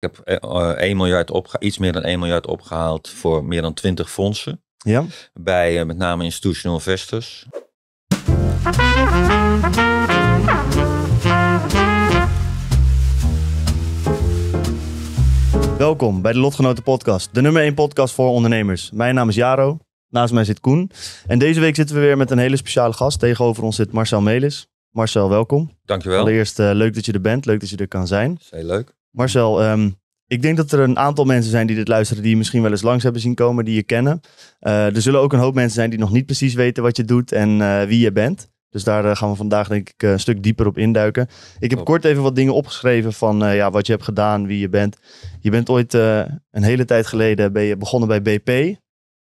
Ik heb 1 eh, eh, miljard opge iets meer dan 1 miljard opgehaald voor meer dan 20 fondsen. Ja. Bij eh, met name institutional investors. Welkom bij de Lotgenoten Podcast, de nummer 1 podcast voor ondernemers. Mijn naam is Jaro, naast mij zit Koen. En deze week zitten we weer met een hele speciale gast. Tegenover ons zit Marcel Melis. Marcel, welkom. Dankjewel. Allereerst leuk dat je er bent, leuk dat je er kan zijn. heel leuk. Marcel, ehm, ik denk dat er een aantal mensen zijn die dit luisteren, die je misschien wel eens langs hebben zien komen, die je kennen. Eh, er zullen ook een hoop mensen zijn die nog niet precies weten wat je doet en eh, wie je bent. Dus daar eh, gaan we vandaag denk ik een stuk dieper op induiken. Ik heb oh. kort even wat dingen opgeschreven van ja, wat je hebt gedaan, wie je bent. Je bent ooit een hele tijd geleden ben je begonnen bij BP.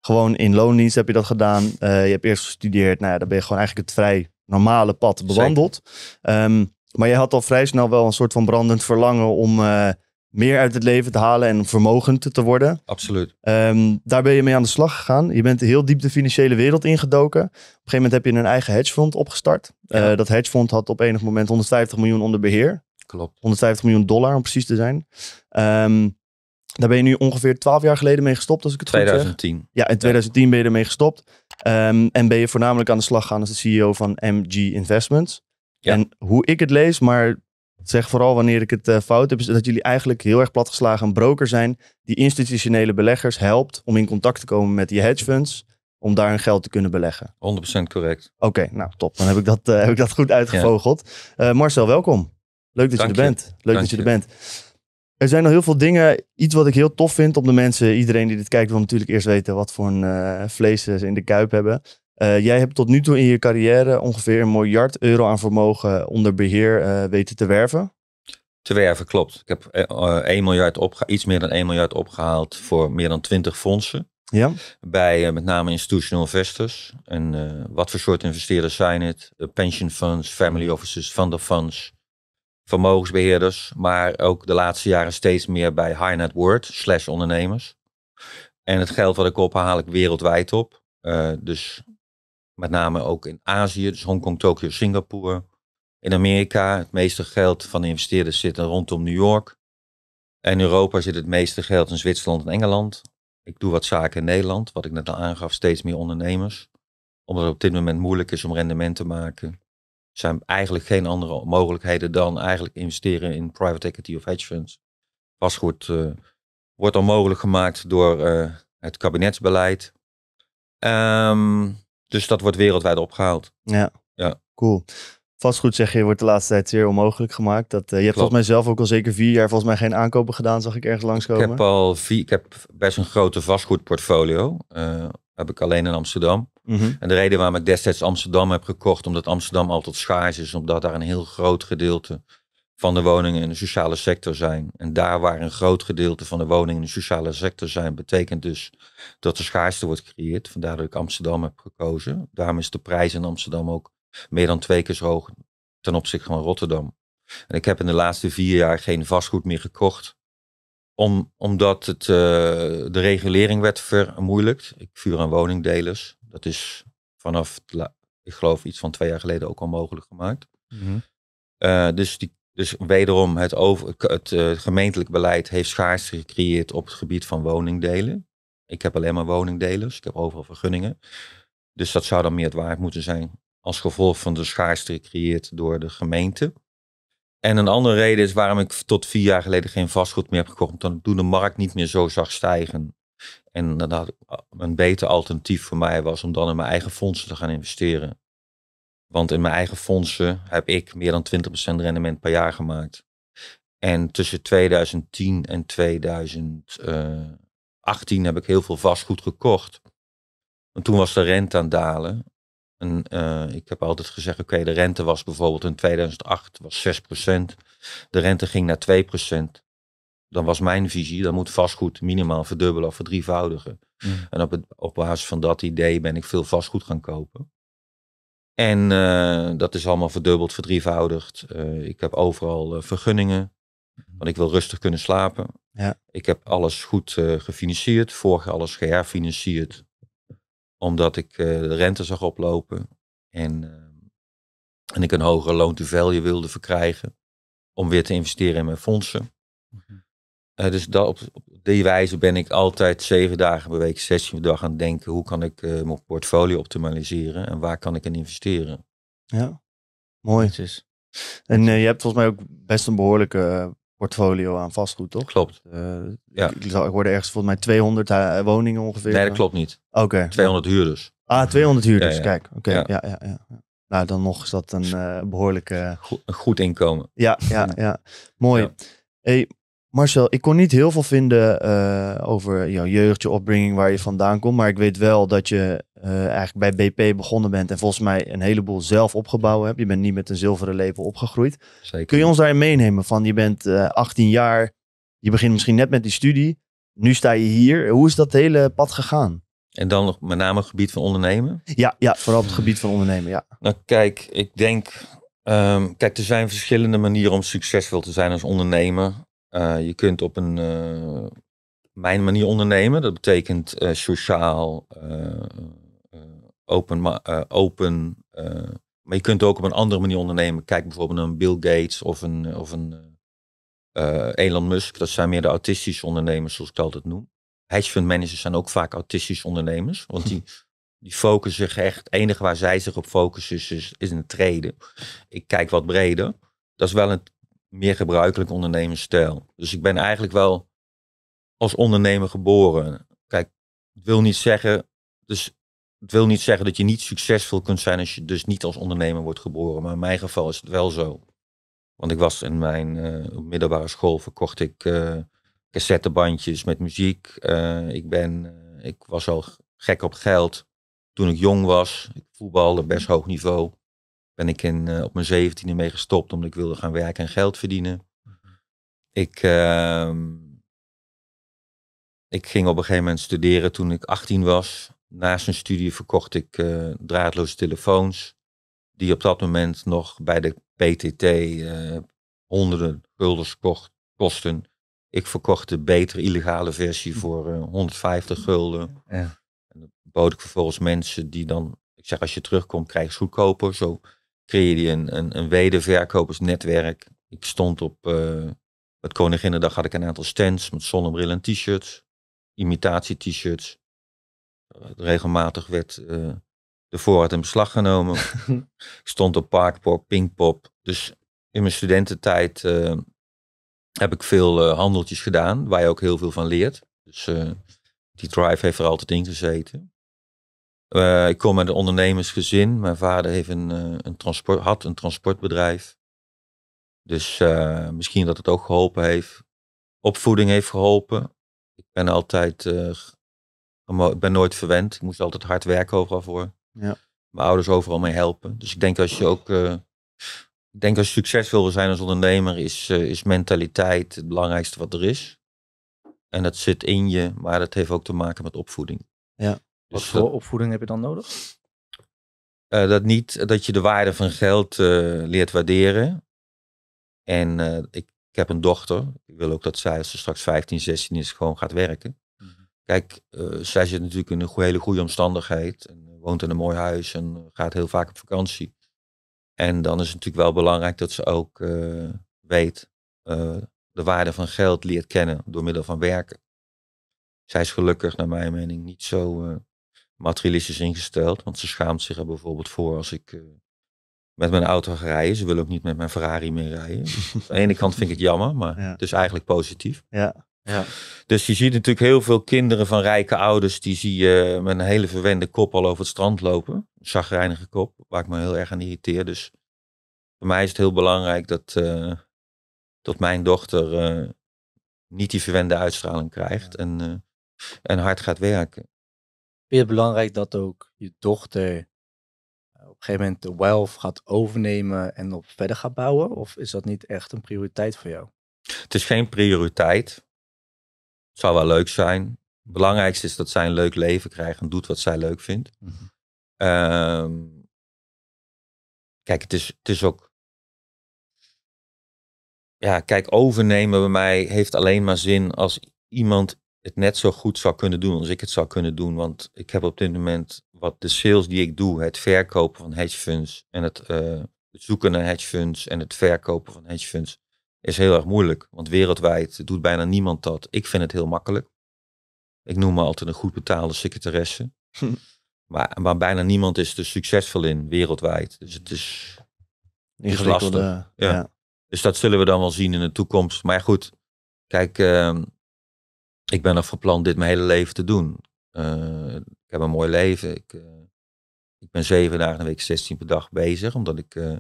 Gewoon in loondienst heb je dat gedaan. je hebt eerst gestudeerd. Nou ja, dan ben je gewoon eigenlijk het vrij normale pad bewandeld. Um, maar je had al vrij snel wel een soort van brandend verlangen om eh, meer uit het leven te halen en vermogend te worden. Absoluut. Ehm, daar ben je mee aan de slag gegaan. Je bent heel diep de financiële wereld ingedoken. Op een gegeven moment heb je een eigen hedgefond opgestart. Eh, ja. dat hedgefond had op enig moment 150 miljoen onder beheer. Klopt. 150 miljoen dollar om precies te zijn. Ehm, daar ben je nu ongeveer 12 jaar geleden mee gestopt, als ik het goed zeg. Ja, in 2010 ben je ermee gestopt. Ehm, en ben je voornamelijk aan de slag gegaan als de CEO van MG Investments. En hoe ik het lees, maar zeg vooral wanneer ik het eh, fout heb, is dat jullie eigenlijk heel erg platgeslagen een broker zijn die institutionele beleggers helpt om in contact te komen met die hedge funds om daar hun geld te kunnen beleggen. 100% correct. Oké, nou top. Dan heb ik dat, eh, heb ik dat goed uitgevogeld. Eh, Marcel, welkom. Leuk dat je er bent. Leuk dat je, er bent. Er zijn nog heel veel dingen. Iets wat ik heel tof vind om de mensen, iedereen die dit kijkt, wil natuurlijk eerst weten wat voor een vlees ze in de kuip hebben. Eh, jij hebt tot nu toe in je carrière ongeveer een miljard euro aan vermogen onder beheer eh, weten te werven. Te werven, klopt. Ik heb 1 eh, miljard opge iets meer dan 1 miljard opgehaald voor meer dan 20 fondsen. Ja. Bij met name institutional investors. En wat voor soort investeerders zijn het? pension funds, family offices, fund of funds, vermogensbeheerders. Maar ook de laatste jaren steeds meer bij high net worth slash ondernemers. En het geld wat ik ophaal, ik wereldwijd op. dus met name ook in Azië, dus Hongkong, Tokio, Singapore. In Amerika, het meeste geld van de investeerders zit rondom New York. In Europa zit het meeste geld in Zwitserland en Engeland. Ik doe wat zaken in Nederland, wat ik net al aangaf, steeds meer ondernemers. Omdat het op dit moment moeilijk is om rendement te maken, zijn eigenlijk geen andere mogelijkheden dan eigenlijk investeren in private equity of hedge funds. Pasgoed uh, eh, wordt mogelijk gemaakt door eh, het kabinetsbeleid. Ehm. Dus dat wordt wereldwijd opgehaald. Ja, ja. cool. Vastgoed zeg je, wordt de laatste tijd zeer onmogelijk gemaakt. Dat, eh, je hebt volgens mij zelf ook al zeker vier jaar volgens mij geen aankopen gedaan, zag ik ergens langskomen. Ik heb al vier, ik heb best een grote vastgoedportfolio. Eh, heb ik alleen in Amsterdam. Mhm. En de reden waarom ik destijds Amsterdam heb gekocht, omdat Amsterdam altijd schaars is, omdat daar een heel groot gedeelte van de woningen in de sociale sector zijn. En daar waar een groot gedeelte van de woningen in de sociale sector zijn, betekent dus dat er schaarste wordt gecreëerd. Vandaar dat ik Amsterdam heb gekozen. Daarom is de prijs in Amsterdam ook meer dan twee keer zo hoog ten opzichte van Rotterdam. En ik heb in de laatste vier jaar geen vastgoed meer gekocht. Om, omdat het, eh, de regulering werd vermoeilijkt. Ik vuur aan woningdelers. Dat is vanaf, ik geloof, iets van twee jaar geleden ook al mogelijk gemaakt. Mhm. Eh, dus die dus wederom, het, over, het eh, gemeentelijk beleid heeft schaarste gecreëerd op het gebied van woningdelen. Ik heb alleen maar woningdelers, ik heb overal vergunningen. Dus dat zou dan meer het waard moeten zijn als gevolg van de schaarste gecreëerd door de gemeente. En een andere reden is waarom ik tot vier jaar geleden geen vastgoed meer heb gekocht. Dan toen de markt niet meer zo zag stijgen. En dat eh, een beter alternatief voor mij was om dan in mijn eigen fondsen te gaan investeren. Want in mijn eigen fondsen heb ik meer dan 20% rendement per jaar gemaakt. En tussen 2010 en 2018 heb ik heel veel vastgoed gekocht. En toen was de rente aan het dalen. En, eh, ik heb altijd gezegd, oké, de rente was bijvoorbeeld in 2008 was 6%. De rente ging naar 2%. Dan was mijn visie, dan moet vastgoed minimaal verdubbelen of verdrievoudigen. Mm. En op, het, op basis van dat idee ben ik veel vastgoed gaan kopen. En eh, dat is allemaal verdubbeld, verdrievoudigd. Eh, ik heb overal eh, vergunningen, mhm. want ik wil rustig kunnen slapen. Ja. Ik heb alles goed gefinancierd, vorig jaar alles geherfinancierd, omdat ik de rente zag oplopen en, en ik een hogere loon to value wilde verkrijgen om weer te investeren in mijn fondsen. Mhm. dus dat, op, die wijze ben ik altijd zeven dagen per week, zes uur dag aan het denken. Hoe kan ik eh, mijn portfolio optimaliseren en waar kan ik in investeren? Ja, mooi. is. En eh, je hebt volgens mij ook best een behoorlijke eh, portfolio aan vastgoed, toch? Klopt. ja. ik, ik hoorde ergens volgens mij 200 woningen ongeveer. Nee, dat klopt niet. Oké. Okay. 200 huurders. Ah, 200 huurders, kijk. Oké, ja. ja, ja, Nou, dan nog is dat een behoorlijke... Goed, goed inkomen. Ja, ja, ja. mooi. Hey, Marcel, ik kon niet heel veel vinden eh, over jouw jeugd, je opbrenging, waar je vandaan komt. Maar ik weet wel dat je eh, eigenlijk bij BP begonnen bent en volgens mij een heleboel zelf opgebouwd hebt. Je bent niet met een zilveren lepel opgegroeid. Zeker. Kun je ons daarin meenemen van je bent 18 eh, jaar, je begint misschien net met die studie. Nu sta je hier. Hoe is dat hele pad gegaan? En dan nog met name het gebied van ondernemen? Ja, ja vooral op het gebied van ondernemen, ja. Nou kijk, ik denk... Ehm, kijk, er zijn verschillende manieren om succesvol te zijn als ondernemer. Eh, je kunt op een, eh, mijn manier ondernemen. Dat betekent eh, sociaal, open, maar open. maar je kunt ook op een andere manier ondernemen. Kijk bijvoorbeeld naar een Bill Gates of een, of een Elon Musk. Dat zijn meer de autistische ondernemers, zoals ik het altijd noem. Hedge managers zijn ook vaak autistische ondernemers. Want die, die focussen zich echt, het enige waar zij zich op focussen is, is, in het treden. Ik kijk wat breder. Dat is wel een meer gebruikelijk ondernemersstijl. Dus ik ben eigenlijk wel als ondernemer geboren. Kijk, het wil niet zeggen, dus het wil niet zeggen dat je niet succesvol kunt zijn als je dus niet als ondernemer wordt geboren. Maar in mijn geval is het wel zo. Want ik was in mijn eh, middelbare school verkocht ik eh, cassettebandjes met muziek. Eh, ik, ben, ik was al gek op geld toen ik jong was. Ik voetbalde best hoog niveau ben ik in, uh, op mijn zeventiende mee gestopt omdat ik wilde gaan werken en geld verdienen. Mhm. Ik, ehm, ik ging op een gegeven moment studeren toen ik 18 was. Naast een studie verkocht ik eh, draadloze telefoons. Die op dat moment nog bij de PTT eh, honderden guldens kocht, kosten. Ik verkocht de betere illegale versie hm. voor 150 gulden. Ja. En dat bood ik vervolgens mensen die dan ik zeg, als je terugkomt, krijg je goedkoper. Zo creëerde je een, wederverkopersnetwerk. Ik stond op het eh, Koninginnedag had ik een aantal stands met zonnebrillen en t-shirts, imitatie t-shirts. Eh, regelmatig werd eh, de voorraad in beslag genomen. ik stond op Parkpop, Pinkpop. Dus in mijn studententijd heb ik veel handeltjes gedaan, waar je ook heel veel van leert. Dus die drive heeft er altijd in gezeten. Eh, ik kom uit een ondernemersgezin. Mijn vader heeft een, eh, een transport, had een transportbedrijf. Dus eh, misschien dat het ook geholpen heeft. Opvoeding heeft geholpen. Ik ben altijd, uh, ik ben nooit verwend. Ik moest altijd hard werken overal voor. Ja. Mijn ouders overal mee helpen. Dus ik denk als je ook, ik denk als je succesvol wil zijn als ondernemer, is, is mentaliteit het belangrijkste wat er is. En dat zit in je, maar dat heeft ook te maken met opvoeding. Ja. Wat dus voor opvoeding heb je dan nodig? Eh, dat niet eh, dat je de waarde van geld eh, leert waarderen. En ik, heb een dochter. Ik wil ook dat zij, als ze straks 15, 16 is, gewoon gaat werken. Mhm. Kijk, zij zit natuurlijk in een hele goede omstandigheid. En woont in een mooi huis en gaat heel vaak op vakantie. En dan is het natuurlijk wel belangrijk dat ze ook weet de waarde van geld leert kennen door middel van werken. Zij is gelukkig, naar mijn mening, niet zo materialistisch ingesteld. Want ze schaamt zich er bijvoorbeeld voor als ik eh, met mijn auto ga rijden. Ze wil ook niet met mijn Ferrari meer rijden. Aan de ene kant vind ik het jammer, maar het is eigenlijk positief. Ja. Ja. Dus je ziet natuurlijk heel veel kinderen van rijke ouders, die zie je met een hele verwende kop al over het strand lopen. Een zagrijnige kop, waar ik me heel erg aan irriteer. Dus voor mij is het heel belangrijk dat, eh, dat mijn dochter eh, niet die verwende uitstraling krijgt en, en hard gaat werken je het belangrijk dat ook je dochter eh, op een gegeven moment de wealth gaat overnemen en op verder gaat bouwen? Of is dat niet echt een prioriteit voor jou? Het is geen prioriteit. Het zou wel leuk zijn. Het belangrijkste is dat zij een leuk leven krijgt en doet wat zij leuk vindt. Mhm. Ehm, kijk, het is, het is ook. Ja, kijk, overnemen bij mij heeft alleen maar zin als iemand het net zo goed zou kunnen doen als ik het zou kunnen doen. Want ik heb op dit moment wat de sales die ik doe, het verkopen van hedge funds en eh, het, zoeken naar hedge funds en het verkopen van hedge funds is heel erg moeilijk. Want wereldwijd doet bijna niemand dat. Ik vind het heel makkelijk. Ik noem me altijd een goed betaalde secretaresse. Hm. Maar, maar bijna niemand is er succesvol in wereldwijd. Dus het is, is lastig. Ja. Dus dat zullen we dan wel zien in de toekomst. Maar goed, kijk, ehm, ik ben nog van dit mijn hele leven te doen. Eh, ik heb een mooi leven. Ik, eh, ik ben zeven dagen een week, 16 per dag bezig, omdat ik eh,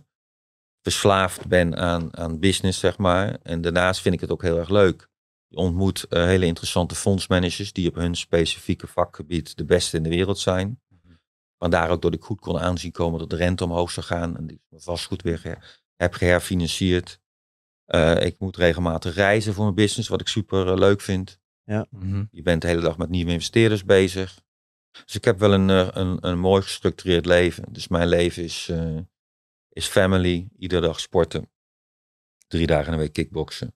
verslaafd ben aan, aan business, zeg maar. En daarnaast vind ik het ook heel erg leuk. Je ontmoet hele interessante fondsmanagers die op hun specifieke vakgebied de beste in de wereld zijn. Mhm. Vandaar ook dat ik goed kon aanzien komen dat de rente omhoog zou gaan en die ik mijn vastgoed weer heb geherfinancierd. ik moet regelmatig reizen voor mijn business, wat ik super leuk vind. Ja. Mhm. Je bent de hele dag met nieuwe investeerders bezig. Dus ik heb wel een, eh, een, een mooi gestructureerd leven. Dus mijn leven is, eh, is family, iedere dag sporten. Drie dagen in de week kickboksen.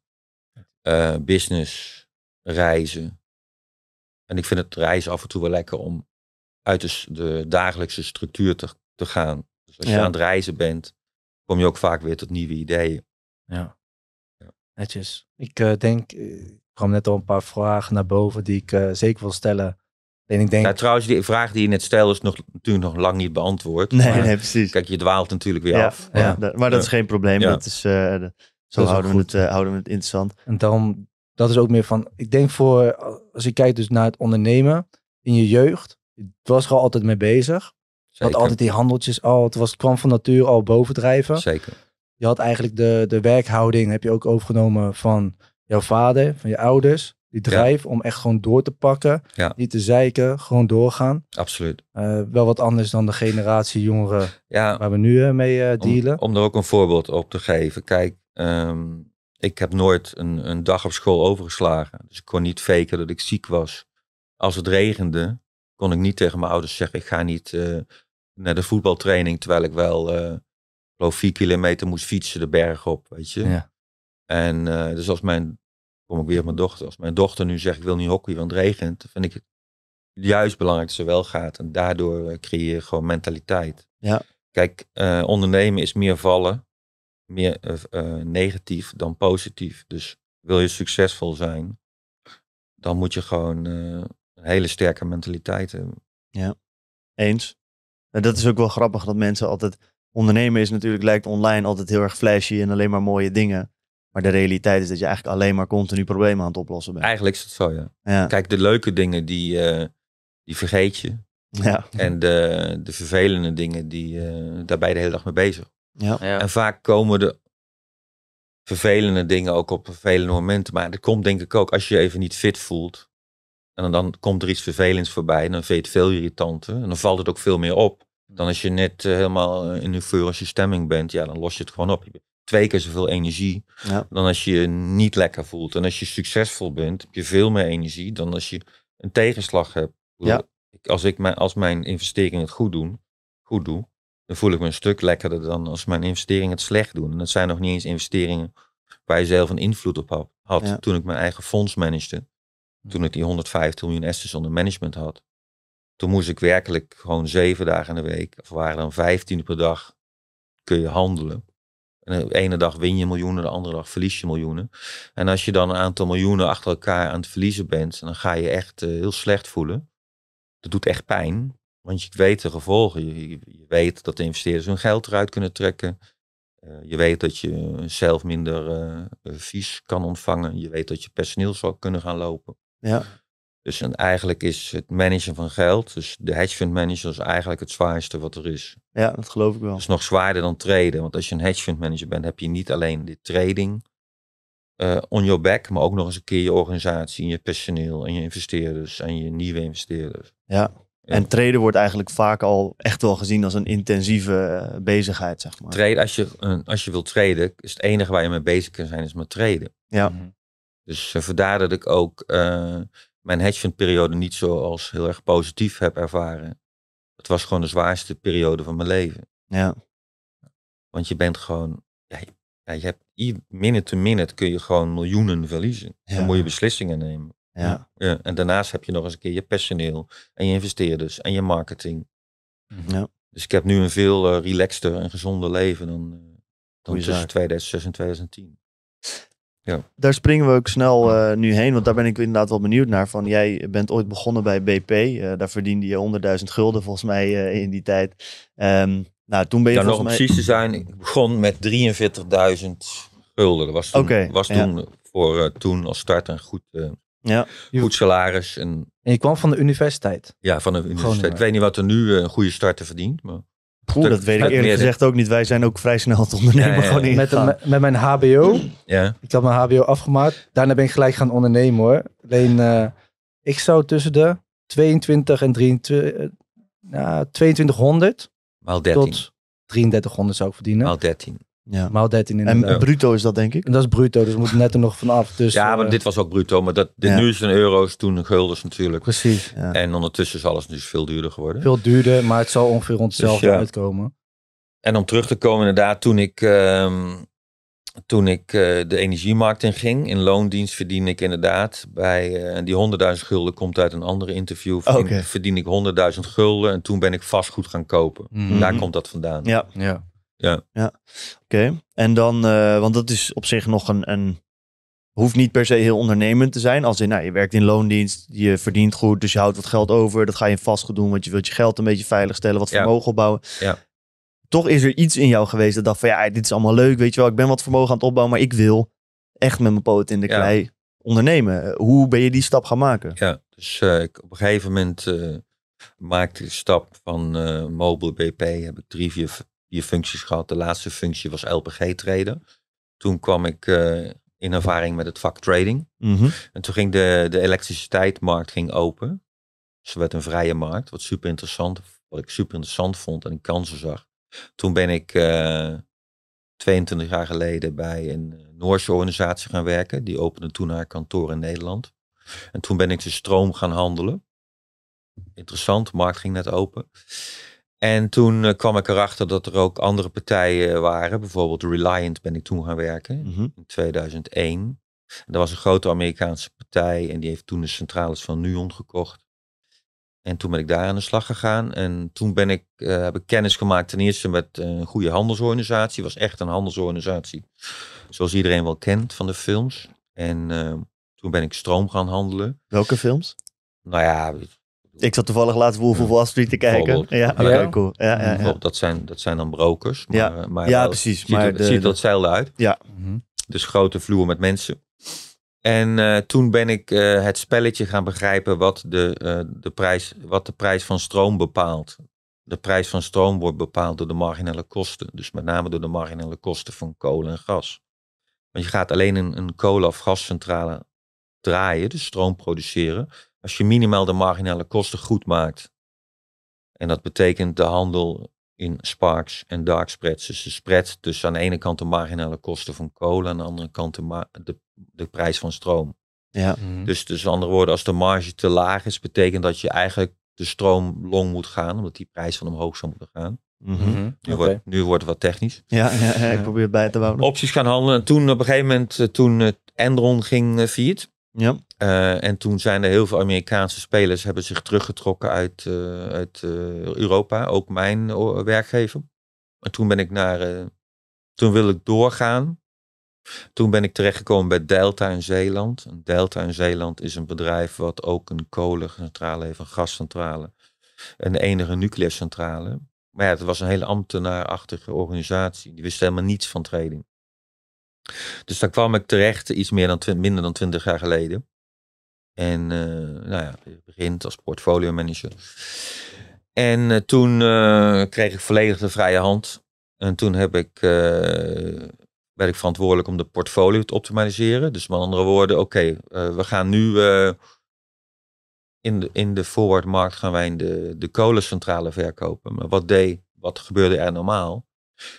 Eh, business, reizen. En ik vind het reizen af en toe wel lekker om uit de, dagelijkse structuur te, te gaan. Dus als je aan het reizen bent, kom je ook vaak weer tot nieuwe ideeën. Ja, netjes. Ik denk, kwam net al een paar vragen naar boven die ik eh, zeker wil stellen. En ik denk... trouwens, die vraag die je net stelde is nog, natuurlijk nog lang niet beantwoord. Nee, nee precies. Kijk, je dwaalt natuurlijk weer af. Ja. Maar, dat is geen probleem. Dat is, eh, zo dat houden, we het, eh, houden we het interessant. En daarom, dat is ook meer van... Ik denk voor, als je kijkt dus naar het ondernemen in je jeugd. Je was er al altijd mee bezig. Je Had altijd die handeltjes al. Het, was, kwam van natuur al bovendrijven. Zeker. Je had eigenlijk de, de werkhouding, heb je ook overgenomen van jouw vader, van je ouders. Die drijf om echt gewoon door te pakken. Ja. Niet te zeiken, gewoon doorgaan. Absoluut. Eh, wel wat anders dan de generatie jongeren ja. waar we nu eh, mee eh, dealen. Om, daar er ook een voorbeeld op te geven. Kijk, ehm, ik heb nooit een, een dag op school overgeslagen. Dus ik kon niet faken dat ik ziek was. Als het regende, kon ik niet tegen mijn ouders zeggen: ik ga niet naar de voetbaltraining. Terwijl ik wel, uh, vier kilometer moest fietsen de berg op. Weet je. Ja. En dus als mijn kom ik weer op mijn dochter. Als mijn dochter nu zegt ik wil niet hockey, want het regent, vind ik het juist belangrijk dat ze wel gaat. En daardoor eh, creëer je gewoon mentaliteit. Ja. Kijk, eh, ondernemen is meer vallen, meer eh, negatief dan positief. Dus wil je succesvol zijn, dan moet je gewoon een hele sterke mentaliteit hebben. Ja, eens. En dat is ook wel grappig dat mensen altijd. Ondernemen is natuurlijk, lijkt online altijd heel erg flashy en alleen maar mooie dingen. Maar de realiteit is dat je eigenlijk alleen maar continu problemen aan het oplossen bent. Eigenlijk is het zo, ja. Kijk, de leuke dingen, die, eh, die vergeet je. Ja. En de, de vervelende dingen, die, uh, daar ben je de hele dag mee bezig. Ja. En vaak komen de vervelende dingen ook op vervelende momenten. Maar dat komt denk ik ook als je je even niet fit voelt. En dan komt er iets vervelends voorbij. En dan vind je het veel irritanter. En dan valt het ook veel meer op. Dan als je net eh, helemaal in de vuur als je stemming bent. Ja, dan los je het gewoon op. Je twee keer zoveel energie dan als je je niet lekker voelt. En als je succesvol bent, heb je veel meer energie dan als je een tegenslag hebt. Als, ik mijn, als mijn investeringen het goed doen, goed doe, dan voel ik me een stuk lekkerder dan als mijn investeringen het slecht doen. En dat zijn nog niet eens investeringen waar je zelf een invloed op had. Toen ik mijn eigen fonds managede, toen ik die 150 miljoen assets onder management had, toen moest ik werkelijk gewoon zeven dagen in de week, of waren dan 15 per dag, kun je handelen. En de ene dag win je miljoenen, de andere dag verlies je miljoenen. En als je dan een aantal miljoenen achter elkaar aan het verliezen bent, dan ga je echt eh, heel slecht voelen. Dat doet echt pijn, want je weet de gevolgen. Je, je weet dat de investeerders hun geld eruit kunnen trekken. Eh, je weet dat je zelf minder uh, vies kan ontvangen. Je weet dat je personeel zou kunnen gaan lopen. Ja. Dus eigenlijk is het managen van geld, dus de hedge fund manager, is eigenlijk het zwaarste wat er is. Ja, dat geloof ik wel. Dat is nog zwaarder dan traden. Want als je een hedge fund manager bent, heb je niet alleen de trading eh, on your back, maar ook nog eens een keer je organisatie en je personeel en je investeerders en je nieuwe investeerders. Ja. En traden wordt eigenlijk vaak al echt wel gezien als een intensieve eh, bezigheid, zeg maar. Traden, als je, eh, als je wilt traden, is het enige waar je mee bezig kan zijn, is met traden. Ja. Mhm. Dus vandaar dat ik ook mijn hedge fund periode niet zo als heel erg positief heb ervaren. Het was gewoon de zwaarste periode van mijn leven. Ja. Want je bent gewoon, ja, je hebt minute to minute kun je gewoon miljoenen verliezen. En Dan moet je beslissingen nemen. Ja. ja. En daarnaast heb je nog eens een keer je personeel en je investeerders en je marketing. Ja. Dus ik heb nu een veel eh, relaxter en gezonder leven dan, eh, dan tussen 2006 en 2010. Ja. Daar springen we ook snel eh, nu heen, want daar ben ik inderdaad wel benieuwd naar. Van, jij bent ooit begonnen bij BP, eh, daar verdiende je 100.000 gulden volgens mij eh, in die tijd. Um, nou, toen ben je nog om precies te zijn, ik begon met 43.000 gulden. Dat was toen, was toen voor toen als start een goed, ja. goed salaris. En... en je kwam van de universiteit? Ja, van de universiteit. Ik weet niet wat er nu een goede starter verdient, maar... Poeh, dat weet ik eerlijk gezegd ook niet. Wij zijn ook vrij snel te ondernemen gewoon met, met, mijn HBO. Ja. Ik had mijn HBO afgemaakt. Daarna ben ik gelijk gaan ondernemen hoor. Alleen, eh, ik zou tussen de 22 en 23, 2200 eh, nou, Maal tot 3300 zou ik verdienen. Maal 13. Ja. Maal 13 in En bruto is dat, denk ik. En dat is bruto, dus moeten net er nog vanaf. Dus, ja, maar eh, dit was ook bruto. Maar dat, dit, nu is een in euro's, toen guldens natuurlijk. Precies. En ondertussen is alles dus veel duurder geworden. Veel duurder, maar het zal ongeveer rond dus hetzelfde uitkomen. En om terug te komen, inderdaad, toen ik, ehm, toen ik eh, de energiemarkt in ging, in loondienst verdien ik inderdaad bij eh, die 100.000 gulden komt uit een andere interview. Verdien, verdien ik 100.000 gulden en toen ben ik vastgoed gaan kopen. Mhm. Daar komt dat vandaan. Ja, ja. Ja. ja. Oké. En dan, eh, want dat is op zich nog een, een. Hoeft niet per se heel ondernemend te zijn. Als in, nou, je werkt in loondienst, je verdient goed, dus je houdt wat geld over. Dat ga je vast vastgoed doen, want je wilt je geld een beetje veilig stellen, wat vermogen opbouwen. Ja. Toch is er iets in jou geweest dat dacht van, ja, dit is allemaal leuk, weet je wel. Ik ben wat vermogen aan het opbouwen, maar ik wil echt met mijn poot in de klei ondernemen. Hoe ben je die stap gaan maken? Ja, dus eh, ik, op een gegeven moment eh, maakte ik de stap van Mobile BP. Heb ik drie, vier je functies gehad. De laatste functie was lpg traden. Toen kwam ik eh, in ervaring met het vak trading. Mhm. En toen ging de, de elektriciteitsmarkt ging open. Ze dus werd een vrije markt, wat super interessant, wat ik super interessant vond en kansen zag. Toen ben ik uh, eh, 22 jaar geleden bij een eh, Noorse organisatie gaan werken. Die opende toen haar kantoor in Nederland. En toen ben ik de stroom gaan handelen. Interessant, de markt ging net open. En toen eh, kwam ik erachter dat er ook andere partijen waren. Bijvoorbeeld Reliant ben ik toen gaan werken mhm. in 2001. Er was een grote Amerikaanse partij en die heeft toen de centrales van Nuon gekocht. En toen ben ik daar aan de slag gegaan. En toen ben ik, eh, heb ik kennis gemaakt ten eerste met een goede handelsorganisatie. was echt een handelsorganisatie zoals iedereen wel kent van de films. En eh, toen ben ik stroom gaan handelen. Welke films? Nou ja, ik zat toevallig laatst Wolf of Wall Street te kijken. Ja, ja. cool. Ja, ja, mm, Dat, zijn, dat zijn dan brokers. Maar, ja, maar, ja precies. Ziet, maar het, ziet dat uit. Ja. Mhm. Dus grote vloer met mensen. En eh, toen ben ik eh, het spelletje gaan begrijpen wat de, eh, de prijs, wat de prijs van stroom bepaalt. De prijs van stroom wordt bepaald door de marginale kosten. Dus met name door de marginale kosten van kolen en gas. Want je gaat alleen een, een kolen- of gascentrale draaien, dus stroom produceren als je minimaal de marginale kosten goed maakt. En dat betekent de handel in sparks en dark spreads. Dus de spread tussen aan de ene kant de marginale kosten van kolen. Aan de andere kant de, de, de prijs van stroom. Ja. Mhm. Dus, dus andere woorden, als de marge te laag is, betekent dat je eigenlijk de stroom long moet gaan, omdat die prijs van omhoog zou moeten gaan. Mhm. Mhm. nu, wordt, nu wordt het wat technisch. Ja, ja, ik probeer het bij te houden. Opties gaan handelen. En toen op een gegeven moment, eh, toen eh, Enron ging uh, ja. Eh, en toen zijn er heel veel Amerikaanse spelers hebben zich teruggetrokken uit, eh, uit eh, Europa, ook mijn werkgever. En toen ben ik naar, toen wil ik doorgaan. Toen ben ik terechtgekomen bij Delta in Zeeland. Delta in Zeeland is een bedrijf wat ook een kolencentrale heeft, een gascentrale en de enige centrale. Maar ja, het was een hele ambtenaarachtige organisatie. Die wist helemaal niets van trading. Dus daar kwam ik terecht iets meer dan minder dan twintig jaar geleden. En eh, nou ja, begint als portfolio manager. En eh, toen eh, kreeg ik volledig de vrije hand. En toen heb ik, werd ik verantwoordelijk om de portfolio te optimaliseren. Dus met andere woorden, oké, we gaan nu in de, in de forwardmarkt gaan wij de, de kolencentrale verkopen. Maar wat deed, wat gebeurde er normaal?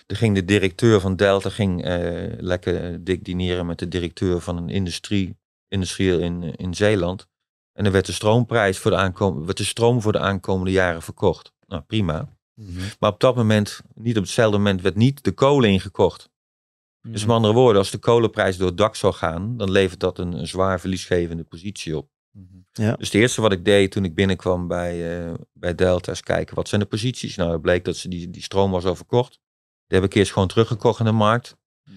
Er ging de directeur van Delta ging, eh, lekker dik dineren met de directeur van een industrie, industrieel in, in Zeeland. En er werd de, stroomprijs voor de, aankom, werd de stroom voor de aankomende jaren verkocht. Nou, prima. Mhm. Maar op dat moment, niet op hetzelfde moment, werd niet de kolen ingekocht. Dus mhm. met andere woorden, als de kolenprijs door het dak zou gaan, dan levert dat een, een zwaar verliesgevende positie op. Mhm. Ja. Dus het eerste wat ik deed toen ik binnenkwam bij, eh, bij Delta is kijken, wat zijn de posities? Nou, het bleek dat ze die, die stroom was al verkocht. Die heb ik eerst gewoon teruggekocht in de markt. Hm.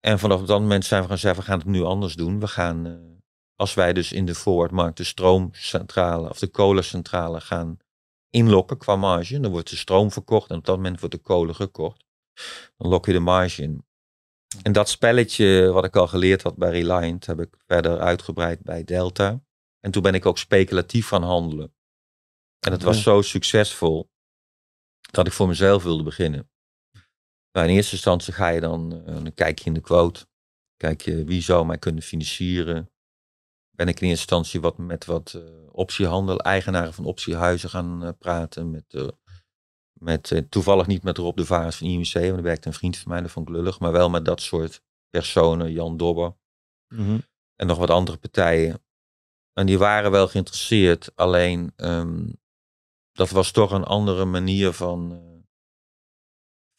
En vanaf dat moment zijn we gaan zeggen, we gaan het nu anders doen. We gaan, eh, als wij dus in de voorwaardmarkt de stroomcentrale of de kolencentrale gaan inlokken qua marge, dan wordt de stroom verkocht en op dat moment wordt de kolen gekocht. Dan lok je de marge in. Hm. En dat spelletje wat ik al geleerd had bij Reliant, heb ik verder uitgebreid bij Delta. En toen ben ik ook speculatief gaan handelen. En het was zo succesvol dat ik voor mezelf wilde beginnen. Nou, in eerste instantie ga je dan, eh, dan kijk je in de quote. Kijk je wie zou mij kunnen financieren. Ben ik in eerste instantie wat, met wat eh, optiehandel, eigenaren van optiehuizen gaan eh, praten. Met, met, toevallig niet met Rob de Vaars van IMC, want daar werkte een vriend van mij, dat vond ik lullig. Maar wel met dat soort personen, Jan Dobber. Mhm. En nog wat andere partijen. En die waren wel geïnteresseerd, alleen ehm, dat was toch een andere manier van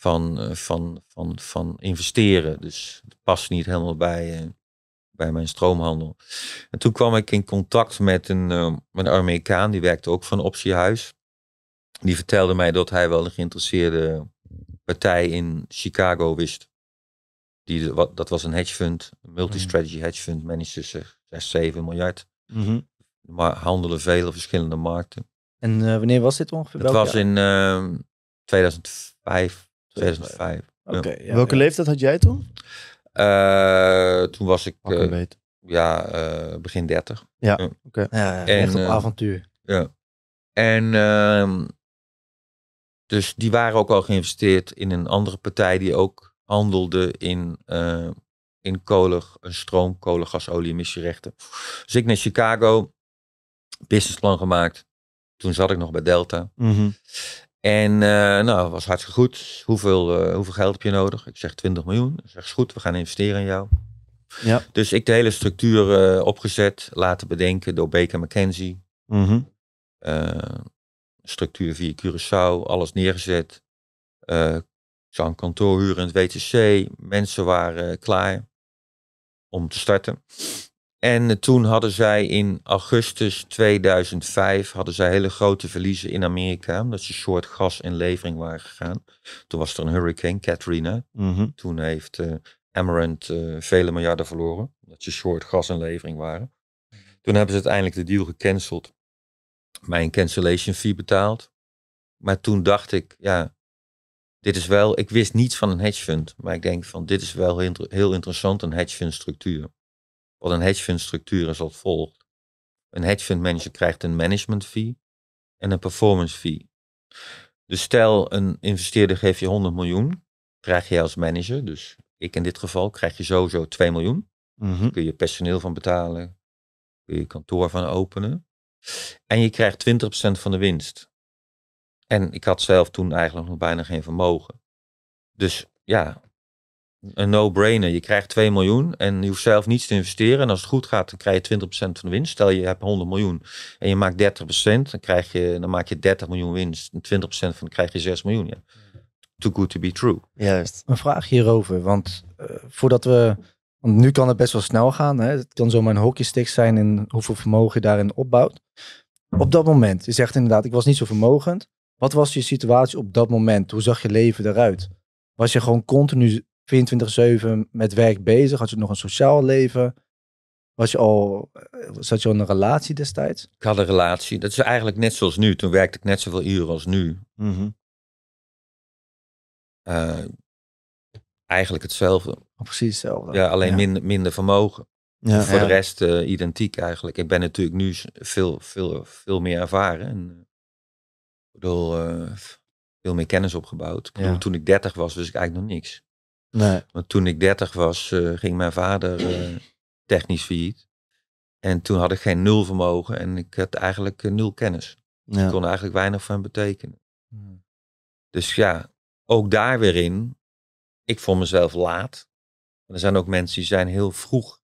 van, eh, van, van, van investeren. Dus het past niet helemaal bij, eh, bij mijn stroomhandel. En toen kwam ik in contact met een, eh, een Amerikaan, die werkte ook van Optiehuis. Die vertelde mij dat hij wel een geïnteresseerde partij in Chicago wist. Die, wat, dat was een hedge fund, een multi-strategy mhm. hedge fund, managed tussen 6, 7 miljard. Mm Maar handelen vele verschillende markten. En wanneer was dit ongeveer? Dat was in 2005, 2005. Oké. Welke leeftijd had jij toen? Eh, toen was ik eh, ja, eh, begin 30. Ja, oké. Okay. echt op avontuur. Ja. En ehm, dus die waren ook al geïnvesteerd in een andere partij die ook handelde in, in kolen, een stroom, kolen, gas, olie, emissierechten. Dus ik naar Chicago, businessplan gemaakt. Toen zat ik nog bij Delta. Mm en uh, nou, was hartstikke goed. Hoeveel, eh, hoeveel geld heb je nodig? Ik zeg 20 miljoen. Ik zeg, goed, we gaan investeren in jou. Ja. Dus ik de hele structuur eh, opgezet, laten bedenken door Baker McKenzie. Mhm. structuur via Curaçao, alles neergezet. ik zou een kantoor huren in het WTC. Mensen waren klaar om te starten. En eh, toen hadden zij in augustus 2005 hadden zij hele grote verliezen in Amerika. Omdat ze short gas en levering waren gegaan. Toen was er een hurricane, Katrina. Mhm. Toen heeft uh, eh, Amarant eh, vele miljarden verloren. Omdat ze short gas en levering waren. Toen hebben ze uiteindelijk de deal gecanceld. Mijn cancellation fee betaald. Maar toen dacht ik, ja, dit is wel, ik wist niets van een hedge fund. Maar ik denk van, dit is wel heel, heel interessant, een hedge fund structuur. Wat een hedgefund structuur is als volgt. Een fund manager krijgt een management fee en een performance fee. Dus stel een investeerder geeft je 100 miljoen, krijg je als manager, dus ik in dit geval, krijg je sowieso 2 miljoen. Mm Kun je personeel van betalen, kun je kantoor van openen. En je krijgt 20% van de winst. En ik had zelf toen eigenlijk nog bijna geen vermogen. Dus ja, een no-brainer. Je krijgt 2 miljoen en je hoeft zelf niets te investeren. En als het goed gaat, dan krijg je 20% van de winst. Stel je hebt 100 miljoen en je maakt 30%, dan, krijg je, dan maak je 30 miljoen winst. En 20% van dan krijg je 6 miljoen. Too good to be true. Juist. Een vraag hierover, want eh, voordat we. Want nu kan het best wel snel gaan. Hè? Het kan zomaar een hockeystick zijn in hoeveel vermogen je daarin opbouwt. Op dat moment, je zegt inderdaad, ik was niet zo vermogend. Wat was je situatie op dat moment? Hoe zag je leven eruit? Was je gewoon continu 24-7 met werk bezig? Had je nog een sociaal leven? Was je al, eh, zat je al in een relatie destijds? Ik had een relatie. Dat is eigenlijk net zoals nu. Toen werkte ik net zoveel uren als nu. Mhm. Eh, eigenlijk hetzelfde. Oh, precies hetzelfde. Ja, alleen Minder, minder vermogen. Ja, voor de rest eh, identiek eigenlijk. Ik ben natuurlijk nu veel, veel, veel meer ervaren. En, bedoel, veel meer kennis opgebouwd. toen ik 30 was, wist ik eigenlijk nog niks. Want toen ik 30 was, eh, ging mijn vader eh, technisch failliet. En toen had ik geen nul vermogen en ik had eigenlijk eh, nul kennis. Ja. Ik kon eigenlijk weinig van betekenen. Hmm. Dus ja, ook daar weer in. Ik vond mezelf laat. er zijn ook mensen die zijn heel vroeg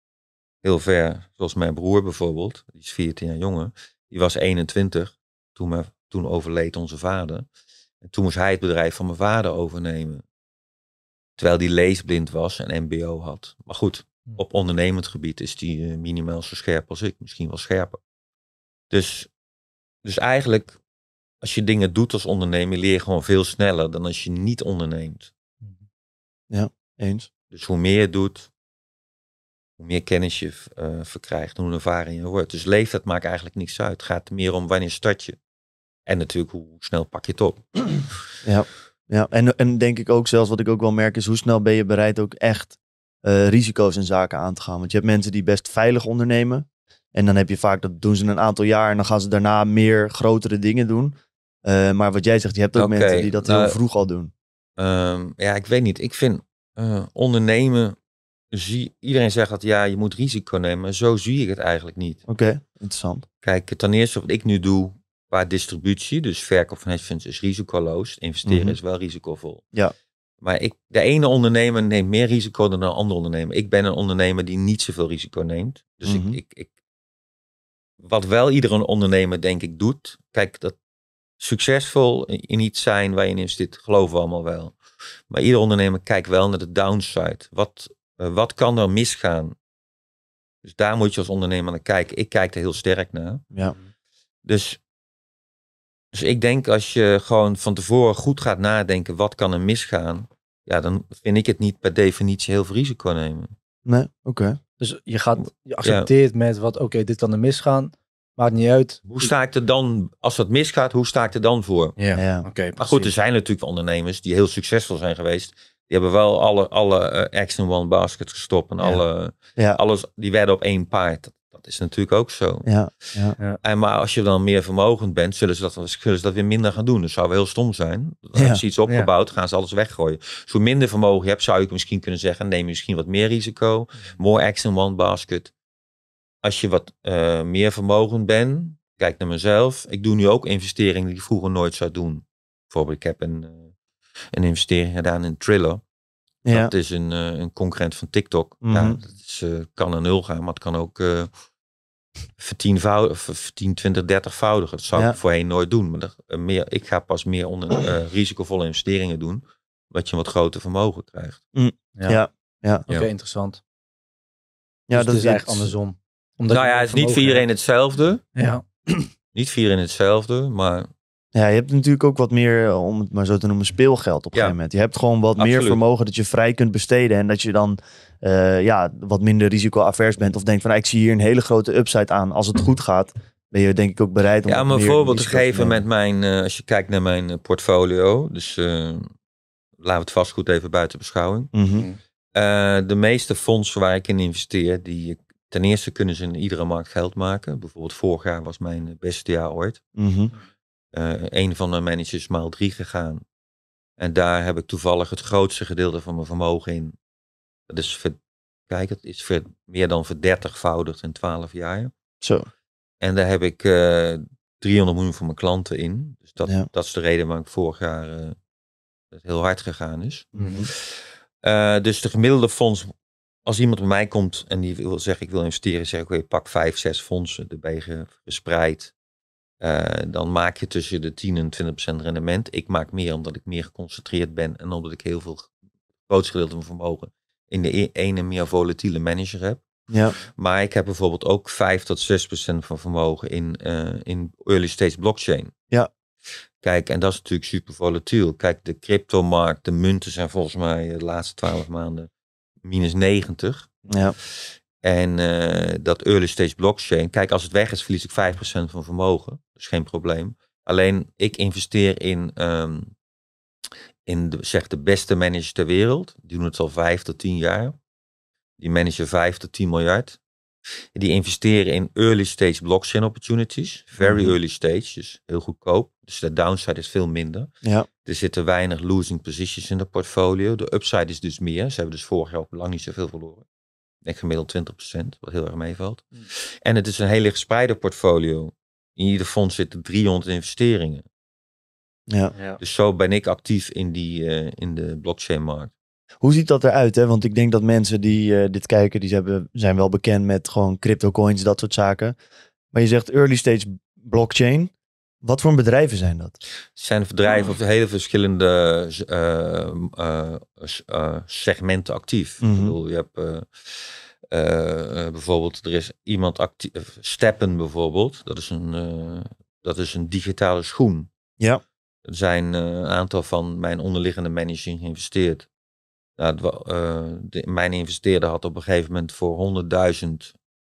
heel ver. Zoals mijn broer bijvoorbeeld, die is 14 jaar jonger. Die was 21 toen, mijn, toen overleed onze vader. En toen moest hij het bedrijf van mijn vader overnemen. Terwijl die leesblind was en MBO had. Maar goed, hm. op ondernemend gebied is die eh, minimaal zo scherp als ik, misschien wel scherper. Dus, dus eigenlijk, als je dingen doet als ondernemer, leer je gewoon veel sneller dan als je niet onderneemt. Hm. Ja, eens. Dus hoe meer je doet, hoe meer kennis je uh, verkrijgt, hoe ervaring je wordt. Dus leeftijd maakt eigenlijk niks uit. Het gaat meer om wanneer start je. En natuurlijk, hoe snel pak je het op. Ja. Ja, en, en denk ik ook zelfs wat ik ook wel merk is hoe snel ben je bereid ook echt eh, risico's en zaken aan te gaan. Want je hebt mensen die best veilig ondernemen. En dan heb je vaak, dat doen ze een aantal jaar en dan gaan ze daarna meer grotere dingen doen. Eh, maar wat jij zegt, je hebt ook mensen die dat heel nou, vroeg al doen. Ehm, ja, ik weet niet. Ik vind eh, ondernemen, zie, iedereen zegt dat ja, je moet risico nemen. Zo zie ik het eigenlijk niet. Oké, interessant. Kijk, ten eerste wat ik nu doe, Qua distributie, dus verkoop van hedge funds is risicoloos. Investeren mhm. is wel risicovol. Ja. Maar ik, de ene ondernemer neemt meer risico dan een andere ondernemer. Ik ben een ondernemer die niet zoveel risico neemt. Dus ik, mhm. ik, ik, wat wel iedere ondernemer denk ik doet. Kijk, dat succesvol in iets zijn waar je in dit, geloven we allemaal wel. Maar ieder ondernemer kijkt wel naar de downside. Wat, eh, wat kan er misgaan? Dus daar moet je als ondernemer naar kijken. Ik kijk er heel sterk naar. Ja. Dus dus ik denk als je gewoon van tevoren goed gaat nadenken wat kan er misgaan, ja, dan vind ik het niet per definitie heel veel risico nemen. Nee, oké. Dus je gaat, je accepteert met wat, oké, dit kan er misgaan. Maakt niet uit. Hoe sta ik er dan, als dat misgaat, hoe sta ik er dan voor? Ja, oké. maar goed, er zijn natuurlijk ondernemers die heel succesvol zijn geweest. Die hebben wel alle, alle uh, one basket gestopt en alle, alles, die werden op één paard is natuurlijk ook zo. Ja, ja. En maar als je dan meer vermogend bent, zullen ze, dat, zullen ze dat weer minder gaan doen. Dat zou wel heel stom zijn. Als iets opgebouwd, gaan ze alles weggooien. Zo dus minder vermogen je hebt, zou je misschien kunnen zeggen, neem je misschien wat meer risico. Mm. More action, one basket. Als je wat eh, meer vermogend bent, kijk naar mezelf. Ik doe nu ook investeringen die ik vroeger nooit zou doen. Bijvoorbeeld, ik heb een, eh, een investering gedaan in Triller. Ja. Dat is een, eh, een concurrent van TikTok. Mm ja, dat kan een nul gaan, maar het kan ook 10, 20, 30-voudiger. Dat zou ja. ik voorheen nooit doen. Maar eh, meer, ik ga pas meer onder, eh, risicovolle investeringen doen, dat je een wat groter vermogen krijgt. Mm. Ja, ja. ja. oké, interessant. Ja, dus dat is echt andersom. Nou omdat nou ja, het is niet voor iedereen hetzelfde. Ja. niet voor iedereen hetzelfde, maar ja, je hebt natuurlijk ook wat meer, eh, om het maar zo te noemen, speelgeld op een gegeven moment. Je hebt gewoon wat meer vermogen dat je vrij kunt besteden. En dat je dan eh, ja, wat minder risicoavers bent. Of denkt van, ah, ik zie hier een hele grote upside aan. Als het goed gaat, ben je denk ik ook bereid om... Ja, om een voorbeeld te geven met mijn... Eh, als je kijkt naar mijn portfolio. Dus uh, laten we het vastgoed even buiten beschouwing. Mhm. Mhm. de meeste fondsen waar ik in investeer, die... Ten eerste kunnen ze in iedere markt geld maken. Bijvoorbeeld vorig jaar was mijn beste jaar ooit. Mhm een van mijn managers maal drie gegaan. En daar heb ik toevallig het grootste gedeelte van mijn vermogen in. Dat is, kijk, het is meer dan verdertigvoudigd in twaalf jaar. Zo. En daar heb ik 300 miljoen van mijn klanten in. Dus dat, ja. dat is de reden waarom ik vorig jaar het heel hard gegaan is. Mm dus de gemiddelde fonds, als iemand bij mij komt en die wil zeggen ik wil investeren, zeg ik oké, pak vijf, zes fondsen, de ben je gespreid. Eh, dan maak je tussen de 10 en 20 procent rendement. Ik maak meer omdat ik meer geconcentreerd ben en omdat ik heel veel groot gedeelte van vermogen in de e-, ene meer volatiele manager heb. Ja. Maar ik heb bijvoorbeeld ook 5 tot 6 procent van vermogen in, eh, in early stage blockchain. Ja. Kijk, en dat is natuurlijk super volatiel. Kijk, de cryptomarkt, de munten zijn volgens mij de laatste 12 maanden minus 90. Ja. En eh, dat early stage blockchain, kijk, als het weg is, verlies ik 5% van vermogen. dat is geen probleem. Alleen ik investeer in, ehm, in de, zeg, de beste managers ter wereld. Die doen het al 5 tot 10 jaar. Die managen 5 tot 10 miljard. Die investeren in early stage blockchain opportunities. Very mhm. early stage, dus heel goedkoop. Dus de downside is veel minder. Ja. Er zitten weinig losing positions in de portfolio. De upside is dus meer. Ze hebben dus vorig jaar ook lang niet zoveel verloren denk gemiddeld 20%, wat heel erg meevalt. Hmm. En het is een hele gespreide portfolio. In ieder fonds zitten 300 investeringen. Ja. Dus zo ben ik actief in, die, eh, in de blockchain-markt. Hoe ziet dat eruit? Hè? Want ik denk dat mensen die eh, dit kijken, die hebben, zijn wel bekend met gewoon crypto coins, dat soort zaken. Maar je zegt early stage blockchain. Wat voor bedrijven zijn dat? Het zijn bedrijven oh. op hele verschillende eh, eh, eh, segmenten actief. Ik mhm. bedoel, je hebt bijvoorbeeld, er is iemand actief, Steppen bijvoorbeeld, dat is een, dat is een digitale schoen. Ja. Er zijn een aantal van mijn onderliggende managing geïnvesteerd. Nou, mijn investeerder had op een gegeven moment voor 100.000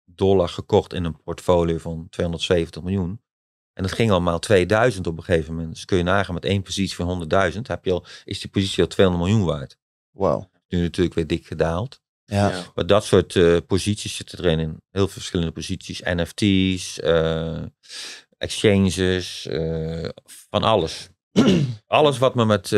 dollar gekocht in een portfolio van 270 miljoen. En dat ging allemaal 2000 op een gegeven moment. Dus kun je nagaan met één positie van 100.000, heb je al, is die positie al 200 miljoen waard. Wow. Nu natuurlijk weer dik gedaald. Ja. Maar dat soort eh, posities zitten erin. In heel verschillende posities. NFT's, eh, exchanges, eh, van alles. alles wat me met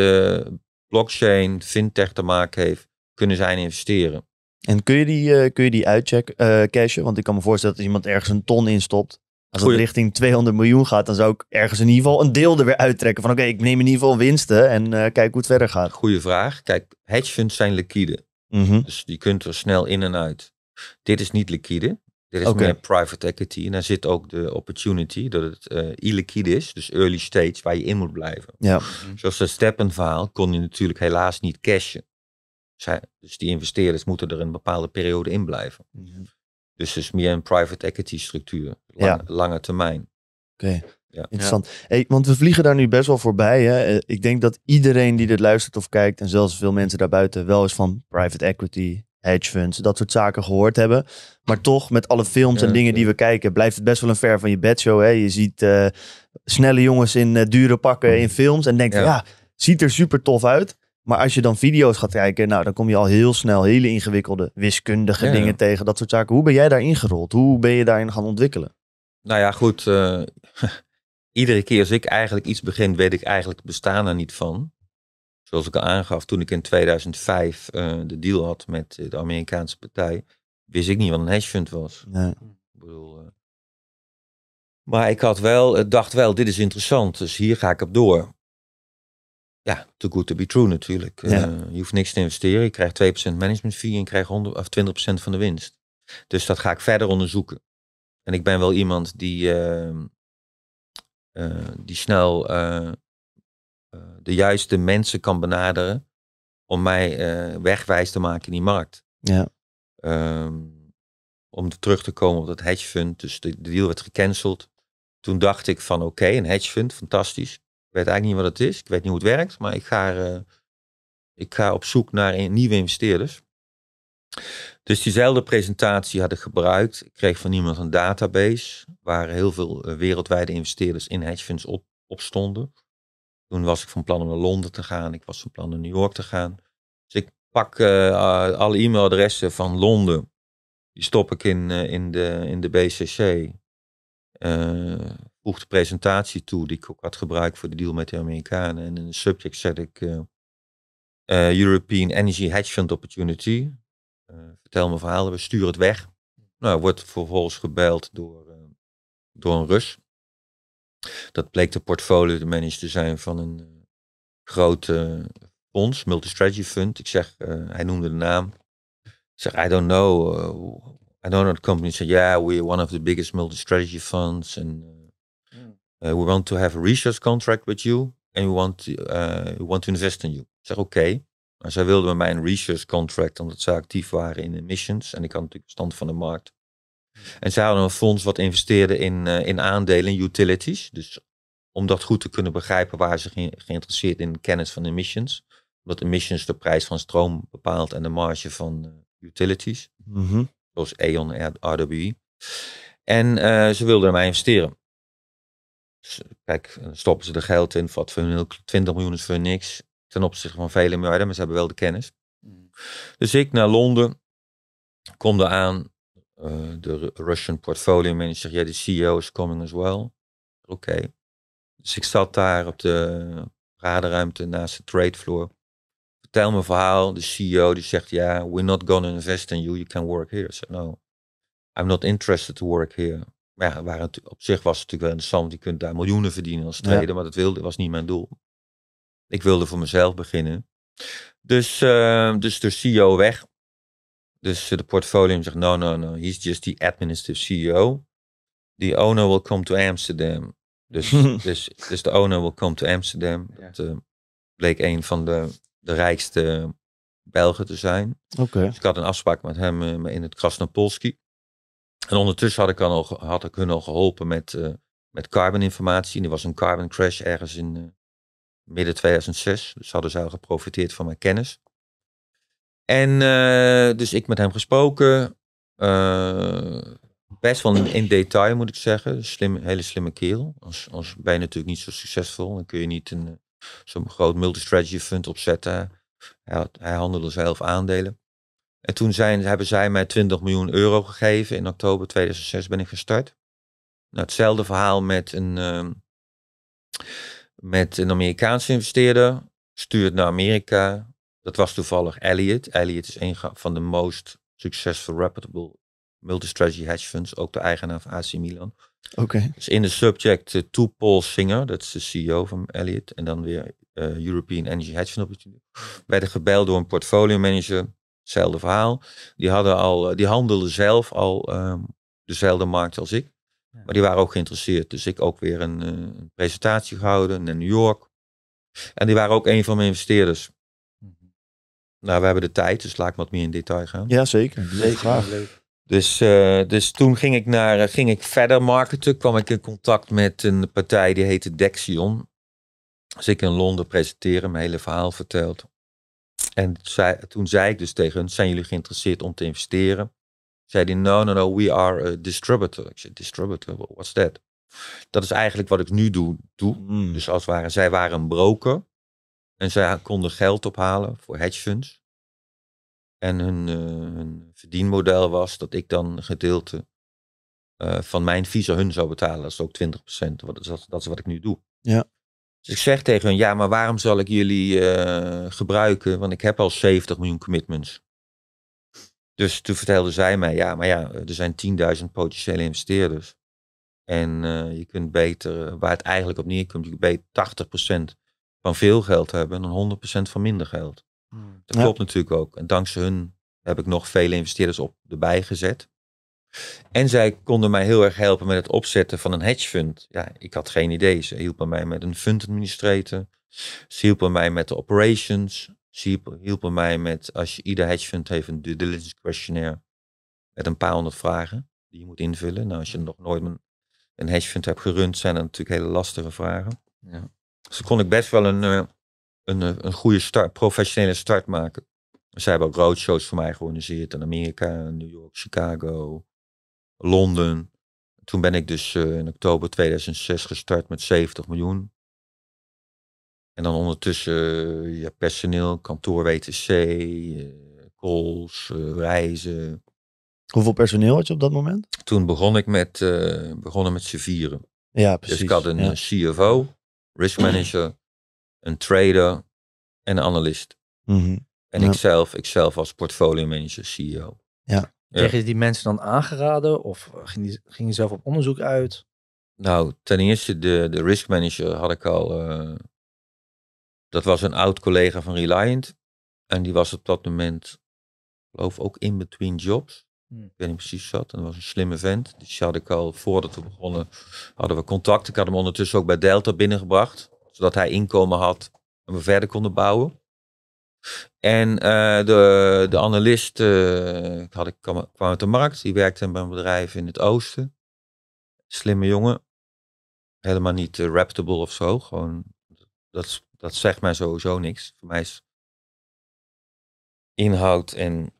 blockchain, fintech te maken heeft, kunnen zij investeren. En kun je die, kun je die uitcheck cashen? Want ik kan me voorstellen dat iemand ergens een ton instopt. Als het richting 200 miljoen gaat, dan zou ik ergens in ieder geval een deel er weer uittrekken. Van oké, ik neem in ieder geval winsten en eh, kijk hoe het verder gaat. Goeie vraag. Kijk, hedge funds zijn liquide. Mhm. Dus die kunt er snel in en uit. Dit is niet liquide. Dit is meer private equity. En daar zit ook de opportunity dat het eh, illiquide is. Dus early stage waar je in moet blijven. Ja. Zoals dus de Steppen verhaal kon je natuurlijk helaas niet cashen. Zij, dus die investeerders moeten er een bepaalde periode in blijven. Mhm. Dus het is meer een private equity structuur. ja. Lange termijn. Oké. Ja. Interessant. Hey, want we vliegen daar nu best wel voorbij. Hè? Eh, ik denk dat iedereen die dit luistert of kijkt, en zelfs veel mensen daarbuiten, wel eens van private equity, hedge funds, dat soort zaken gehoord hebben. Maar toch, met alle films en dingen die we kijken, blijft het best wel een ver van je bedshow. Hè? Je ziet eh, snelle jongens in eh, dure pakken hmm. in films en denkt, ja. ja, ziet er super tof uit. Maar als je dan video's gaat kijken, nou, dan kom je al heel snel hele ingewikkelde wiskundige dingen tegen, dat soort zaken. Hoe ben jij daarin gerold? Hoe ben je daarin gaan ontwikkelen? Nou ja, goed. Eh, iedere keer als ik eigenlijk iets begin, weet ik eigenlijk bestaan er niet van. Zoals ik al aangaf, toen ik in 2005 eh, de deal had met eh, de Amerikaanse partij, wist ik niet wat een hedge fund was. Nee. Ik bedoel, maar ik had wel, dacht wel, dit is interessant, dus hier ga ik op door. Ja, too good to be true natuurlijk. Eh, je hoeft niks te investeren. Je krijgt 2% management fee en krijgt 100, of 20% van de winst. Dus dat ga ik verder onderzoeken. En ik ben wel iemand die, ehm, eh, die snel eh, de juiste mensen kan benaderen om mij wegwijs te maken in die markt. Ja. Ehm, om terug te komen op dat hedge fund. Dus de, deal werd gecanceld. Toen dacht ik van oké, een hedge fund, fantastisch ik weet eigenlijk niet wat het is. Ik weet niet hoe het werkt. Maar ik ga, eh, ik ga op zoek naar nieuwe investeerders. Dus diezelfde presentatie had ik gebruikt. Ik kreeg van iemand een database waar heel veel eh, wereldwijde investeerders in hedge funds op, op stonden. Toen was ik van plan om naar Londen te gaan. Ik was van plan naar New York te gaan. Dus ik pak eh, alle e-mailadressen van Londen. Die stop ik in, in, de, in de BCC voegde presentatie toe die ik ook had gebruikt voor de deal met de Amerikanen. En in de subject zet ik eh, eh, European Energy Hedge Fund Opportunity. Eh, vertel mijn verhaal, we sturen het weg. Nou, wordt vervolgens gebeld door, door een Rus. Dat bleek de portfolio manager te zijn van een grote fonds, multi-strategy fund. Ik zeg, hij noemde de naam. Ik zeg, I don't know. I don't know the company. He ja we we're one of the biggest multi-strategy funds. And uh, we want to have a research contract with you and we want, uh, we want to invest in you. Ik zeg oké. Maar zij wilden bij mij een research contract, omdat ze actief waren in emissions. En ik had natuurlijk stand van de markt. En zij hadden een fonds wat investeerde in, uh, in aandelen, utilities. Dus om dat goed te kunnen begrijpen, waren ze geïnteresseerd in kennis van emissions. Omdat emissions de prijs van stroom bepaalt en de marge van utilities. Mm Zoals E.ON en RWE. En ze wilden mij investeren. Dus, eh, kijk, eh, stoppen ze er geld in, wat voor 20 miljoen is voor niks ten opzichte van vele miljarden, maar ze hebben wel de kennis. Mm. Dus ik naar Londen, kom aan eh, de Russian portfolio manager, ja, de CEO is coming as well. Oké. Dus ik zat daar op de radenruimte naast de trade floor. Vertel mijn verhaal. De CEO die zegt, ja, we're not going to invest in you, you can work here. I said, no, I'm not interested to work here. Maar ja, op zich was het natuurlijk wel interessant. Je kunt daar miljoenen verdienen als trader, maar dat wilde, was niet mijn doel. Ik wilde voor mezelf beginnen. Dus, ehm, dus de CEO weg. Dus de portfolio zegt, no, no, no, he's just the administrative CEO. The owner will come to Amsterdam. Dus, dus, dus de owner will come to Amsterdam. Ja. Dat ehm, bleek een van de, de rijkste Belgen te zijn. Oké. Dus ik had een afspraak met hem eh, in het Krasnopolski. En ondertussen had ik, al, had hun al geholpen met, uh, met carboninformatie. Er was een carbon crash ergens in eh, midden 2006. Dus hadden zij al geprofiteerd van mijn kennis. En eh, dus ik met hem gesproken. best wel in, detail moet ik zeggen. Slim, hele slimme kerel. Als, als ben je natuurlijk niet zo succesvol. Dan kun je niet een, zo'n groot multi-strategy fund opzetten. Hij, hij handelde zelf aandelen. En toen zijn, hebben zij mij 20 miljoen euro gegeven. In oktober 2006 ben ik gestart. Nou, hetzelfde verhaal met een, ehm, met een Amerikaanse investeerder. Stuurt naar Amerika. Dat was toevallig Elliot. Elliot is een van de most successful reputable multi-strategy hedge funds. Ook de eigenaar van AC Milan. Oké. Okay. Dus in de subject eh, to Paul Singer. Dat is de CEO van Elliot. En dan weer eh, European Energy Hedge Fund Opportunity. Werden gebeld door een portfolio manager Hetzelfde verhaal. Die, hadden al, eh, die handelden zelf al ehm, dezelfde markt als ik. Maar die waren ook geïnteresseerd. Dus ik ook weer een, eh, presentatie gehouden in New York. En die waren ook een van mijn investeerders. Mhm. Nou, we hebben de tijd, dus laat ik wat meer in detail gaan. Ja, zeker. Leuk, Dus, eh, dus toen ging ik, naar, ging ik verder marketen. Kwam ik in contact met een partij die heette Dexion. Als dus ik in Londen presenteren, mijn hele verhaal verteld. En toen zei ik dus tegen hun: zijn jullie geïnteresseerd om te investeren? Zeiden, die, no, no, no, we are a distributor. Ik zei, distributor, what's that? Dat is eigenlijk wat ik nu doe. doe. Hmm. Dus als het zij waren een broker. En zij konden geld ophalen voor hedge funds. En hun, eh, verdienmodel was dat ik dan een gedeelte eh, van mijn visa hun zou betalen. Dat is ook 20%. Dat dat is wat ik nu doe. Ja. Dus ik zeg tegen hun, ja, maar waarom zal ik jullie eh, gebruiken? Want ik heb al 70 miljoen commitments. Dus toen vertelde zij mij, ja, maar ja, er zijn 10.000 potentiële investeerders. En eh, je kunt beter, eh, waar het eigenlijk op neerkomt, je kunt beter 80% van veel geld hebben dan 100% van minder geld. Hmm. Dat klopt natuurlijk ook. En dankzij hun heb ik nog vele investeerders op erbij gezet. En zij konden mij heel erg helpen met het opzetten van een hedge fund. Ja, ik had geen idee. Ze hielpen mij met een fund administrator. Ze hielpen mij met de operations. Ze hielpen mij met, als je ieder hedge fund heeft een due diligence questionnaire met een paar honderd vragen die je moet invullen. Nou, als je nog nooit een, een hedge fund hebt gerund, zijn dat natuurlijk hele lastige vragen. Ja. Dus kon ik best wel een, eh, een, eh, een goede start, professionele start maken. Ze hebben ook roadshows voor mij georganiseerd in Amerika, New York, Chicago, Londen. Toen ben ik dus eh, in oktober 2006 gestart met 70 miljoen. En dan ondertussen eh, ja, personeel, kantoor WTC, eh, calls, reizen. Hoeveel personeel had je op dat moment? Toen begon ik met, uh, begonnen met z'n vieren. Ja, precies. Dus ik had een CFO, risk manager, een trader en een analist. Mhm. En ikzelf, ikzelf als portfolio manager, CEO. Ja. Kregen die mensen dan aangeraden of ging, je zelf op onderzoek uit? Nou, ten eerste, de, de risk manager had ik al. Eh, dat was een oud collega van Reliant. En die was op dat moment, geloof ook in between jobs. Hmm. Ik weet niet precies zat. En dat was een slimme vent. Dus had ik al, voordat we begonnen, hadden we contact. Ik had hem ondertussen ook bij Delta binnengebracht. Zodat hij inkomen had en we verder konden bouwen. En eh, de, de analist eh, had ik, kwam, uit de markt. Die werkte bij een bedrijf in het oosten. Slimme jongen. Helemaal niet eh, raptable, of zo. Gewoon, dat, dat zegt mij sowieso niks. Voor mij is inhoud en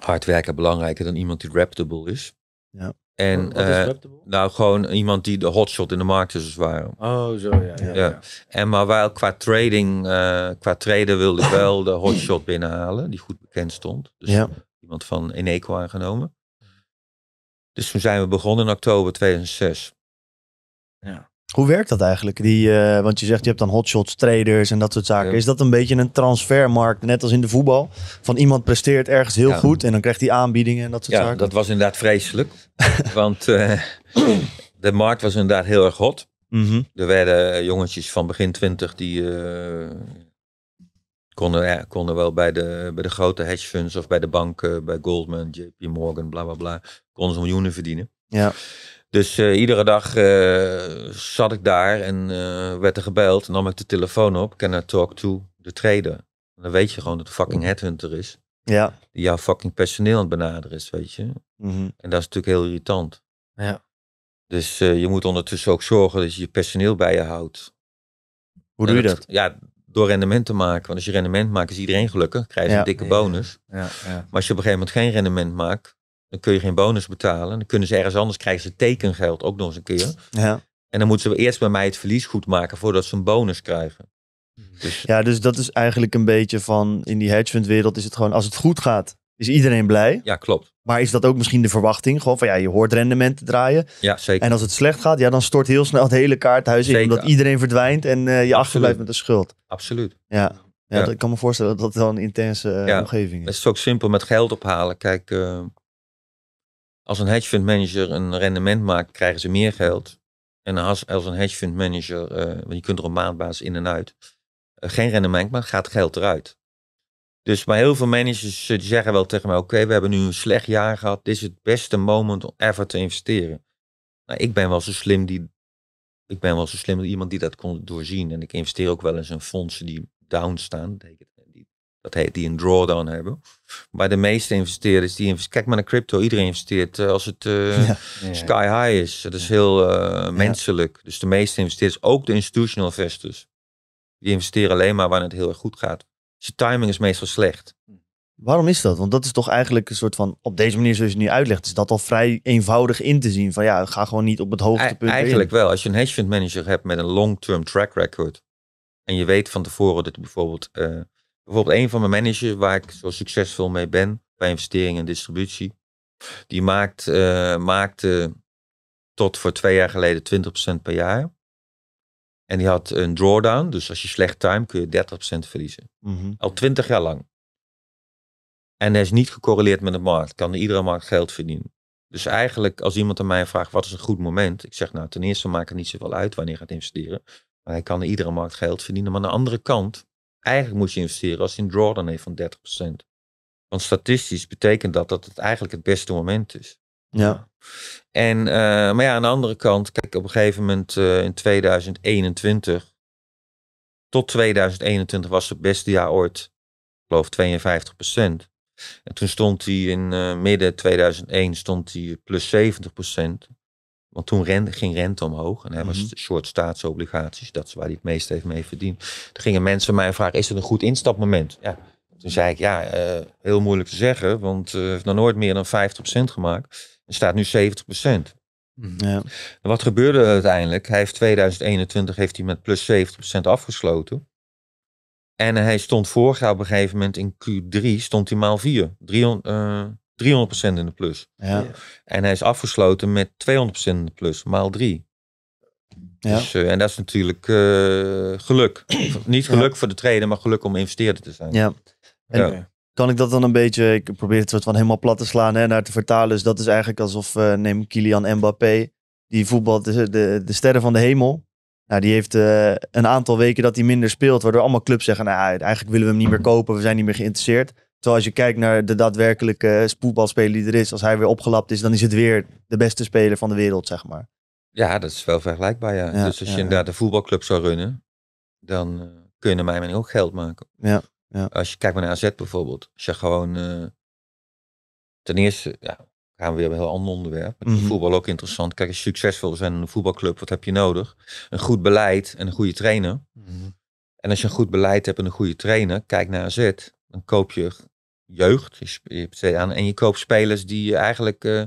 hard werken belangrijker dan iemand die raptable is. Ja. En, eh, nou, gewoon iemand die de hotshot in de markt is, dus waren. Oh, zo ja. ja, ja. En maar wel qua trading, eh, qua trader wilde ik wel de hotshot binnenhalen, die goed bekend stond. Dus ja. iemand van Eneco aangenomen. Dus toen zijn we begonnen in oktober 2006. Ja. Hoe werkt dat eigenlijk? Die, eh, want je zegt, je hebt dan hotshots, traders en dat soort zaken. Is dat een beetje een transfermarkt, net als in de voetbal? Van iemand presteert ergens heel goed en dan krijgt hij aanbiedingen en dat soort ja, zaken? dat was inderdaad vreselijk. want eh, de markt was inderdaad heel erg hot. Mhm. Er werden eh, jongetjes van begin twintig die uh, konden, konden wel bij de, bij de grote hedge funds of bij de banken, bij Goldman, JP Morgan, bla bla bla, konden ze miljoenen verdienen. Ja. Dus eh, iedere dag eh, zat ik daar en eh, werd er gebeld. Nam ik de telefoon op. Can I talk to de trader? En dan weet je gewoon dat de fucking oh. headhunter is. Ja. Die jouw fucking personeel aan het benaderen is, weet je. Mhm. En dat is natuurlijk heel irritant. Ja. Dus je moet ondertussen ook zorgen dat je je personeel bij je houdt. Hoe doe je dat? Ja, door rendement te maken. Want als je rendement maakt, is iedereen gelukkig. Krijg je een dikke bonus. Ja. Ja. Maar als je op een gegeven moment geen rendement maakt, dan kun je geen bonus betalen. Dan kunnen ze ergens anders krijgen ze tekengeld ook nog eens een keer. Ja. En dan moeten ze eerst bij mij het verlies goed maken voordat ze een bonus krijgen. Hmm. Dus... Ja, dus dat is eigenlijk een beetje van in die hedge fund wereld is het gewoon als het goed gaat, is iedereen blij. Ja, klopt. Maar is dat ook misschien de verwachting? Gewoon van ja, je hoort rendementen draaien. Ja, zeker. En als het slecht gaat, ja, dan stort heel snel het hele kaarthuis in. Omdat iedereen verdwijnt en eh, je achterblijft met de schuld. Absoluut. Ja. Ja, ik kan me voorstellen dat dat wel een intense eh, omgeving is. Het is ook simpel met geld ophalen. Kijk, eh, als een hedge fund manager een rendement maakt, krijgen ze meer geld. En als, als een hedge fund manager, eh, want je kunt er op maandbasis in en uit, eh, geen rendement maakt, gaat geld eruit. Dus maar heel veel managers eh, zeggen wel tegen mij: Oké, we hebben nu een slecht jaar gehad. Dit is het beste moment om ever te investeren. Nou, ik ben wel zo slim die. Ik ben wel zo slim iemand die dat kon doorzien. En ik investeer ook wel eens in fondsen die down staan. Dat heet die een drawdown hebben bij de meeste investeerders die investeren. Kijk maar naar crypto. Iedereen investeert eh, als het eh, sky high is. Dat is heel eh, menselijk. Dus de meeste investeerders, ook de institutional investors, die investeren alleen maar wanneer het heel erg goed gaat. Dus de timing is meestal slecht. Waarom is dat? Want dat is toch eigenlijk een soort van, op deze manier zoals je het nu uitlegt, is dat al vrij eenvoudig in te zien. Van ja, ga gewoon niet op het hoogtepunt. eigenlijk wel. Als je een hedge fund manager hebt met een long-term track record en je weet van tevoren dat bijvoorbeeld Bijvoorbeeld een van mijn managers waar ik zo succesvol mee ben bij investeringen en distributie. Die maakt, eh, maakte tot voor twee jaar geleden 20% per jaar. En die had een drawdown. Dus als je slecht time kun je 30% verliezen. Mhm. Al 20 jaar lang. En hij is niet gecorreleerd met de markt. Kan iedere markt geld verdienen. Dus eigenlijk als iemand aan mij vraagt wat is een goed moment. Ik zeg nou ten eerste maakt het niet zoveel uit wanneer gaat investeren. Maar hij kan in iedere markt geld verdienen. Maar aan de andere kant eigenlijk moest je investeren als je een drawdown heeft van 30%. Want statistisch betekent dat dat het eigenlijk het beste moment is. Ja. En, uh, maar ja, aan de andere kant, kijk, op een gegeven moment uh, in 2021, tot 2021 was het beste jaar ooit, ik geloof 52 En toen stond hij in uh, midden 2001, stond hij plus 70 want toen ging rente omhoog en hij was mhm. een soort short staatsobligaties. Dat is waar hij het meest heeft mee verdiend. Toen gingen mensen mij vragen, is het een goed instapmoment? Ja. Toen zei ik, ja, eh, heel moeilijk te zeggen, want eh, hij uh, heeft nog nooit meer dan 50% gemaakt. Hij staat nu 70%. Ja. Wat gebeurde uiteindelijk? Hij heeft 2021 heeft hij met plus 70% afgesloten. En hij stond vorig jaar op een gegeven moment in Q3 stond hij maal 4. 300, 300% in de plus. Ja. En hij is afgesloten met 200% in de plus, maal 3. Ja. Dus, eh, en dat is natuurlijk eh, geluk. Niet geluk voor de trader, maar geluk om investeerder te zijn. Ja. En kan ik dat dan een beetje, ik probeer het soort van helemaal plat te slaan en naar te vertalen. Dus dat is eigenlijk alsof, uh, neem Kylian Mbappé, die voetbalt de, de, de sterren van de hemel. Nou, die heeft een aantal weken dat hij minder speelt, waardoor allemaal clubs zeggen, nou, eigenlijk willen we hem niet meer kopen, we zijn niet meer geïnteresseerd. Terwijl als je kijkt naar de daadwerkelijke spoedbalspeler die er is, als hij weer opgelapt is, dan is het weer de beste speler van de wereld, zeg maar. Ja, dat is wel vergelijkbaar, ja. dus als je inderdaad een voetbalclub zou runnen, dan eh, kun je naar mijn mening ook geld maken. Ja, Als je kijkt naar AZ bijvoorbeeld, als je gewoon eh, ten eerste, ja, gaan we weer op een heel ander onderwerp. Mm Voetbal ook interessant. Kijk, als je succesvol zijn in een voetbalclub, wat heb je nodig? Een goed beleid en een goede trainer. Mhm. En als je een goed beleid hebt en een goede trainer, kijk naar AZ dan koop je jeugd, je hebt aan, en je koopt spelers die eh, eigenlijk eh,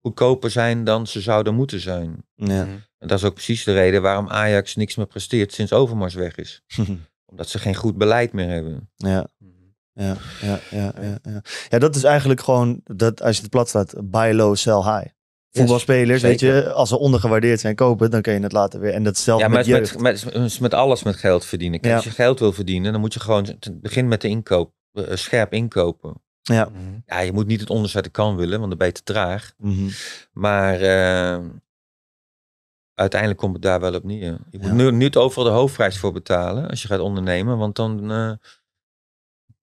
goedkoper zijn dan ze zouden moeten zijn. Ja. Mhm. En dat is ook precies de reden waarom Ajax niks meer presteert sinds Overmars weg is. Omdat ze geen goed beleid meer hebben. Mhm. Ja. Ja, ja, ja, ja, ja. ja dat is eigenlijk gewoon, dat, als je het plat staat, buy low, sell high. Voetbalspelers, weet je, als ze ondergewaardeerd zijn, kopen, dan kun je het later weer. En dat zelf ja, met, met, met, met, alles met geld verdienen. Als je geld wil verdienen, dan moet je gewoon, beginnen met de inkoop. Eh, scherp inkopen. Ja. ja, je moet niet het onderste kan willen, want dan ben je te traag. Mhm. Maar ehm, uiteindelijk komt het daar wel op neer. Je moet nu, niet overal de hoofdprijs voor betalen als je gaat ondernemen, want dan... Eh,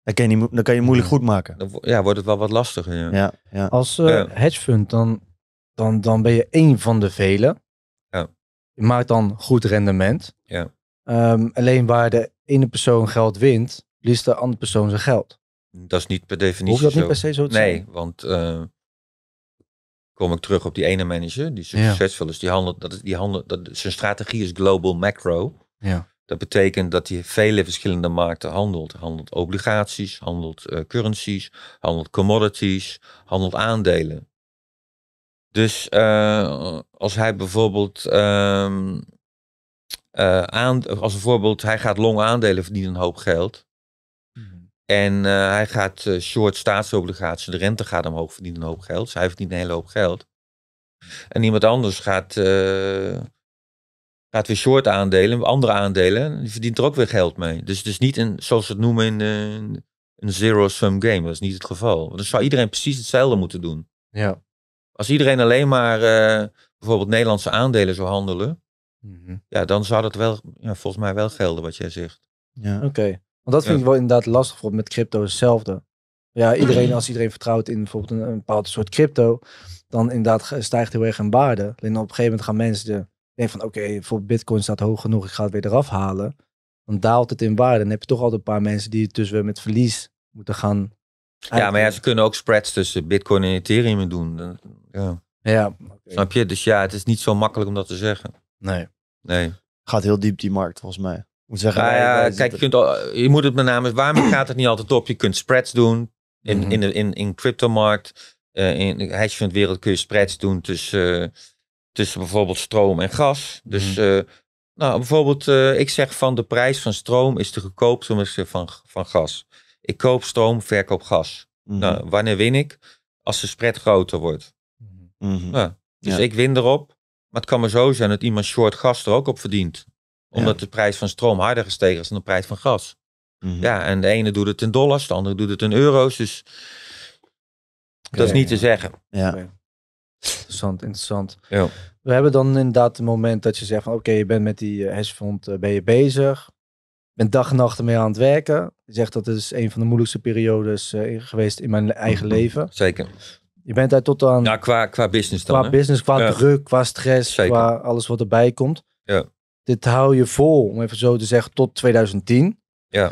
dan kan, je moeilijk goed maken. Dan, ja, wordt het wel wat lastiger. Ja. ja, ja. Als uh, hedge fund, dan, dan, dan ben je één van de velen. Ja. Je maakt dan goed rendement. Ja. Ehm, alleen waar de ene persoon geld wint, liefst de andere persoon zijn geld. Dat is niet per definitie Hoeft dat niet per se zo te nee, want eh, kom ik terug op die ene manager, die succesvol is, die handelt, dat, is, die handelt dat, zijn strategie is global macro. Ja. Dat betekent dat hij vele verschillende markten handelt. Handelt obligaties, handelt eh, currencies, handelt commodities, handelt aandelen. Dus eh, als hij bijvoorbeeld ehm, aan, als een voorbeeld, hij gaat long aandelen verdienen een hoop geld. En eh, hij gaat eh, short staatsobligaties. De rente gaat omhoog, verdient een hoop geld. Zij dus hij verdient een hele hoop geld. En iemand anders gaat, eh, gaat weer short aandelen, andere aandelen. Die verdient er ook weer geld mee. Dus het is niet een, zoals ze het noemen, in, een, een zero-sum game. Dat is niet het geval. Want dan zou iedereen precies hetzelfde moeten doen. Ja. Als iedereen alleen maar bijvoorbeeld Nederlandse aandelen zou handelen. Mhm. Ja, dan zou dat wel, ja, volgens mij wel gelden wat jij zegt. Ja, oké. Want dat vind ik wel inderdaad lastig voor met crypto hetzelfde. Ja, iedereen, als iedereen vertrouwt in bijvoorbeeld een, een bepaald soort crypto, dan inderdaad stijgt heel erg in waarde. Alleen op een gegeven moment gaan mensen de, denken van oké, voor bitcoin staat hoog genoeg, ik ga het weer eraf halen. Dan daalt het in waarde. Dan heb je toch altijd een paar mensen die het dus weer met verlies moeten gaan. Ja, maar ja, ze kunnen ook spreads tussen bitcoin en ethereum doen. Ja. ja Snap je? Dus ja, het is niet zo makkelijk om dat te zeggen. Nee. Nee. Gaat heel diep die markt volgens mij. Nou ja, kijk, je, kunt je moet het met name, waarom gaat het niet altijd op? Je kunt spreads doen in, mhm. in, de, in, in cryptomarkt. Uh, in de hash van de wereld kun je spreads doen tussen, eh, tussen bijvoorbeeld stroom en gas. Dus mhm. eh, nou, bijvoorbeeld, ik zeg van de prijs van stroom is de goedkoopste van, van gas. Ik koop stroom, verkoop gas. Mhm. nou, wanneer win ik? Als de spread groter wordt. dus ja. ik win erop. Maar het kan maar zo zijn dat iemand short gas er ook op verdient omdat de prijs van stroom harder gestegen is dan de prijs van gas. Mhm. Ja, en de ene doet het in dollars, de andere doet het in euro's. Dus dat is niet te zeggen. Ja. Interessant, interessant. Ja. We hebben dan inderdaad het moment dat je zegt van oké, je bent met die hashfond eh, uh, eh, ben je bezig. Ben dag en nacht ermee aan het werken. Je zegt dat is een van de moeilijkste periodes eh, geweest in mijn eigen mhm. leven. Zeker. Je bent daar tot aan... Ja, qua, qua business dan. Qua business, qua druk, qua stress, Zeker. qua alles wat erbij komt. Ja dit hou je vol, om even zo te zeggen, tot 2010. Ja.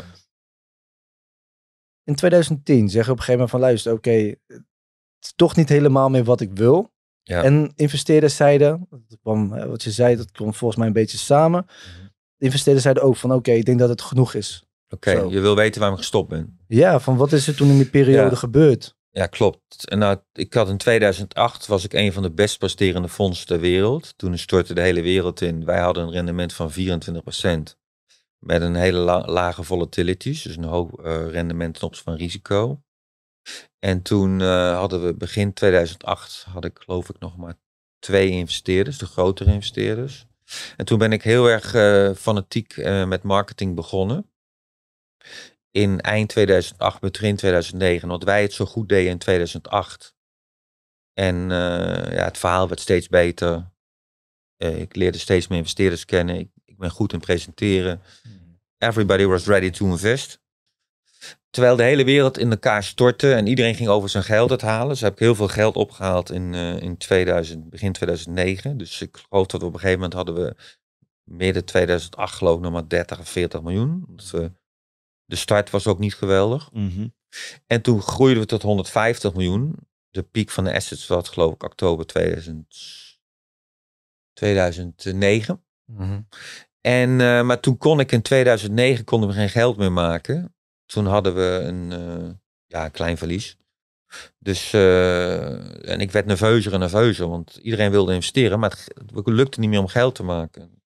In 2010 zeg je op een gegeven moment van luister, oké, het is toch niet helemaal meer wat ik wil. Ja. En investeerders zeiden, kwam, wat je zei, dat komt volgens mij een beetje samen. Mhm. Investeerders zeiden ook van oké, ik denk dat het genoeg is. Oké, je wil weten waarom ik gestopt ben. Ja, van wat is er toen in die periode gebeurd? Ja, klopt. nou, ik had in 2008 was ik een van de best presterende fondsen ter wereld. Toen stortte de hele wereld in. Wij hadden een rendement van 24%. Met een hele lage volatility, dus een hoog eh, rendement ten opzichte van risico. En toen eh, hadden we begin 2008, had ik geloof ik nog maar twee investeerders, de grotere investeerders. En toen ben ik heel erg eh, fanatiek met marketing begonnen in eind 2008, begin 2009, omdat wij het zo goed deden in 2008. En eh, ja, het verhaal werd steeds beter. Eh, ik leerde steeds meer investeerders kennen. Ik, ben goed in presenteren. Mhm. Everybody was ready to invest. Terwijl de hele wereld in elkaar stortte en iedereen ging over zijn geld het halen. Dus heb ik heel veel geld opgehaald in, eh, in 2000, begin 2009. Dus ik geloof dat we op een gegeven moment hadden we midden 2008 geloof ik nog maar 30 of 40 miljoen. Dat we de start was ook niet geweldig. Mhm. En toen groeiden we tot 150 miljoen. De piek van de assets was geloof ik oktober 2000, 2009. Mhm. En, eh, maar toen kon ik in 2009 konden we geen geld meer maken. Toen hadden we een, eh, ja, klein verlies. Dus, eh, en ik werd nerveuzer en nerveuzer, want iedereen wilde investeren, maar het, lukte niet meer om geld te maken.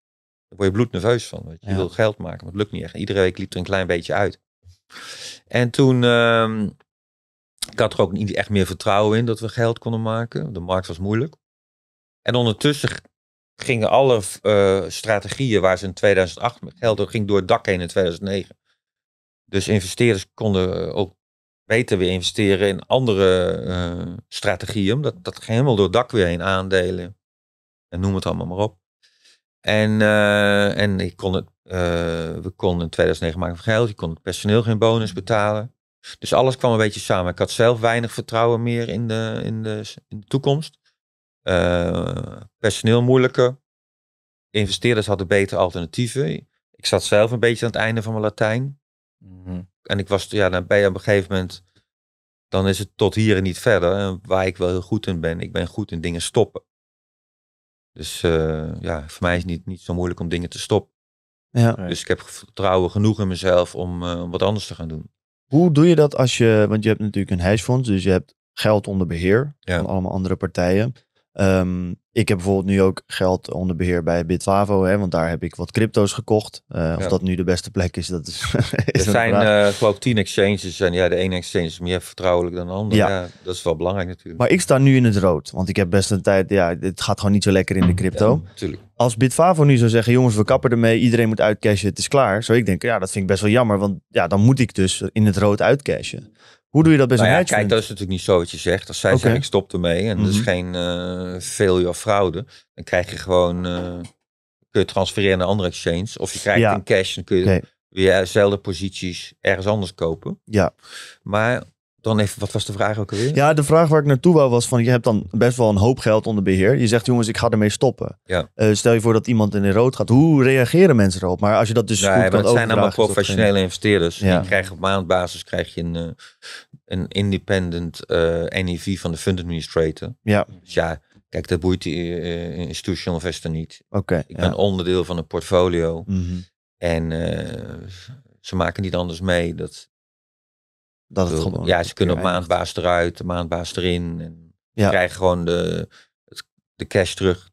Daar word je bloednerveus van. Weet je. wil geld maken, maar het lukt niet echt. Iedere week liep er een klein beetje uit. En toen, um, ik had er ook niet echt meer vertrouwen in dat we geld konden maken. De markt was moeilijk. En ondertussen gingen alle eh, strategieën waar ze in 2008 geld ging door het dak heen in 2009. Dus investeerders konden eh, ook beter weer investeren in andere eh, strategieën. Dat, dat ging helemaal door het dak weer heen. Aandelen en noem het allemaal maar op. En, eh, en ik kon het, eh, we konden in 2009 maken van geld. Je kon het personeel geen bonus mm-hmm. betalen. Dus alles kwam een beetje samen. Ik had zelf weinig vertrouwen meer in de, in de, in de toekomst. Eh, personeel moeilijker. Investeerders hadden betere alternatieven. Ik zat zelf een beetje aan het einde van mijn Latijn. Mm-hmm. En ik was, ja, dan ben je op een gegeven moment, dan is het tot hier en niet verder. Waar ik wel heel goed in ben, ik ben goed in dingen stoppen. Dus eh, ja, voor mij is het niet, niet zo moeilijk om dingen te stoppen. Ja. Dus ik heb vertrouwen genoeg in mezelf eh, om wat anders te gaan doen. Hoe doe je dat als je, want je hebt natuurlijk een hedgefonds, dus je hebt geld onder beheer van allemaal andere partijen. Ehm, ik heb bijvoorbeeld nu ook geld onder beheer bij Bitvavo, hè, want daar heb ik wat crypto's gekocht. Eh, of dat nu de beste plek is, dat is. er zijn, eh, gewoon tien exchanges. En ja, de ene exchange is meer vertrouwelijk dan de andere. Ja. dat is wel belangrijk natuurlijk. Maar ik sta nu in het rood, want ik heb best een tijd. Ja, het gaat gewoon niet zo lekker in de crypto. Ja, Als Bitfavo nu zou zeggen: jongens, we kappen ermee, iedereen moet uitcashen, het is klaar. zou ik denken. ja, dat vind ik best wel jammer, want ja, dan moet ik dus in het rood uitcashen. Hoe doe je dat bij zo'n nou ja, Kijk, dat is natuurlijk niet zo wat je zegt. Als zij okay. zeggen ik stop ermee en mm is mhm. geen uh, failure of fraude, dan krijg je gewoon, uh, kun je transfereren naar andere exchange. Of je krijgt een cash en kun je weer dezelfde posities ergens anders kopen. Ja. Maar dan even, wat was de vraag ook alweer? Ja, de vraag waar ik naartoe wou was van, je hebt dan best wel een hoop geld onder beheer. Je zegt, jongens, ik ga ermee stoppen. Ja. Eh, stel je voor dat iemand in de rood gaat. Hoe reageren mensen erop? Maar als je dat dus ja, goed kan Het zijn allemaal professionele investeerders. Die krijgen op maandbasis krijg je een, eh, een independent uh, eh, NEV van de fund administrator. Ja. Dus ja, kijk, dat boeit die institutional investor niet. Oké. ik ben onderdeel van een portfolio. Mhm. En ze maken niet anders mee. Dat, dat het ja, ze kunnen op maandbaas eruit, maandbaas erin. En ja. krijgen gewoon de, de cash terug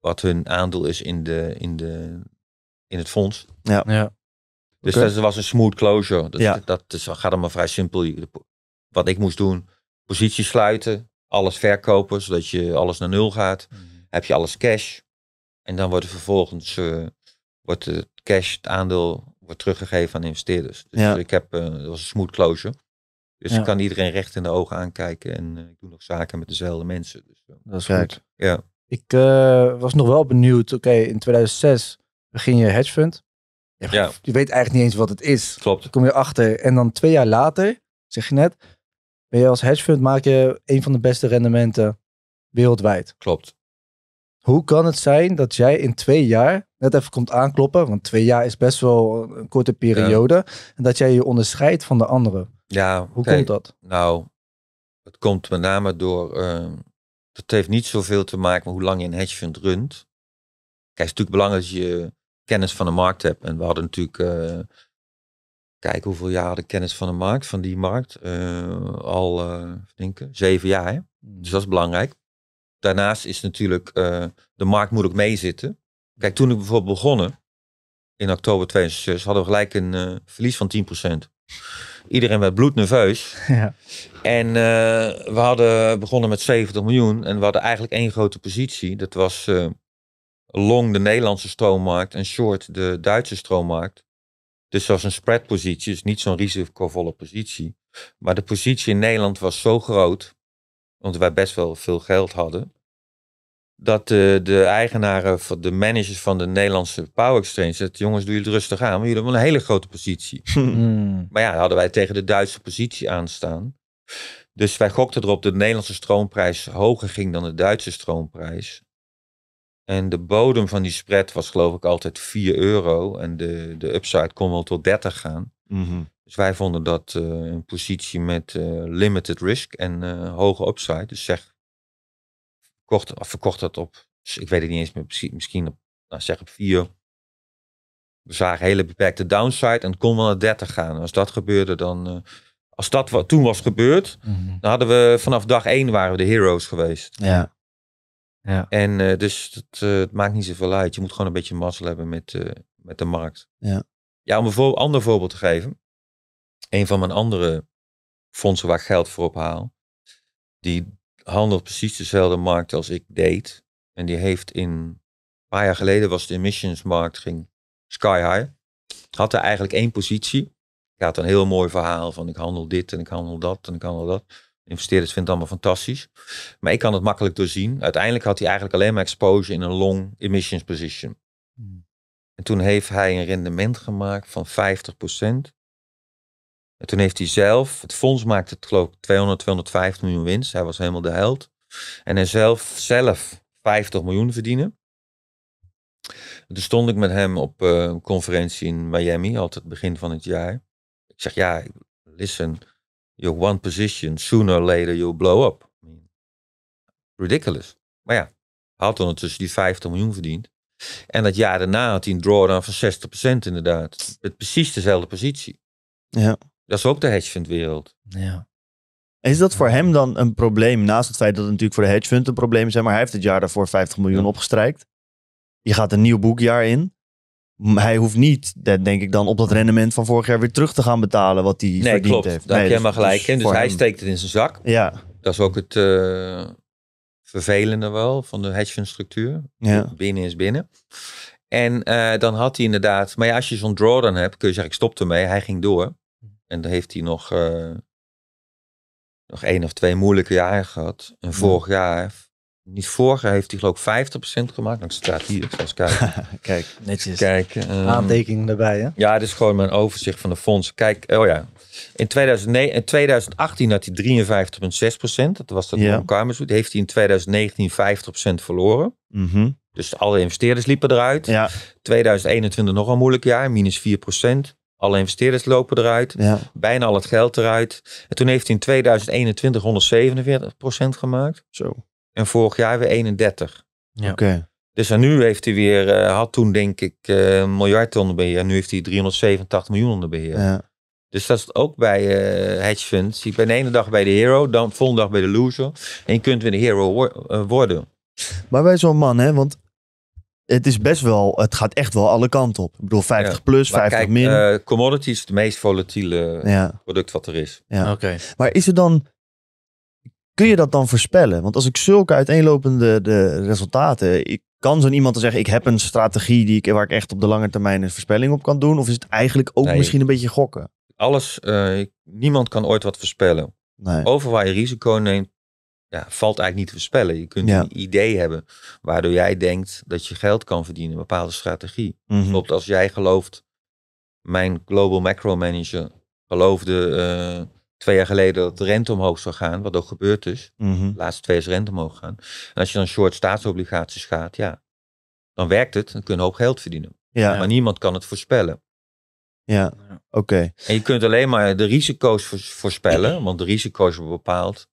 wat hun aandeel is in, de, in, de, in het fonds. Ja. ja. Dus dat was een smooth closure. ja. dat, dat is, gaat allemaal vrij simpel. Wat ik moest doen, posities sluiten, alles verkopen, zodat je alles naar nul gaat. Mhm. Heb je alles cash. En dan wordt vervolgens eh, wordt het cash, het aandeel, wordt teruggegeven aan investeerders. Dus ja. ik heb, eh, dat was een smooth closure. Dus ik kan iedereen recht in de ogen aankijken en eh, ik doe nog zaken met dezelfde mensen. Dus, eh, dat is goed. Ja. Ik eh, was nog wel benieuwd. Oké, in 2006 begin je hedge fund. Je, ja. je weet eigenlijk niet eens wat het is. Klopt. Dan kom je achter. En dan twee jaar later, zeg je net, ben je als hedge fund maak je een van de beste rendementen wereldwijd. Klopt. Hoe kan het zijn dat jij in twee jaar net even komt aankloppen, want twee jaar is best wel een korte periode, en dat jij je onderscheidt van de anderen? Ja, hoe komt dat? Nou, het komt met name door. Uh, ehm, het heeft niet zoveel te maken met hoe lang je een hedge fund runt. Kijk, het is natuurlijk belangrijk dat je kennis van de markt hebt. En we hadden natuurlijk. Eh, kijk, hoeveel jaar de kennis van de markt, van die markt. Uh, al, eh, denk ik, zeven jaar. Hè? Hmm. Dus dat is belangrijk. Daarnaast is natuurlijk. de markt moet ook meezitten. Kijk, toen ik bijvoorbeeld begonnen. In oktober 2006 hadden we gelijk een verlies van 10%. Iedereen werd bloed Ja. En eh, we hadden begonnen met 70 miljoen. En we hadden eigenlijk één grote positie. Dat was eh, long de Nederlandse stroommarkt en short de Duitse stroommarkt. Dus dat was een spread positie, Dus niet zo'n risicovolle positie. Maar de positie in Nederland was zo groot. Omdat wij best wel veel geld hadden dat de, de eigenaren, van de managers van de Nederlandse Power Exchange zegt, jongens, doe je het rustig aan, want jullie hebben een hele grote positie. Hmm. Maar ja, hadden wij tegen de Duitse positie aanstaan. Dus wij gokten erop dat de Nederlandse stroomprijs hoger ging dan de Duitse stroomprijs. En de bodem van die spread was geloof ik altijd 4 euro. En de, de upside kon wel tot 30 gaan. Mhm. Dus wij vonden dat eh, een positie met eh, limited risk en eh, hoge upside. Dus zeg of verkocht dat op, ik weet het niet eens misschien, misschien op, nou zeg op 4. We zagen hele beperkte downside en kon wel naar 30 gaan. als dat gebeurde, dan. Eh, als dat wat toen was gebeurd, mhm. dan hadden we vanaf dag 1 waren we de heroes geweest. Ja. ja. En eh, dus het, eh, het, maakt niet zoveel uit. Je moet gewoon een beetje mazzel hebben met, met de markt. Ja. Ja, om een ander voorbeeld te geven. Een van mijn andere fondsen waar ik geld voor ophaal, die handelt precies dezelfde markt als ik deed. En die heeft in, een paar jaar geleden was de emissionsmarkt ging sky high. Had er eigenlijk één positie. Ik had een heel mooi verhaal van ik handel dit en ik handel dat en ik handel dat. Investeerders vinden het allemaal fantastisch. Maar ik kan het makkelijk doorzien. Uiteindelijk had hij eigenlijk alleen maar exposure in een long emissions position. Hmm. En toen heeft hij een rendement gemaakt van 50% en toen heeft hij zelf, het fonds maakte het geloof ik 200, 250 miljoen winst. Hij was helemaal de held. En hij zelf, zelf 50 miljoen verdienen. toen stond ik met hem op eh, een conferentie in Miami, altijd begin van het jaar. Ik zeg, ja, listen, your one position, sooner or later you'll blow up. Ridiculous. Maar ja, had ondertussen die 50 miljoen verdiend. En dat jaar daarna had hij een drawdown van 60% inderdaad. Met precies dezelfde positie. Ja. Dat is ook de hedge fund wereld. Ja. Is dat voor hem dan een probleem? Naast het feit dat het natuurlijk voor de hedge fund een probleem is, maar hij heeft het jaar daarvoor 50 miljoen ja. opgestrijkt. Je gaat een nieuw boekjaar in. Hij hoeft niet, denk ik dan, op dat rendement van vorig jaar weer terug te gaan betalen wat hij nee, verdiend klopt. heeft. Daar heb je dus helemaal gelijk Dus, dus hij steekt het in zijn zak. Ja. Dat is ook het eh, vervelende wel van de hedge fund structuur. Binnen is binnen. En eh, dan had hij inderdaad, maar ja, als je zo'n drawdown hebt, kun je zeggen ik stop ermee. Hij ging door. En dan heeft hij nog, uh, nog één of twee moeilijke jaren gehad. En vorig jaar, niet vorig jaar, heeft hij geloof ik 50% gemaakt. Dan nou, staat hier, ik zal eens kijken. Kijk, netjes. Kijk, um, ehm. Aantekening erbij, hè? Ja, dit is gewoon mijn overzicht van de fondsen. Kijk, oh ja. In, 2009, in 2018 had hij 53,6%. Dat was dat ja. Kamerzoet. Heeft hij in 2019 50% verloren. Mm Dus alle investeerders liepen eruit. Ja. 2021 nog een moeilijk jaar, minus 4%. Alle investeerders lopen eruit. Ja. Bijna al het geld eruit. En toen heeft hij in 2021 147 gemaakt. Zo. En vorig jaar weer 31. Ja. Oké. Dus en nu heeft hij weer, eh, had toen denk ik uh, een miljard onder beheer. Nu heeft hij 387 miljoen onder beheer. Ja. Dus dat is ook bij uh, hedge funds. Je bent de ene dag bij de hero, dan volgende dag bij de loser. En je kunt weer de hero worden. Maar bij zo'n man, hè, want het is best wel, het gaat echt wel alle kanten op. Ik bedoel, 50 plus, maar 50 min. Uh, eh, commodity is het meest volatiele product wat er is. Oké. Maar is er dan, kun je dat dan voorspellen? Want als ik zulke uiteenlopende de resultaten, ik kan zo'n iemand dan zeggen, ik heb een strategie die ik, waar ik echt op de lange termijn een voorspelling op kan doen? Of is het eigenlijk ook misschien een beetje gokken? Alles, eh, niemand kan ooit wat voorspellen. Nee. Over waar je risico neemt, ja, valt eigenlijk niet te voorspellen. Je kunt een idee hebben waardoor jij denkt dat je geld kan verdienen, een bepaalde strategie. Mm Klopt, als jij gelooft, mijn global macro manager geloofde eh, twee jaar geleden dat de rente omhoog zou gaan, wat ook gebeurd is. Mhm. De laatste twee is rente omhoog gaan. En als je dan short staatsobligaties gaat, ja, dan werkt het, dan kun je een hoop geld verdienen. Ja. Maar niemand kan het voorspellen. Ja, oké. En je kunt alleen maar de risico's voorspellen, want de risico's worden bepaald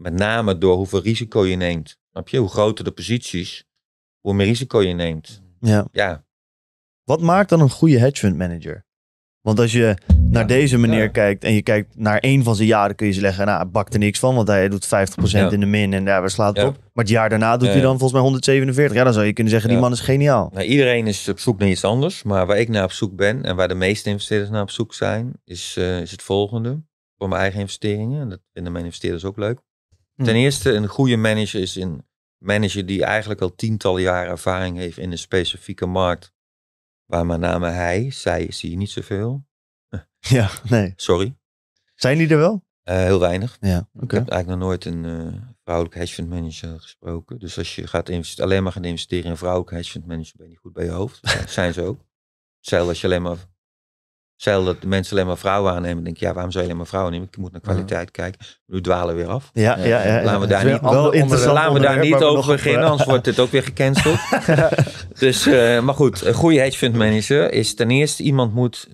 met name door hoeveel risico je neemt. Snap je? Hoe groter de posities, hoe meer risico je neemt. Ja. ja. Wat maakt dan een goede hedge fund manager? Want als je naar deze meneer kijkt en je kijkt naar één van zijn jaren, kun je zeggen: nou, er niks van, want hij doet 50% in de min en daar we slaat het op. Maar het jaar daarna doet hij dan volgens mij 147. Ja, dan zou je kunnen zeggen, die man is geniaal. Nou, iedereen is op zoek naar iets anders, maar waar ik naar op zoek ben en waar de meeste investeerders naar op zoek zijn, is, eh, is het volgende. Voor mijn eigen investeringen, en dat vinden mijn investeerders ook leuk. Hm. Ten eerste, een goede manager is een manager die eigenlijk al tientallen jaren ervaring heeft in een specifieke markt. Waar met name hij, zij zie je niet zoveel. Ja, nee. Sorry. Zijn die er wel? Eh, heel weinig. Ja, okay. Ik heb eigenlijk nog nooit een uh, eh, vrouwelijke hedge manager gesproken. Dus als je gaat alleen maar gaan investeren in een vrouwelijke hedge manager, ben je niet goed bij je hoofd. zijn ze ook. Hetzelfde als je alleen maar zelf dat de mensen alleen maar vrouwen aannemen. denk ik, ja, waarom zou je alleen maar vrouwen nemen? Ik moet naar kwaliteit kijken. Nu dwalen weer af. Eh, ja, ja, ja, Laten we daar niet, wel onder, laten we daar niet over beginnen, anders wordt dit ook weer gecanceld. dus, eh, maar goed, een goede hedge fund manager is ten eerste iemand moet,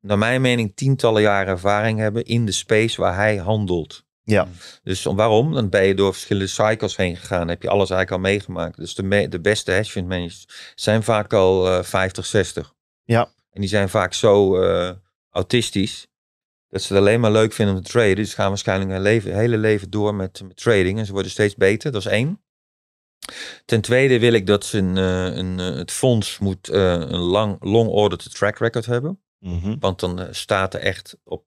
naar mijn mening, tientallen jaren ervaring hebben in de space waar hij handelt. Ja. Dus waarom? Dan ben je door verschillende cycles heen gegaan. heb je alles eigenlijk al meegemaakt. Dus de, me de beste hedge fund managers zijn vaak al uh, 50, 60. Ja. En die zijn vaak zo eh, autistisch dat ze het alleen maar leuk vinden om te traden. Dus gaan waarschijnlijk hun leven, hele leven door met, met, trading. En ze worden steeds beter, dat is één. Ten tweede wil ik dat ze een, eh, eh, het fonds moet een lang, long order track record hebben. Mhm. Want dan staat er echt op,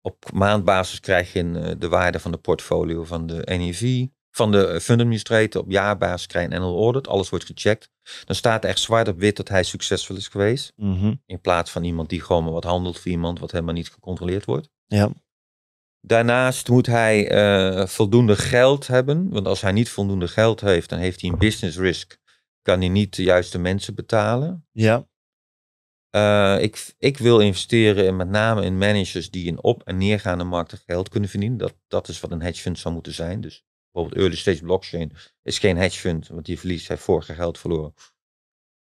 op maandbasis krijg je de waarde van de portfolio van de NIV. E van de fund administrator op jaarbasis krijg en een audit. Alles wordt gecheckt. Dan staat er echt zwart op wit dat hij succesvol is geweest. Mhm. In plaats van iemand die gewoon maar wat handelt voor iemand wat helemaal niet gecontroleerd wordt. Ja. Daarnaast moet hij eh, voldoende geld hebben. Want als hij niet voldoende geld heeft, dan heeft hij een business risk. Kan hij niet de juiste mensen betalen. Ja. Eh, ik, ik wil investeren in, met name in managers die in op- en neergaande markten geld kunnen verdienen. Dat, dat is wat een hedge fund zou moeten zijn. Dus bijvoorbeeld early stage blockchain, is geen hedge fund, want die verliest, heeft vorige geld verloren.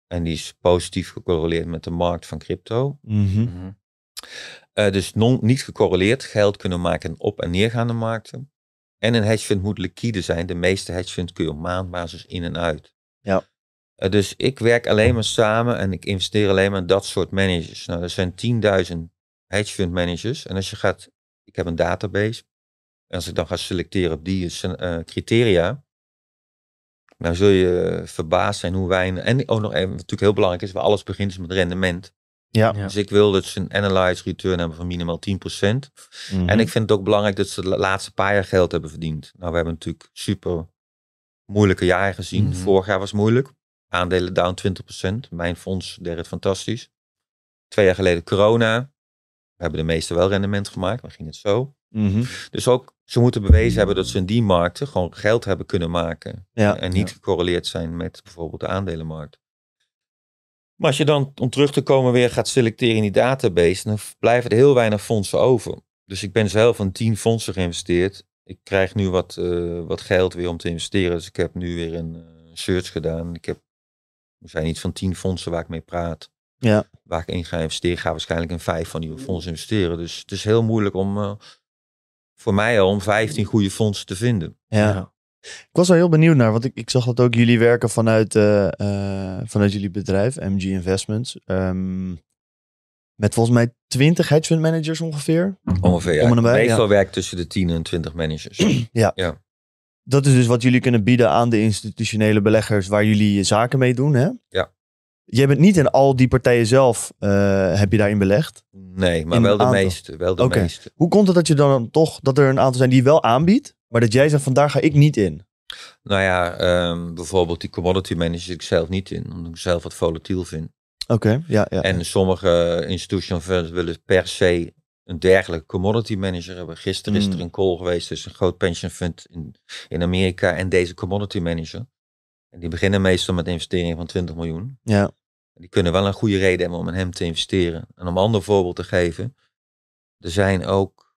En die is positief gecorreleerd met de markt van crypto. Mhm. Mhm. Eh, dus non, niet gecorreleerd geld kunnen maken op- en neergaande markten. En een hedge fund moet liquide zijn. De meeste hedge funds kun je op maandbasis in en uit. Ja. Eh, dus ik werk alleen maar samen en ik investeer alleen maar in dat soort managers. Nou, er zijn 10.000 hedge fund managers. En als je gaat, ik heb een database. En als ik dan ga selecteren op die eh, criteria, dan zul je verbaasd zijn hoe weinig. En ook nog even, natuurlijk heel belangrijk is, waar alles begint is met rendement. Ja. Dus ik wil dat ze een analyzed return hebben van minimaal 10%. Mhm. En ik vind het ook belangrijk dat ze de laatste paar jaar geld hebben verdiend. Nou, we hebben natuurlijk super moeilijke jaren gezien. Mhm. Vorig jaar was moeilijk. Aandelen down 20%. Mijn fonds deed het fantastisch. Twee jaar geleden corona. We hebben de meeste wel rendement gemaakt, maar ging het zo. Mhm. Dus ook ze moeten bewezen hebben dat ze in die markten gewoon geld hebben kunnen maken. en niet gecorreleerd zijn met bijvoorbeeld de aandelenmarkt. Maar als je dan om terug te komen weer gaat selecteren in die database, dan blijven er heel weinig fondsen over. Dus ik ben zelf dus in tien fondsen geïnvesteerd. Ik krijg nu wat, eh, wat geld weer om te investeren. Dus ik heb nu weer een eh, search gedaan. Ik heb, er zijn iets van tien fondsen waar ik mee praat. Ja. Waar ik in ga investeren, ga waarschijnlijk in vijf van die fondsen investeren. Dus het is heel moeilijk om. Eh, voor mij al om 15 goede fondsen te vinden. Ja. Ik was wel heel benieuwd naar, want ik, ik zag dat ook jullie werken vanuit, eh, eh, vanuit jullie bedrijf, MG Investments. Ehm, met volgens mij 20 hedge fund managers ongeveer. Ongeveer, ja. Om en bij, Meestal tussen de 10 en 20 managers. ja. ja. Dat is dus wat jullie kunnen bieden aan de institutionele beleggers waar jullie je zaken mee doen, hè? Ja. Je bent niet in al die partijen zelf, eh, heb je daarin belegd? Nee, maar wel de meeste. Wel de meeste. Hoe komt het dat je dan toch, dat er een aantal zijn die wel aanbiedt, maar dat jij zegt van daar ga ik niet in? Nou ja, ehm, bijvoorbeeld die commodity manager ik zelf niet in, omdat ik zelf wat volatiel vind. Oké, ja, ja. En sommige institutional funds willen per se een dergelijke commodity manager hebben. Gisteren is er mm. een call geweest tussen een groot pension fund in, in Amerika en deze commodity manager. En die beginnen meestal met investeringen van 20 miljoen. Ja. Die kunnen wel een goede reden hebben om in hem te investeren. En om een ander voorbeeld te geven, er zijn ook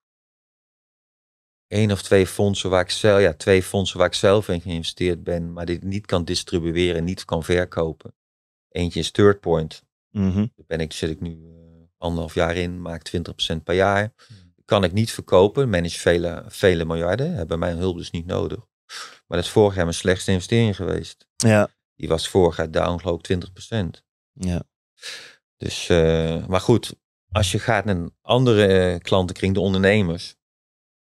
één of twee fondsen waar ik zelf, ja, twee fondsen waar ik zelf in geïnvesteerd ben, maar die niet kan distribueren, niet kan verkopen. Eentje is Third Point. Mhm. Daar ben ik, zit ik nu eh, anderhalf jaar in, maak 20% per jaar. Mhm. Kan ik niet verkopen, manage vele, vele miljarden, hebben mijn hulp dus niet nodig. Maar dat is vorig jaar mijn slechtste investering geweest. Ja. Die was vorig jaar down geloof 20%. Ja. Dus, eh, maar goed, als je gaat naar een andere eh, klantenkring, de ondernemers,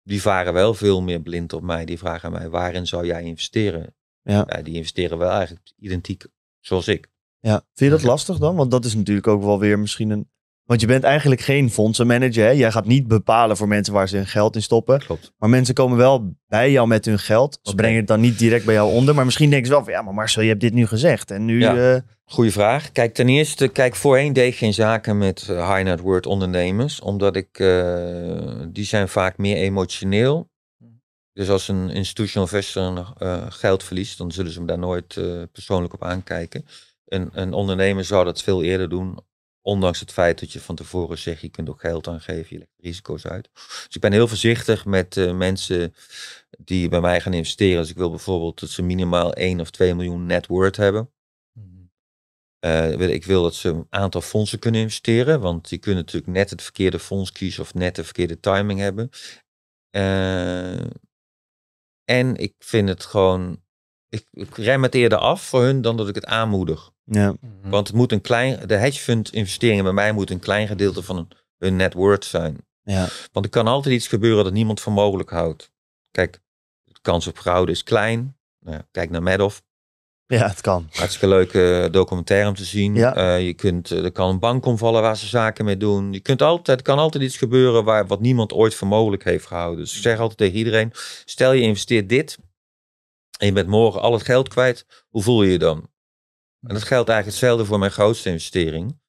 die varen wel veel meer blind op mij. Die vragen mij, waarin zou jij investeren? ja die investeren wel eigenlijk identiek zoals ik. Ja, vind je dat lastig dan? Want dat is natuurlijk ook wel weer misschien een want je bent eigenlijk geen fondsenmanager. Hè? Jij gaat niet bepalen voor mensen waar ze hun geld in stoppen. Klopt. Maar mensen komen wel bij jou met hun geld. Ze brengen het dan niet direct bij jou onder. Maar misschien denken ze wel van... Ja, maar Marcel, je hebt dit nu gezegd. En nu... Ja. Eh, Goeie vraag. Kijk, ten eerste... Kijk, voorheen deed ik geen zaken met eh, high net word ondernemers. Omdat ik... Eh, die zijn vaak meer emotioneel. Dus als een institutional investor geld verliest... dan zullen ze hem daar nooit persoonlijk op aankijken. Een, een ondernemer zou dat veel eerder doen Ondanks het feit dat je van tevoren zegt, je kunt ook geld aangeven, je legt risico's uit. Dus ik ben heel voorzichtig met eh, mensen die bij mij gaan investeren. Dus ik wil bijvoorbeeld dat ze minimaal 1 of 2 miljoen net worth hebben. Uh, ik wil dat ze een aantal fondsen kunnen investeren, want die kunnen natuurlijk net het verkeerde fonds kiezen of net de verkeerde timing hebben. Eh, en ik vind het gewoon, ik, ik rem het eerder af voor hun dan dat ik het aanmoedig. Ja. Mhm. Want het moet een klein, de hedge fund investeringen bij mij moet een klein gedeelte van hun net worth zijn. Ja. Want er kan altijd iets gebeuren dat niemand voor mogelijk houdt. Kijk, de kans op fraude is klein. Nou kijk naar Madoff. Ja, het kan. Hartstikke leuke eh, documentaire om te zien. Ja. Eh, je kunt, eh, er kan een bank omvallen waar ze zaken mee doen. Je kunt altijd, er kan altijd iets gebeuren waar, wat niemand ooit voor mogelijk heeft gehouden. Dus ik zeg altijd tegen iedereen, stel je investeert dit en je bent morgen al het geld kwijt, hoe voel je je dan? En dat geldt eigenlijk hetzelfde voor mijn grootste investering.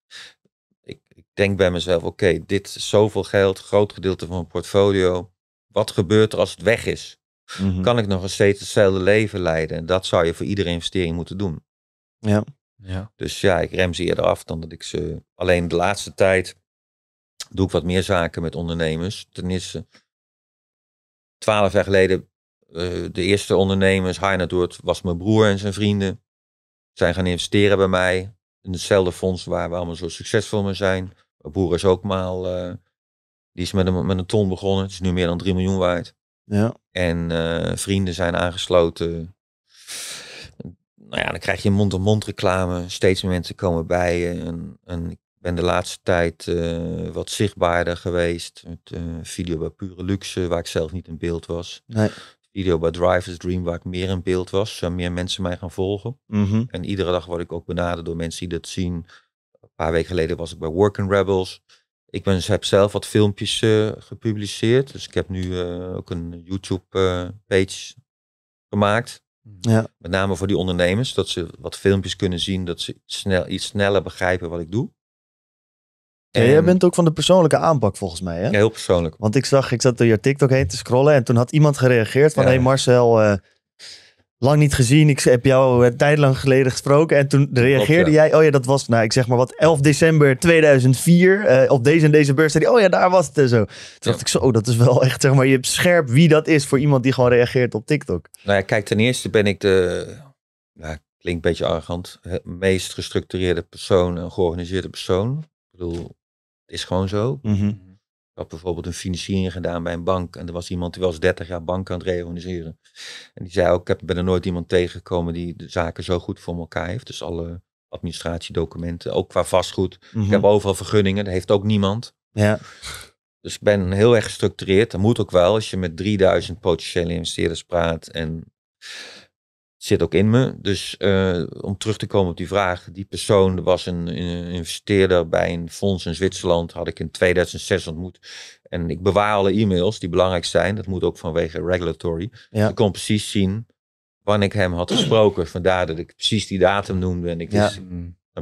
Ik, ik denk bij mezelf, oké, dit is zoveel geld, groot gedeelte van mijn portfolio. Wat gebeurt er als het weg is? Mhm. Kan ik nog steeds hetzelfde leven leiden? En dat zou je voor iedere investering moeten doen. Ja. ja. Dus ja, ik rem ze eerder af dan dat ik ze... Alleen de laatste tijd doe ik wat meer zaken met ondernemers. Ten eerste, twaalf jaar geleden, eh, de eerste ondernemers, Heinert was mijn broer en zijn vrienden zijn gaan investeren bij mij. In hetzelfde fonds waar we allemaal zo succesvol mee zijn. Boer is ook maal, eh, die is met een, met een ton begonnen. Het is nu meer dan 3 miljoen waard. Ja. En eh, vrienden zijn aangesloten. Nou ja, dan krijg je mond-op-mond reclame. Steeds meer mensen komen bij En, ik ben de laatste tijd eh, wat zichtbaarder geweest. Met video bij Pure Luxe, waar ik zelf niet in beeld was. Nee video bij Drivers Dream, waar ik meer in beeld was, zijn meer mensen mij gaan volgen. Mhm. En iedere dag word ik ook benaderd door mensen die dat zien. Een paar weken geleden was ik bij Working Rebels. Ik ben, heb zelf wat filmpjes eh, gepubliceerd. Dus ik heb nu eh, ook een YouTube-page eh, gemaakt. Ja. Met name voor die ondernemers, dat ze wat filmpjes kunnen zien, dat ze snel, iets sneller begrijpen wat ik doe. Ja, jij bent ook van de persoonlijke aanpak volgens mij, hè? Ja, heel persoonlijk. Want ik zag, ik zat door je TikTok heen te scrollen en toen had iemand gereageerd van... Ja. hey Marcel, eh, lang niet gezien. Ik heb jou een eh, tijd lang geleden gesproken. En toen reageerde jij, oh ja, dat was, nou ik zeg maar wat, 11 december 2004. Eh, op deze en deze beurs oh ja, daar was het en zo. Toen dacht ik zo, oh, dat is wel echt, zeg maar, je hebt scherp wie dat is voor iemand die gewoon reageert op TikTok. Nou ja, kijk, ten eerste ben ik de... Nou, klinkt een beetje arrogant. Het meest gestructureerde persoon en georganiseerde persoon. Ik bedoel, het is gewoon zo. Mhm. Ik had bijvoorbeeld een financiering gedaan bij een bank. En er was iemand die was 30 jaar bank aan het reorganiseren. En die zei ook, ik heb, ben er nooit iemand tegengekomen die de zaken zo goed voor elkaar heeft. Dus alle administratiedocumenten, ook qua vastgoed. Ik heb mhm. overal vergunningen, dat heeft ook niemand. Ja. Dus ik ben heel erg gestructureerd. Dat moet ook wel als je met 3000 potentiële investeerders praat. En zit ook in me. Dus eh, om terug te komen op die vraag. Die persoon was een, investeerder bij een fonds in Zwitserland. Had ik in 2006 ontmoet. En ik bewaar alle e-mails die belangrijk zijn. Dat moet ook vanwege regulatory. Ja. ik kon precies zien wanneer ik hem had gesproken. Vandaar dat ik precies die datum noemde. En ik wist,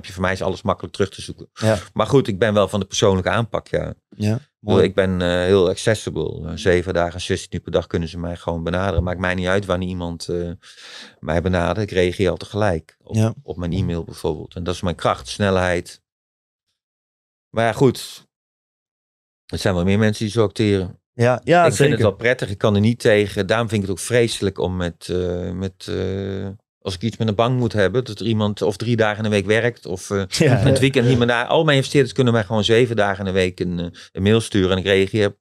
je Voor mij is alles makkelijk terug te zoeken. Maar goed, ik ben wel van de persoonlijke aanpak, ja. ja. Mooi, ik ben eh, heel accessible. Eh, zeven dagen, 16 uur per dag kunnen ze mij gewoon benaderen. Maakt mij niet uit wanneer iemand eh, mij benadert. Ik reageer al tegelijk op, mijn e-mail bijvoorbeeld. En dat is mijn kracht, snelheid. Maar ja, goed. Er zijn wel meer mensen die zo acteren. Ja, ja, ik vind het wel prettig. Ik kan er niet tegen. Daarom vind ik het ook vreselijk om met, met als ik iets met een bank moet hebben, dat er iemand of drie dagen in de week werkt of uh, het weekend iemand niet meer naar. Al mijn investeerders kunnen mij gewoon zeven dagen in de week eh, een, mail sturen en ik reageer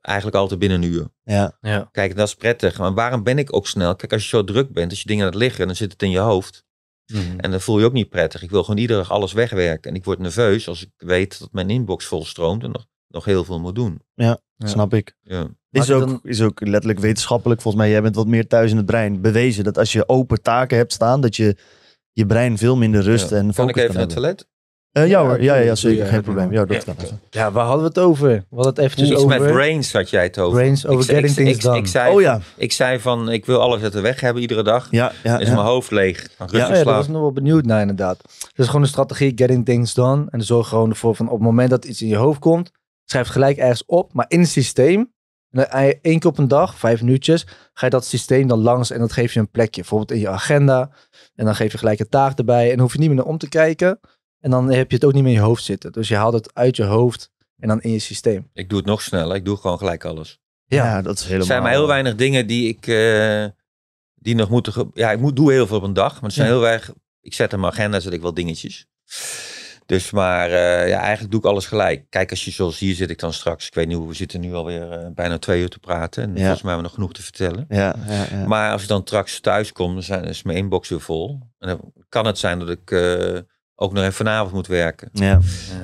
eigenlijk altijd binnen een uur. Ja. ja. Kijk, dat is prettig. Maar waarom ben ik ook snel? Kijk, als je zo druk bent, als je dingen aan het liggen, dan zit het in je hoofd. Mhm. En dan voel je ook niet prettig. Ik wil gewoon iedere dag alles wegwerken. En ik word nerveus als ik weet dat mijn inbox volstroomt en nog, nog heel veel moet doen. Ja, snap ik. Ja. Is ook, is ook letterlijk wetenschappelijk, volgens mij, jij bent wat meer thuis in het brein, bewezen dat als je open taken hebt staan, dat je je brein veel minder rust en focus kan ik even naar het toilet? Uh, ja, hoor, ja, ja, zeker. Geen probleem. Ja, dat kan. Ja, waar hadden we het over? We het eventjes Iets over. met brains had jij het over. Brains over ik, getting things done. Ik, zei, oh, ja. ik zei van, ik wil alles uit de weg hebben iedere dag. Ja, is mijn hoofd leeg. Ja, oh ja, daar was nog wel benieuwd naar inderdaad. is gewoon een strategie, getting things done. En zorg gewoon ervoor van op het moment dat iets in je hoofd komt, schrijf gelijk ergens op. Maar in het systeem en één keer op een dag, vijf minuutjes, ga je dat systeem dan langs en dat geeft je een plekje. Bijvoorbeeld in je agenda. En dan geef je gelijk een taak erbij. En dan hoef je niet meer naar om te kijken. En dan heb je het ook niet meer in je hoofd zitten. Dus je haalt het uit je hoofd en dan in je systeem. Ik doe het nog sneller. Ik doe gewoon gelijk alles. Ja, dat is helemaal... Er zijn maar heel weinig dingen die ik... Eh, die nog moeten... Ja, ik moet, doe heel veel op een dag. Maar er zijn heel weinig... Ik zet in mijn agenda, zet ik wel dingetjes. Dus maar eh, ja, eigenlijk doe ik alles gelijk. Kijk, als je zoals hier zit ik dan straks. Ik weet niet hoe we zitten nu alweer uh, bijna twee uur te praten. En volgens mij hebben we nog genoeg te vertellen. Ja, ja, maar als ik dan straks thuis kom, dan zijn, is mijn inbox weer vol. En dan kan het zijn dat ik eh, ook nog even vanavond moet werken.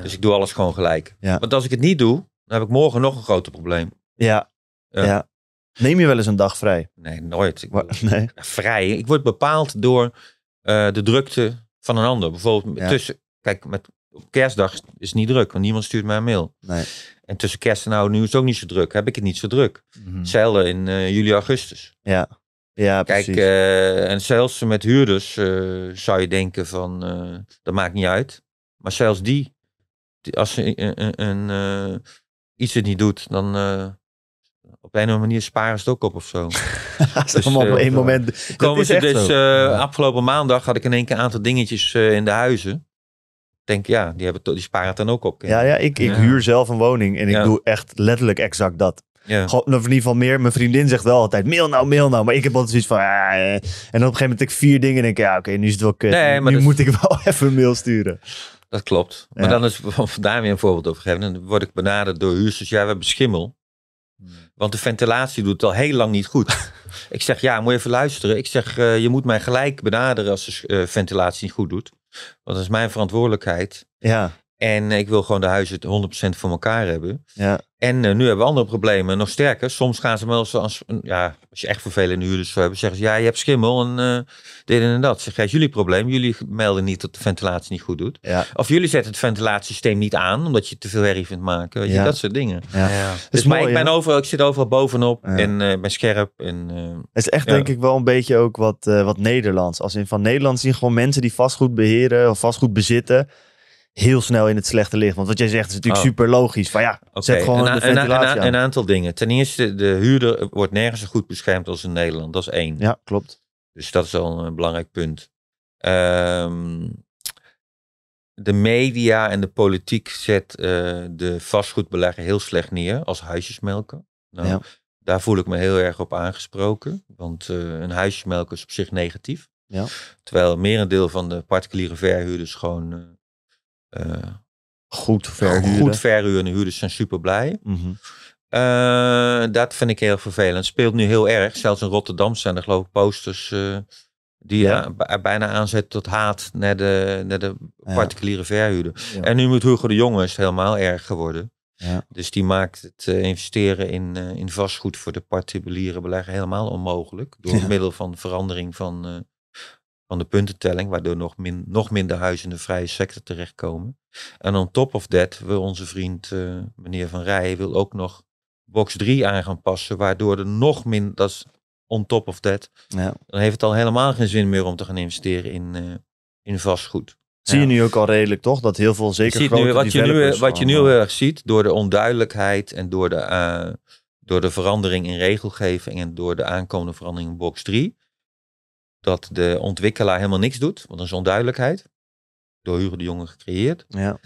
Dus ik doe alles gewoon gelijk. Want als ik het niet doe, dan heb ik morgen nog een groter probleem. ja. ja. Neem je wel eens een dag vrij? Nee, nooit. nee. Vrij. Ik word bepaald door de drukte van een ander. Bijvoorbeeld tussen, Kijk, met, op kerstdag is het niet druk, want niemand stuurt mij een mail. Nee. En tussen kerst en Nou nu is het ook niet zo druk. Heb ik het niet zo druk. Mm in eh, juli, augustus. Ja, ja Kijk, eh, en zelfs met huurders eh, zou je denken van, dat maakt niet uit. Maar zelfs die, als ze iets het niet doet, dan op een of andere manier sparen ze het ook op of zo. dat dus, op één moment. dus, afgelopen maandag had ik in één keer een aantal dingetjes in de huizen denk, ja, die, hebben, die sparen het dan ook op. Ja, ja ik, ik huur zelf een woning en ik doe echt letterlijk exact dat. Ja. in ieder geval meer. Mijn vriendin zegt wel altijd, mail nou, mail nou. Maar ik heb altijd zoiets van, ah, eh. En dan op een gegeven moment ik vier dingen en denk ja, oké, nu is het wel kut. Nee, nu moet ik wel even een mail sturen. Dat klopt. Maar dan is daar weer een voorbeeld over en Dan word ik benaderd door huurders, ja, we hebben schimmel. Want de ventilatie doet het al heel lang niet goed. ik zeg, ja, moet je even luisteren. Ik zeg, eh, je moet mij gelijk benaderen als de eh, ventilatie niet goed doet. Want dat is mijn verantwoordelijkheid. Ja. En ik wil gewoon de huizen 100% voor elkaar hebben. Ja. En eh, nu hebben we andere problemen. Nog sterker, soms gaan ze wel als, ja, als je echt vervelende huurders zou hebben, zeggen ze, ja, je hebt schimmel en uh, dit en dat. Zeg, jij jullie probleem. Jullie melden niet dat de ventilatie niet goed doet. Of jullie zetten het ventilatiesysteem niet aan, omdat je te veel herrie vindt maken. Weet je, ja. Dat soort dingen. Ja. Dus maar ik, ben overal, ik zit overal bovenop en eh, ben scherp. En, het is echt denk ik wel een beetje ook wat, wat Nederlands. Als in van Nederland zien gewoon mensen die vastgoed beheren of vastgoed bezitten heel snel in het slechte licht. Want wat jij zegt is natuurlijk oh. super logisch. Van ja, zet gewoon een, aantal dingen. Ten eerste, de huurder wordt nergens zo goed beschermd als in Nederland. Dat is één. Ja, klopt. Dus dat is al een belangrijk punt. Ehm, de media en de politiek zet eh, de vastgoedbelegger heel slecht neer als huisjesmelken. Nou, Daar voel ik me heel erg op aangesproken. Want eh, een huisjesmelker is op zich negatief. Ja. Terwijl merendeel van de particuliere verhuurders gewoon eh, eh, goed verhuren. Goed verhuren. Huurders zijn super blij. Mhm. Eh, dat vind ik heel vervelend. Speelt nu heel erg. Zelfs in Rotterdam zijn er geloof ik posters eh, die ja. bijna aanzet tot haat naar de, naar de particuliere verhuurder. En nu moet Hugo de Jonge is helemaal erg geworden. Dus die maakt het investeren in, in vastgoed voor de particuliere belegger helemaal onmogelijk. Door middel van verandering van van de puntentelling, waardoor nog, min, nog minder huizen in de vrije sector terechtkomen. En on top of that wil onze vriend eh, meneer Van Rij, wil ook nog box 3 aan gaan passen, waardoor er nog minder, dat is on top of that, ja. dan heeft het al helemaal geen zin meer om te gaan investeren in, eh, in vastgoed. Zie je nu ook al redelijk, toch? Dat heel veel zeker je grote nu, wat, je nu, eh, wat je nu heel erg ziet, door de onduidelijkheid en door de, door de verandering in regelgeving en door de aankomende verandering in box 3, dat de ontwikkelaar helemaal niks doet, want er is onduidelijkheid. Door huren de jongen gecreëerd. Ja.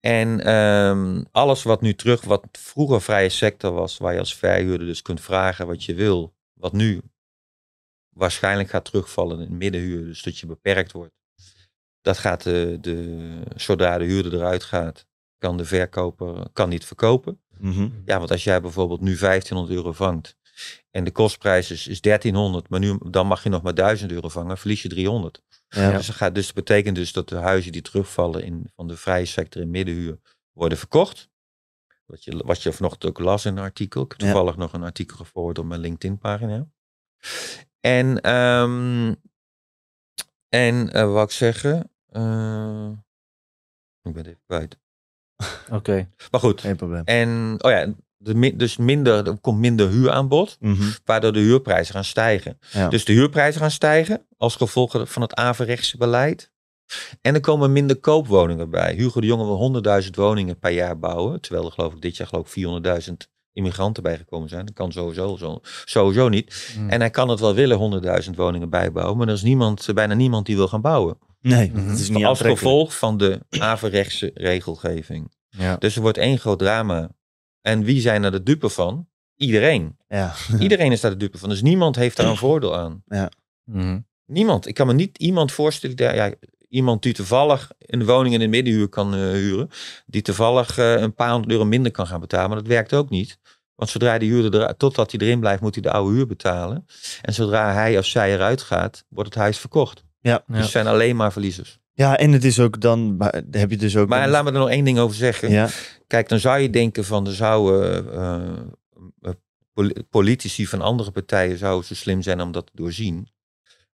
En ehm, alles wat nu terug, wat vroeger vrije sector was, waar je als verhuurder dus kunt vragen wat je wil, wat nu waarschijnlijk gaat terugvallen in middenhuur, dus dat je beperkt wordt. Dat gaat de, de, zodra de huurder eruit gaat, kan de verkoper kan niet verkopen. Mhm. Ja, want als jij bijvoorbeeld nu 1500 euro vangt en de kostprijs is, is 1300, maar nu, dan mag je nog maar 1000 euro vangen, verlies je 300. Ja. Dus, dus, dat betekent dus dat de huizen die terugvallen in, van de vrije sector in middenhuur worden verkocht. Wat je, wat je vanochtend ook las in een artikel. Ik heb toevallig nog een artikel gevoerd op mijn LinkedIn-pagina. En, ehm, en eh, wat ik zeggen. Eh, ik ben even kwijt. Oké. Maar goed. Geen probleem. En, oh ja, dus minder, er komt minder huuraanbod, mhm. waardoor de huurprijzen gaan stijgen. Dus de huurprijzen gaan stijgen als gevolg van het averechtse beleid. En er komen minder koopwoningen bij. Hugo de Jonge wil 100.000 woningen per jaar bouwen, terwijl er geloof ik dit jaar geloof 400.000 immigranten bijgekomen zijn. Dat kan sowieso, sowieso niet. Mm. En hij kan het wel willen, 100.000 woningen bijbouwen, maar er is niemand, bijna niemand die wil gaan bouwen. Nee, mhm. dat is niet Als gevolg van de averechtse regelgeving. Dus er wordt één groot drama en wie zijn er de dupe van? Iedereen. Ja. Iedereen is daar de dupe van. Dus niemand heeft daar een voordeel aan. Ja. Mhm. Niemand. Ik kan me niet iemand voorstellen. Die, ja, iemand die toevallig een woning in de middenhuur kan eh, huren. Die toevallig eh, een paar honderd euro minder kan gaan betalen. Maar dat werkt ook niet. Want zodra de huurder eruit, totdat hij erin blijft, moet hij de oude huur betalen. En zodra hij of zij eruit gaat, wordt het huis verkocht. Ja, dus zijn alleen maar verliezers. Ja, en het is ook dan, heb je dus ook... Maar laat me er nog één ding over zeggen. Ja. Kijk, dan zou je denken van, de zouden eh, eh, eh, politici van andere partijen zouden zo slim zijn om dat te doorzien.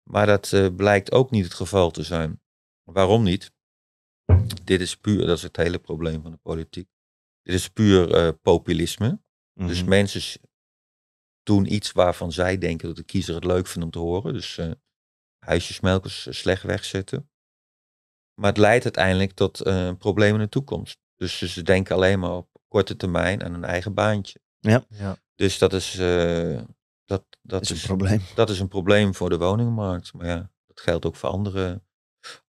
Maar dat blijkt ook niet het geval te zijn. Waarom niet? Dit is puur, dat is het hele probleem van de politiek. Dit is puur populisme. Dus mhm. mensen doen iets waarvan zij denken dat de kiezer het leuk vindt om te horen. Dus uh, huisjesmelkers slecht wegzetten. Maar het leidt uiteindelijk tot uh, problemen in de toekomst. Dus ze denken alleen maar op korte termijn aan hun eigen baantje. Ja. ja. Dus dat is, eh, dat, dat is, een probleem. Dat is een probleem voor de woningmarkt. Maar ja, dat geldt ook voor andere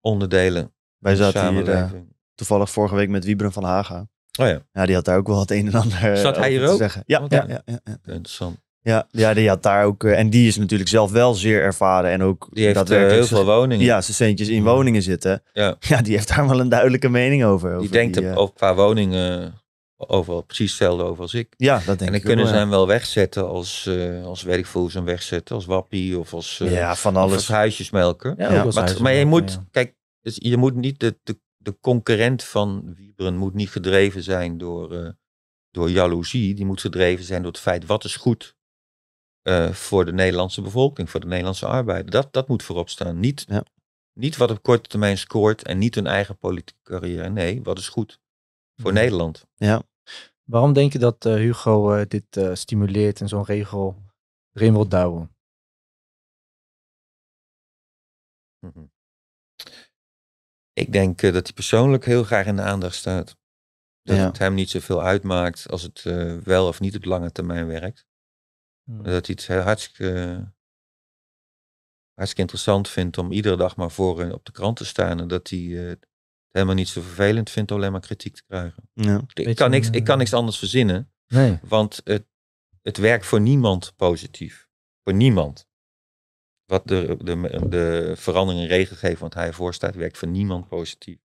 onderdelen. Wij zaten hier eh, toevallig vorige week met Wiebren van Haga. Oh ja. ja, die had daar ook wel het een en ander Zat hij hier ook? Zeggen. Ja, ja, ja, ja, Interessant. Ja, ja, die had daar ook. Eh, en die is natuurlijk zelf wel zeer ervaren. En ook die heeft heel veel woningen. Ja, ze centjes in woningen zitten. Ja. ja, die heeft daar wel een duidelijke mening over. over die denkt die, eh, op, qua woningen overal precies hetzelfde over als ik. Ja, dat denk ik en dan ik kunnen ze hem wel wegzetten als, uh, als weet ze wegzetten. Als wappie of als, ja, van alles. als huisjesmelker. Ja, maar, maar, je moet, kijk, dus je moet niet, de, de, concurrent van Wieberen moet niet gedreven zijn door, uh, door jaloezie. Die moet gedreven zijn door het feit, wat is goed? Eh, voor de Nederlandse bevolking, voor de Nederlandse arbeider. Dat, dat moet voorop staan. Niet, ja. niet wat op korte termijn scoort en niet hun eigen politieke carrière. Nee, wat is goed voor mhm. Nederland. Ja. Waarom denk je dat eh, Hugo eh, dit stimuleert en zo'n regel erin wil duwen? Mhm. Ik denk dat hij persoonlijk heel graag in de aandacht staat. Dat het hem niet zoveel uitmaakt als het wel of niet op lange termijn werkt. Hmm. Dat hij het hartstikke, hartstikke interessant vindt om iedere dag maar voor eh, op de krant te staan. En dat hij eh, het helemaal niet zo vervelend vindt om alleen maar kritiek te krijgen. Ja. Ik, kan niks, ik kan eh, niks anders verzinnen. Nee. Want het, het werkt voor niemand positief. Voor niemand. Wat de, de, de verandering in regelgeving wat hij voorstaat, werkt voor niemand positief.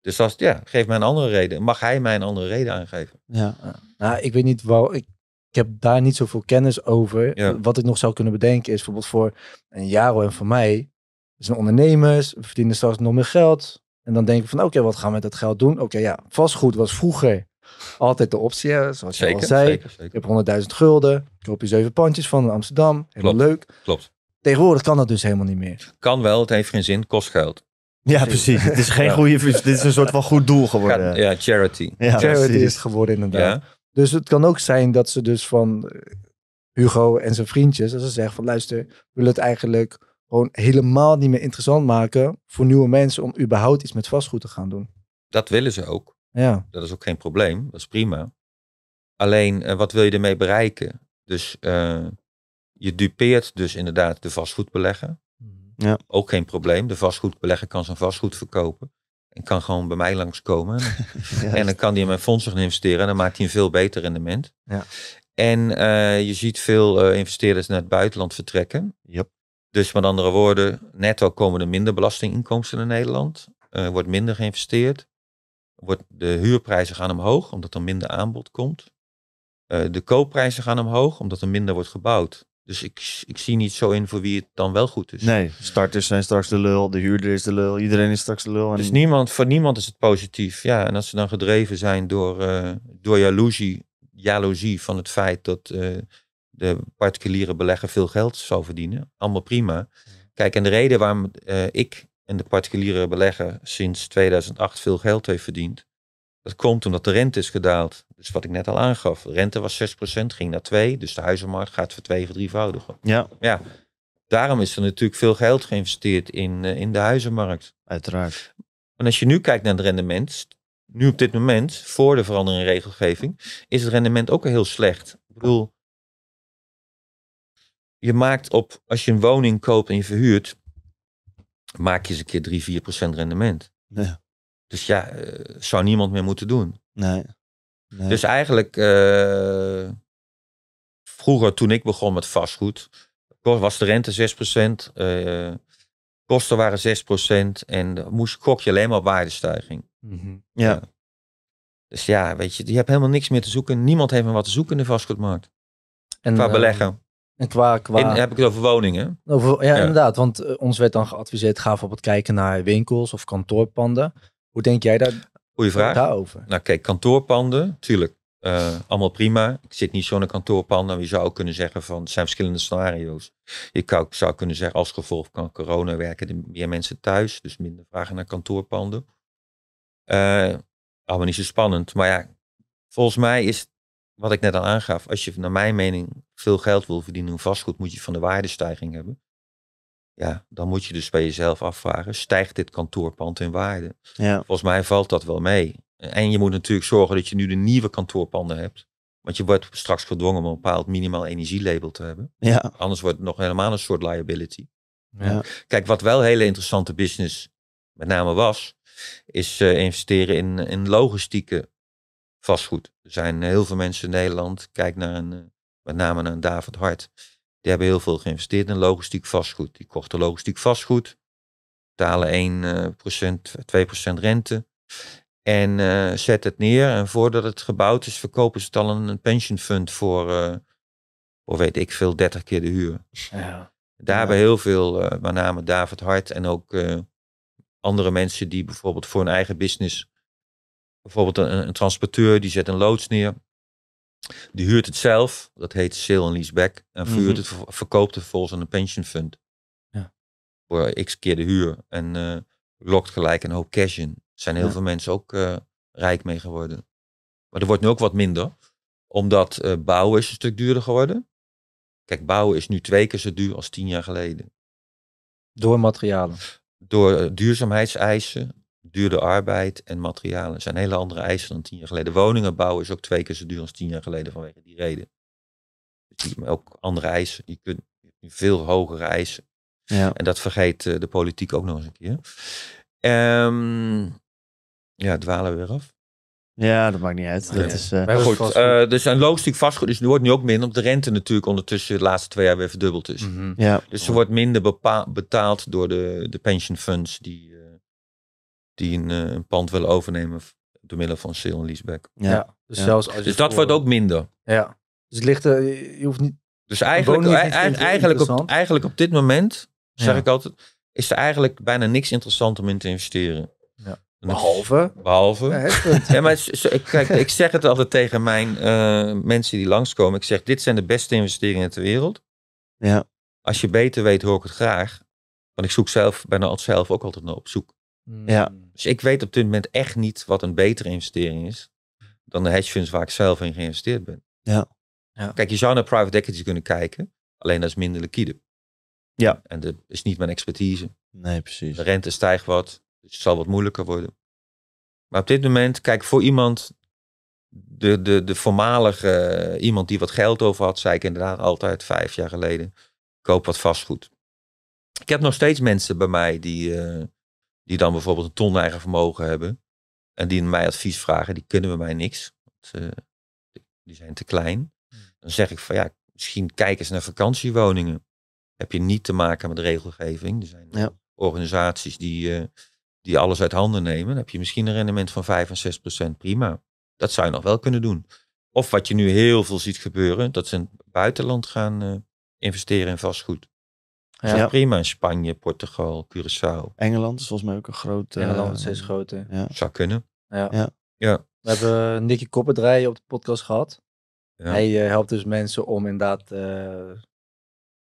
Dus als, ja, geef mij een andere reden. Mag hij mij een andere reden aangeven? Ja, nou, ik weet niet waar. Ik, ik heb daar niet zoveel kennis over. Wat ik nog zou kunnen bedenken is bijvoorbeeld voor een Jaro en voor mij. We zijn ondernemers, we verdienen straks nog meer geld. En dan denk ik van oké, wat gaan we met dat geld doen? Oké, ja, vastgoed was vroeger altijd de optie. Zoals je al zei, zeker, zeker. ik heb 100.000 gulden, koop je zeven pandjes van Amsterdam. Heel leuk. Klopt. Tegenwoordig kan dat dus helemaal niet meer. Kan wel, het heeft geen zin, kost geld. Ja, precies. het is geen goede, dit is een soort van goed doel geworden. Ja, charity. Ja, charity is geworden inderdaad. Dus het kan ook zijn dat ze dus van eh, Hugo en zijn vriendjes, als ze zeggen van luister, we willen het eigenlijk gewoon helemaal niet meer interessant maken voor nieuwe mensen om überhaupt iets met vastgoed te gaan doen. Dat willen ze ook. Ja. Dat is ook geen probleem, dat is prima. Alleen, eh, wat wil je ermee bereiken? Dus eh, je dupeert dus inderdaad de vastgoedbelegger. Mhm. Ja. Ook geen probleem. De vastgoedbelegger kan zijn vastgoed verkopen en kan gewoon bij mij langskomen. en dan kan hij in mijn fondsen gaan investeren. En dan maakt hij een veel beter rendement. Ja. En eh, je ziet veel eh, investeerders naar het buitenland vertrekken. Yep. Dus met andere woorden, netto komen er minder belastinginkomsten in Nederland. Eh, wordt minder geïnvesteerd. Wordt, de huurprijzen gaan omhoog, omdat er minder aanbod komt. de koopprijzen gaan omhoog, omdat er minder wordt gebouwd. Dus ik, ik zie niet zo in voor wie het dan wel goed is. Nee, starters zijn straks de lul, de huurder is de lul, iedereen is straks de lul. En... Dus niemand, voor niemand is het positief. Ja, en als ze dan gedreven zijn door, uh, door jaloezie, jaloezie van het feit dat eh, de particuliere belegger veel geld zou verdienen, allemaal prima. Kijk, en de reden waarom eh, ik en de particuliere belegger sinds 2008 veel geld heeft verdiend, dat komt omdat de rente is gedaald. Dus wat ik net al aangaf. De rente was 6%, ging naar 2%. Dus de huizenmarkt gaat voor verdrievoudigen. Ja. ja. Daarom is er natuurlijk veel geld geïnvesteerd in, eh, in de huizenmarkt. Uiteraard. En als je nu kijkt naar het rendement, nu op dit moment, voor de verandering in regelgeving, is het rendement ook heel slecht. Ik bedoel, je maakt op, als je een woning koopt en je verhuurt, maak je eens een keer 3, 4 rendement. Ja. Dus ja, eh, zou niemand meer moeten doen. Nee. Dus eigenlijk, eh, vroeger toen ik begon met vastgoed, was de rente 6%, uh, eh, kosten waren 6% en moest gok je alleen maar op waardestijging. Mhm. ja. ja. Dus ja, weet je, je hebt helemaal niks meer te zoeken. Niemand heeft meer wat te zoeken in de vastgoedmarkt. En, qua beleggen. En qua, qua... In, heb ik het over woningen? Over, ja, inderdaad. Want ons werd dan geadviseerd, ga op het kijken naar winkels of kantoorpanden. Hoe denk jij daar, Goeie vraag. daarover? Nou kijk, kantoorpanden, tuurlijk, eh, allemaal prima. Ik zit niet zo in een kantoorpanden, je zou kunnen zeggen van, het zijn verschillende scenario's. Je zou, zou kunnen zeggen, als gevolg van corona werken er meer mensen thuis. Dus minder vragen naar kantoorpanden. Uh, allemaal niet zo spannend. Maar ja, volgens mij is wat ik net al aangaf. Als je naar mijn mening veel geld wil verdienen in vastgoed, moet je van de waardestijging hebben. Ja, dan moet je dus bij jezelf afvragen, stijgt dit kantoorpand in waarde? Ja. Volgens mij valt dat wel mee. En je moet natuurlijk zorgen dat je nu de nieuwe kantoorpanden hebt. Want je wordt straks gedwongen om een bepaald minimaal energielabel te hebben. Ja. Anders wordt het nog helemaal een soort liability. Ja. Kijk, wat wel een hele interessante business met name was, is eh, investeren in, in logistieke vastgoed. Er zijn heel veel mensen in Nederland, kijk naar een, eh, met name naar een David Hart, die hebben heel veel geïnvesteerd in logistiek vastgoed. Die kochten logistiek vastgoed, betalen 1%, 2% eh, rente. En uh, zet het neer. En voordat het gebouwd is, verkopen ze het al een, een pension fund voor, eh, of weet ik veel, 30 keer de huur. Ja. Daar hebben heel veel, uh, met name David Hart en ook andere mensen die bijvoorbeeld voor een eigen business, bijvoorbeeld een transporteur, die zet een loods neer. Die huurt het zelf, dat heet sale and lease back, en mhm. verhuurt het, verkoopt het volgens een pension fund. Ja. Voor x keer de huur en eh, lokt gelijk een hoop cash in. zijn heel veel mensen ook eh, rijk mee geworden. Maar er wordt nu ook wat minder, omdat uh, bouwen is een stuk duurder geworden. Kijk, bouwen is nu twee keer zo duur als tien jaar geleden. Door materialen? Door duurzaamheidseisen, duurde arbeid en materialen zijn hele andere eisen dan tien jaar geleden. Woningen bouwen is ook twee keer zo duur als tien jaar geleden vanwege die reden. Dus ook andere eisen. Je kunt veel hogere eisen. Ja. En dat vergeet eh, de politiek ook nog eens een keer. Um, ja, dwalen we weer af. Ja, dat maakt niet uit. Dat eh, eh, zijn is, goed, dus een logistiek vastgoed dus die wordt nu ook minder. Omdat de rente natuurlijk ondertussen de laatste twee jaar weer verdubbeld is. Mhm. ja. Dus ze wordt minder betaald door de, de pension funds die die eh, een, pand willen overnemen door middel van sale en leaseback. Ja. Dus, Zelfs als dus dat voor... wordt ook minder. Ja. Dus het ligt, er, je hoeft niet... Dus eigenlijk, eh, eigenlijk, op, eigenlijk op dit moment, zeg ik altijd, is er eigenlijk bijna niks interessant om in te investeren. Behalve? Behalve. Ja, ja, maar ik zeg het altijd tegen mijn eh, mensen die langskomen. Ik zeg, dit zijn de beste investeringen ter wereld. Ja. Als je beter weet, hoor ik het graag. Want ik zoek zelf, ben altijd zelf ook altijd naar op zoek. Hmm. Ja. Dus ik weet op dit moment echt niet wat een betere investering is dan de hedge funds waar ik zelf in geïnvesteerd ben. Ja. ja. Kijk, je zou naar private equity kunnen kijken, alleen dat is minder liquide. Ja. En dat is niet mijn expertise. Nee, precies. De rente stijgt wat, dus het zal wat moeilijker worden. Maar op dit moment, kijk, voor iemand, de, de, de voormalige eh, iemand die wat geld over had, zei ik inderdaad altijd vijf jaar geleden, koop wat vastgoed. Ik heb nog steeds mensen bij mij die, eh, die dan bijvoorbeeld een ton eigen vermogen hebben en die mij advies vragen, die kunnen we mij niks. Want, eh, die zijn te klein. Hmm. Dan zeg ik van ja, misschien kijk eens naar vakantiewoningen. Heb je niet te maken met regelgeving. Er zijn organisaties die, eh, die alles uit handen nemen. Dan heb je misschien een rendement van 5 en 6 procent. Prima. Dat zou je nog wel kunnen doen. Of wat je nu heel veel ziet gebeuren, dat ze in het buitenland gaan eh, investeren in vastgoed. Ja, prima. Spanje, Portugal, Curaçao. Engeland is volgens mij ook een grote. Engeland is eh, steeds groter. Zou kunnen. Ja. ja. We hebben Nicky Koppendraaien op de podcast gehad. Hij eh, helpt dus mensen om inderdaad eh,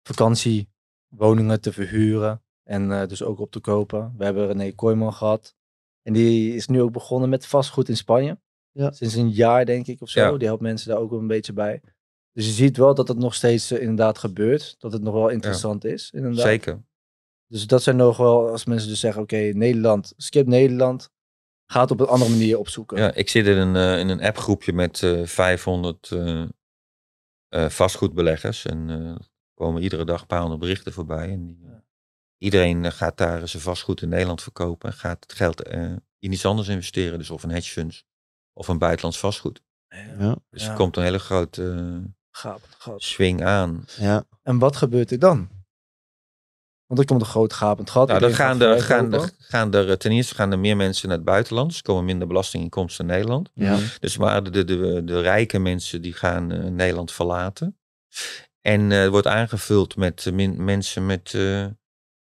vakantiewoningen te verhuren. En dus ook op te kopen. We hebben René Kooijman gehad. En die is nu ook begonnen met vastgoed in Spanje. Sinds een jaar denk ik of zo. Die helpt mensen daar ook een beetje bij. Dus je ziet wel dat het nog steeds eh, inderdaad gebeurt. Dat het nog wel interessant is. Inderdaad. Zeker. Dus dat zijn nog wel, als mensen dus zeggen, oké, Nederland, skip Nederland. Ga het op een andere manier opzoeken. Ja, ik zit in een, uh, in een appgroepje met 500 eh, vastgoedbeleggers. En er komen iedere dag een paar honderd berichten voorbij. En Iedereen gaat daar zijn vastgoed in Nederland verkopen. Gaat het geld in iets anders investeren. Dus of een hedge funds of een buitenlands vastgoed. Ja. Dus er komt een hele grote gaap, gaap. Swing aan. Ja. En wat gebeurt er dan? Want er komt een groot gapend gat. Nou, dan gaan er, gaan, er, gaan eh, er ten eerste gaan er meer mensen naar het buitenland. komen minder belastinginkomsten in Nederland. Ja. Mhm. Dus waar de, de, de, de rijke mensen die gaan eh, Nederland verlaten. En eh, wordt aangevuld met mensen met,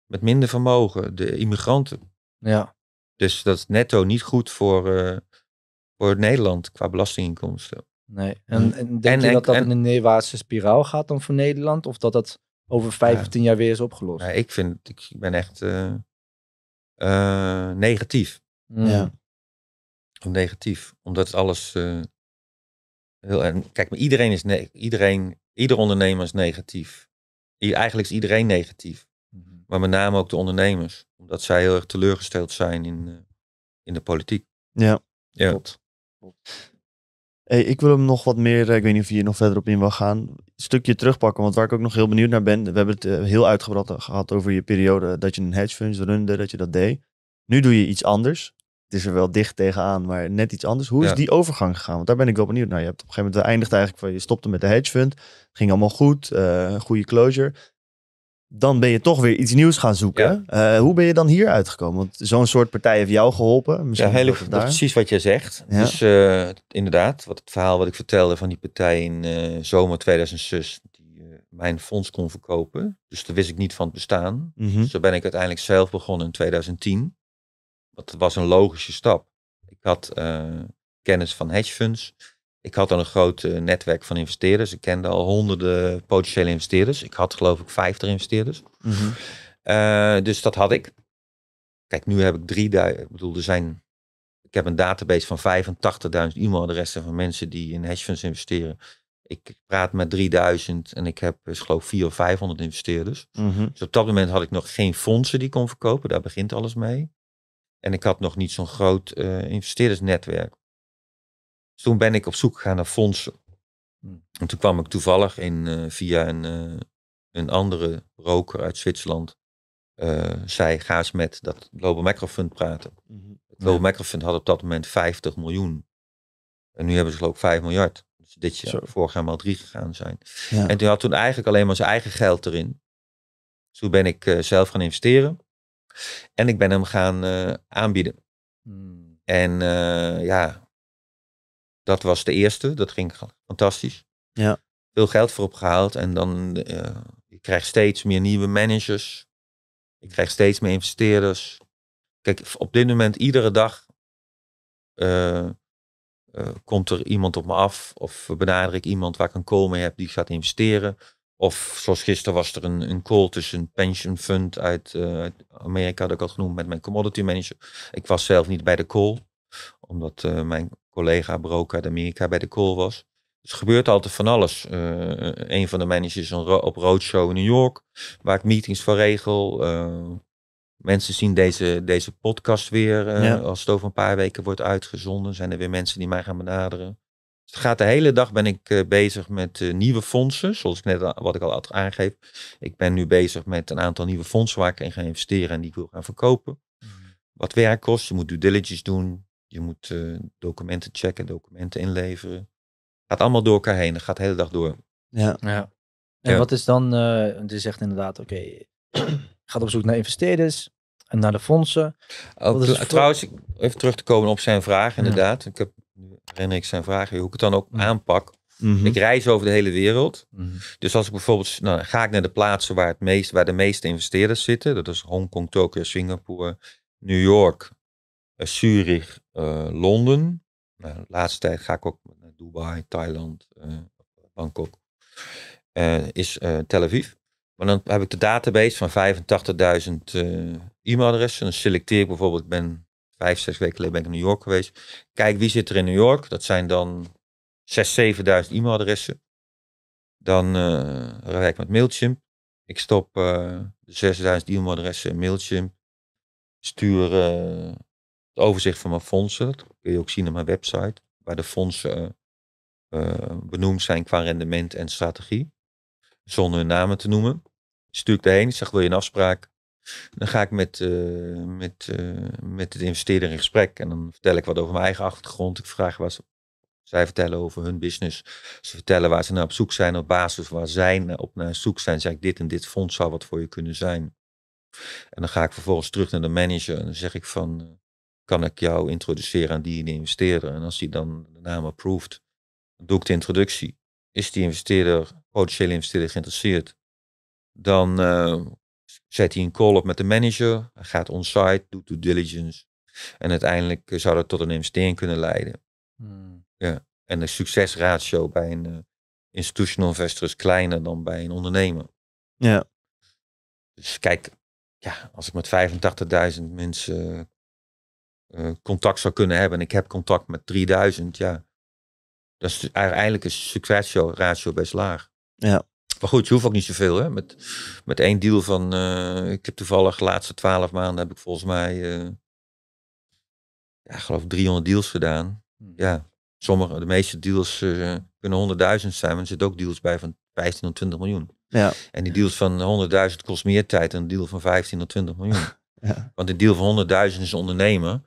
met minder vermogen, de immigranten. Ja. Dus dat is netto niet goed voor, voor Nederland qua belastinginkomsten. Nee. Hm. En, denk je dat dat in een neerwaartse spiraal gaat dan voor Nederland? Of dat dat over vijf of tien jaar weer is opgelost? ik vind, ik ben echt eh, eh, negatief. Hm. Ja. Om negatief. Omdat alles eh, heel en Kijk, maar iedereen is iedereen, ieder ondernemer is negatief. eigenlijk is iedereen negatief. Mhm. Maar met name ook de ondernemers. Omdat zij heel erg teleurgesteld zijn in, in de politiek. Ja, ja. Hey, ik wil hem nog wat meer, eh, ik weet niet of je hier nog verder op in wil gaan, een stukje terugpakken. Want waar ik ook nog heel benieuwd naar ben, we hebben het eh, heel uitgebreid eh, gehad over je periode dat je een hedge runde, dat je dat deed. Nu doe je iets anders. Het is er wel dicht tegenaan, maar net iets anders. Hoe is die overgang gegaan? Want daar ben ik wel benieuwd naar. Je hebt op een gegeven moment eindigd eigenlijk van je stopte met de hedge fund. Ging allemaal goed, uh, goede closure dan ben je toch weer iets nieuws gaan zoeken. Eh, hoe ben je dan hier uitgekomen? Want zo'n soort partij heeft jou geholpen. Misschien ja, heel even, precies wat jij zegt. Dus eh, inderdaad, wat het verhaal wat ik vertelde van die partij in eh, zomer 2006, die mijn fonds kon verkopen. Dus daar wist ik niet van het bestaan. Zo mhm. Dus ben ik uiteindelijk zelf begonnen in 2010. Dat was een logische stap. Ik had kennis van hedge funds. Ik had al een groot eh, netwerk van investeerders. Ik kende al honderden potentiële investeerders. Ik had geloof ik 50 investeerders. Mhm. Eh, dus dat had ik. Kijk, nu heb ik 3000. Ik bedoel, er zijn. Ik heb een database van 85.000 e-mailadressen van mensen die in funds investeren. Ik praat met 3000 en ik heb, dus geloof ik, 400 of 500 investeerders. Mm Dus op dat moment had ik nog geen fondsen die kon verkopen. Daar begint alles mee. En ik had nog niet zo'n groot eh, investeerdersnetwerk toen ben ik op zoek gegaan naar fondsen. Hmm. En toen kwam ik toevallig in, eh, via een, eh, een andere roker uit Zwitserland. Uh, eh, zij gaas met dat Global Macro Fund praten. Mhm. Het Global ja. Macro Fund had op dat moment 50 miljoen. En nu hebben ze geloof ik 5 miljard. Dus dit jaar, Sorry. vorig jaar maar 3 gegaan zijn. En toen had toen eigenlijk alleen maar zijn eigen geld erin. Dus toen ben ik zelf gaan investeren. En ik ben hem gaan aanbieden. Hmm. En ja, dat was de eerste. Dat ging fantastisch. Ja. Veel geld voorop gehaald En dan uh, eh, ik krijg steeds meer nieuwe managers. Ik krijg steeds meer investeerders. Kijk, op dit moment iedere dag eh, eh, komt er iemand op me af. Of benader ik iemand waar ik een call mee heb die gaat investeren. Of zoals gisteren was er een, een call tussen een pension fund uit, Amerika, dat ik had genoemd, met mijn commodity manager. Ik was zelf niet bij de call omdat mijn collega Broker uit Amerika bij de call was. Dus er gebeurt altijd van alles. Uh, een van de managers op Roadshow in New York, waar ik meetings voor regel. Eh, mensen zien deze, deze podcast weer. Eh, als het over een paar weken wordt uitgezonden, zijn er weer mensen die mij gaan benaderen. Dus het gaat de hele dag ben ik bezig met nieuwe fondsen, zoals ik net wat ik al had aangeef. Ik ben nu bezig met een aantal nieuwe fondsen waar ik in ga investeren en die ik wil gaan verkopen. Mhm. Wat werk kost, je moet due diligence doen, je moet eh, documenten checken, documenten inleveren. Gaat allemaal door elkaar heen. Dat gaat de hele dag door. Ja. ja. En wat is dan, uh, je zegt inderdaad, oké, okay, gaat op zoek naar investeerders en naar de fondsen. Oh, trouwens, even terug te komen op zijn vraag, inderdaad. Ik heb, herinner ik zijn vraag, hoe ik het dan ook aanpak. Mhm. Ik reis over de hele wereld. Mhm. Dus als ik bijvoorbeeld, nou, ga ik naar de plaatsen waar, het meest, waar de meeste investeerders zitten. Dat is Hongkong, Tokio, Singapore, New York, eh, Zurich, eh, Londen. Nou, de laatste tijd ga ik ook naar Dubai, Thailand, eh, Bangkok. is Tel Aviv. Maar dan heb ik de database van 85.000 e-mailadressen. Dan selecteer ik bijvoorbeeld, ik ben vijf, zes weken geleden ben ik in New York geweest. Kijk wie zit er in New York. Dat zijn dan 6.000, 7.000 e-mailadressen. Dan uh, werk ik met Mailchimp. Ik stop de 6.000 e-mailadressen in Mailchimp. Stuur het overzicht van mijn fondsen, dat kun je ook zien op mijn website, waar de fondsen eh, eh, benoemd zijn qua rendement en strategie. Zonder hun namen te noemen. Stuur ik daarheen, ik zeg wil je een afspraak? Dan ga ik met, eh, met, met de investeerder in gesprek en dan vertel ik wat over mijn eigen achtergrond. Ik vraag wat zij vertellen over hun business. Ze vertellen waar ze naar op zoek zijn, op basis waar zij op naar zoek zijn. Zeg ik, dit en dit fonds zou wat voor je kunnen zijn. En dan ga ik vervolgens terug naar de manager en dan zeg ik van, kan ik jou introduceren aan die investeerder. En als die dan de naam approved, dan doe ik de introductie. Is die investeerder, potentiële investeerder geïnteresseerd, dan ehm, zet hij een call op met de manager, gaat onsite site doet due diligence. En uiteindelijk eh, zou dat tot een investering kunnen leiden. Hmm. Ja. En de succesratio bij een eh, institutional investor is kleiner dan bij een ondernemer. Ja. Dus kijk, ja, als ik met 85.000 mensen eh, contact zou kunnen hebben. En ik heb contact met 3000. Ja, dat is eigenlijk een succesratio best laag. Ja. Maar goed, je hoeft ook niet zoveel. Hè? Met, met één deal van, eh, ik heb toevallig de laatste twaalf maanden heb ik volgens mij, uh, ja, geloof 300 deals gedaan. Hmm. Ja, sommige, de meeste deals kunnen 100.000 zijn, maar er zitten ook deals bij van 15 tot 20 miljoen. Ja. En die deals van 100.000 kost meer tijd dan een deal van 15 tot 20 miljoen. Ja. Want een deal van 100.000 is ondernemen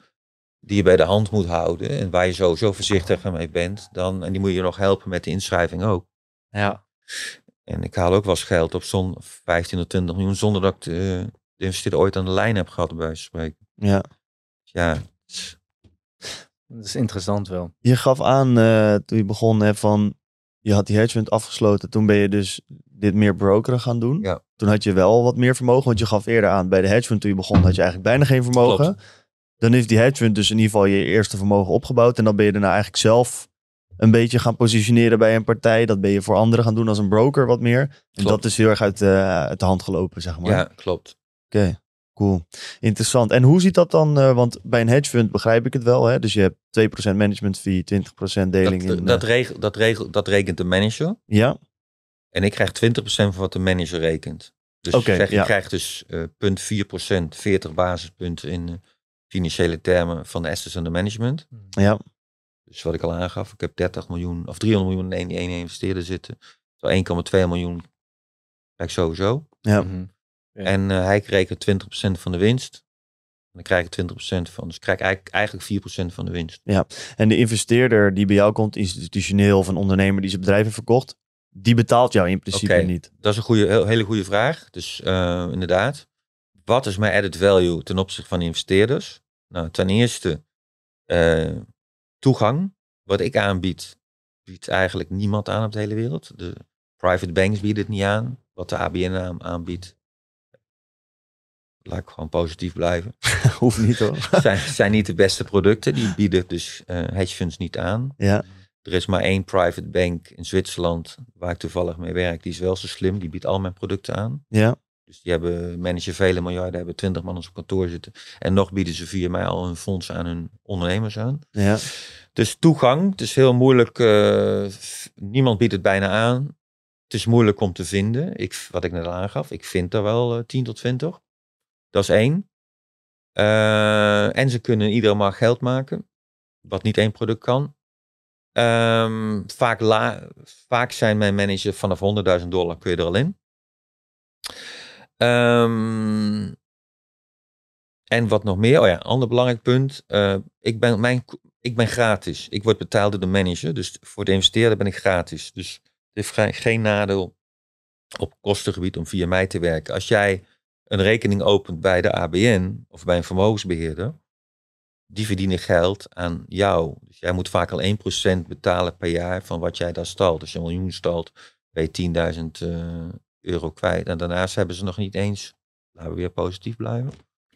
die je bij de hand moet houden en waar je sowieso voorzichtig mee bent, dan, en die moet je nog helpen met de inschrijving ook. Ja. En ik haal ook wel eens geld op zo'n 15 of 20 miljoen zonder dat ik de, de investeerder ooit aan de lijn heb gehad, bij spreken. Ja. Ja. Dat is interessant wel. Je gaf aan eh, toen je begon hè, van je had die hedge fund afgesloten. Toen ben je dus dit meer brokeren gaan doen. Ja. Toen had je wel wat meer vermogen, want je gaf eerder aan bij de hedge fund toen je begon had je eigenlijk bijna geen vermogen dan heeft die hedge fund dus in ieder geval je eerste vermogen opgebouwd. En dan ben je daarna eigenlijk zelf een beetje gaan positioneren bij een partij. Dat ben je voor anderen gaan doen als een broker wat meer. En dat is heel erg eh, uit, de hand gelopen, zeg maar. Ja, klopt. Oké, cool. Interessant. En hoe ziet dat dan? Eh, want bij een hedge fund begrijp ik het wel. Hè? Dus je hebt 2% management fee, 20% deling. Dat, in, dat, eh, dat, regel, dat rekent de manager. Ja. En ik krijg 20% van wat de manager rekent. Dus okay, je, krijgt, ja. je, dus 0,4%, 40 basispunten in financiële termen van de assets under management. Hmm. Ja. Dus wat ik al aangaf, ik heb 30 miljoen of 300 miljoen in één, investeerder zitten. 1,2 miljoen krijg ik sowieso. Ja. Mhm. ja. En eh, hij kreeg 20% van de winst. dan krijg ik 20% van. Dus krijg eigenlijk, eigenlijk 4% van de winst. Ja. En de investeerder die bij jou komt, institutioneel of een ondernemer die zijn bedrijven verkocht, die betaalt jou in principe niet. Dat is een goede, hele goede vraag. Dus eh, inderdaad wat is mijn added value ten opzichte van investeerders? Nou, ten eerste eh, toegang. Wat ik aanbied, biedt eigenlijk niemand aan op de hele wereld. De private banks bieden het niet aan. Wat de ABN aanbiedt, laat ik gewoon positief blijven. Hoeft niet hoor. zijn, zijn niet de beste producten. Die bieden dus uh, hedge funds niet aan. Ja. Er is maar één private bank in Zwitserland waar ik toevallig mee werk. Die is wel zo slim. Die biedt al mijn producten aan. Ja. Dus die hebben, manager vele miljarden, hebben twintig man op kantoor zitten. En nog bieden ze via mij al hun fonds aan hun ondernemers aan. Ja. Dus toegang, het is heel moeilijk. Eh, niemand biedt het bijna aan. Het is moeilijk om te vinden. Ik, wat ik net al aangaf, ik vind er wel 10 eh, tot 20. Dat is één. Eh, en ze kunnen iedere maar geld maken, wat niet één product kan. Ehm, vaak, la, vaak zijn mijn manager vanaf 100.000 dollar kun je er al in. Ehm, en wat nog meer, oh ja, ander belangrijk punt. Eh, ik, ben, mijn, ik ben gratis. Ik word betaald door de manager. Dus voor de investeerder ben ik gratis. Dus het heeft geen nadeel op kostengebied om via mij te werken. Als jij een rekening opent bij de ABN of bij een vermogensbeheerder, die verdienen geld aan jou. Dus jij moet vaak al 1% betalen per jaar van wat jij daar stalt. Als je een miljoen stalt, bij 10.000 uh, euro kwijt. En nou, daarnaast hebben ze nog niet eens, laten we weer positief blijven,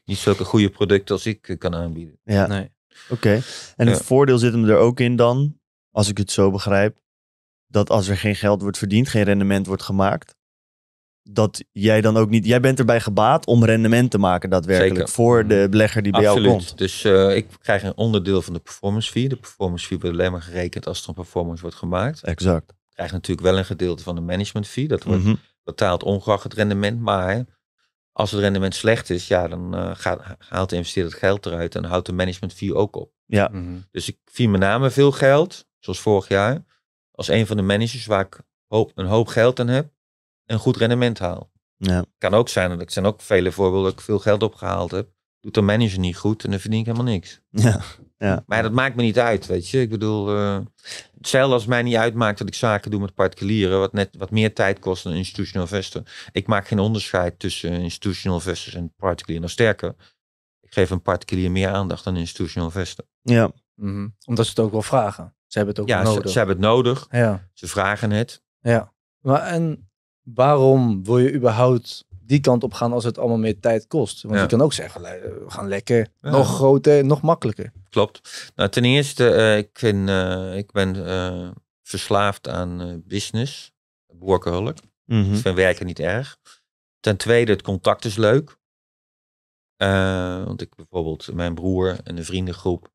niet zulke goede producten als ik eh, kan aanbieden. Ja, nee. oké. En het voordeel zit hem er ook in dan, als ik het zo begrijp, dat als er geen geld wordt verdiend, geen rendement wordt gemaakt, dat jij dan ook niet, jij bent erbij gebaat om rendement te maken daadwerkelijk voor mhm. de belegger die bij jou komt. Dus eh, ik krijg een onderdeel van de performance fee. De performance fee wordt alleen maar gerekend als er een performance wordt gemaakt. Exact. krijg natuurlijk wel een gedeelte van de management fee. Dat wordt mhm betaalt ongeacht het rendement. Maar als het rendement slecht is, ja, dan eh, gaat, haalt de investeerder het geld eruit en houdt de management fee ook op. Ja. Mhm. Dus ik vier met name veel geld, zoals vorig jaar, als een van de managers waar ik hoop, een hoop geld aan heb een goed rendement haal. Ja. Kan ook zijn, dat er zijn ook vele voorbeelden dat ik veel geld opgehaald heb doet de manager niet goed en dan verdien ik helemaal niks. Ja, ja. Maar dat maakt me niet uit, weet je. Ik bedoel, eh, hetzelfde als het mij niet uitmaakt dat ik zaken doe met particulieren, wat net wat meer tijd kost dan institutional investor. Ik maak geen onderscheid tussen institutional investors en particulier. Nog sterker, ik geef een particulier meer aandacht dan institutional investor. Ja, mhm. omdat ze het ook wel vragen. Ze hebben het ook nodig. Ze, ze, hebben het nodig. Ja. Ze vragen het. Ja. Maar en waarom wil je überhaupt die kant op gaan als het allemaal meer tijd kost. Want ja. je kan ook zeggen, eh, we gaan lekker, nog groter, nog makkelijker. Klopt. Nou, ten eerste, eh, ik, eh, ik ben verslaafd aan business, boerkenhulk. Mm -hmm. Ik vind werken niet erg. Ten tweede, het contact is leuk. want ik bijvoorbeeld, mijn broer en de vriendengroep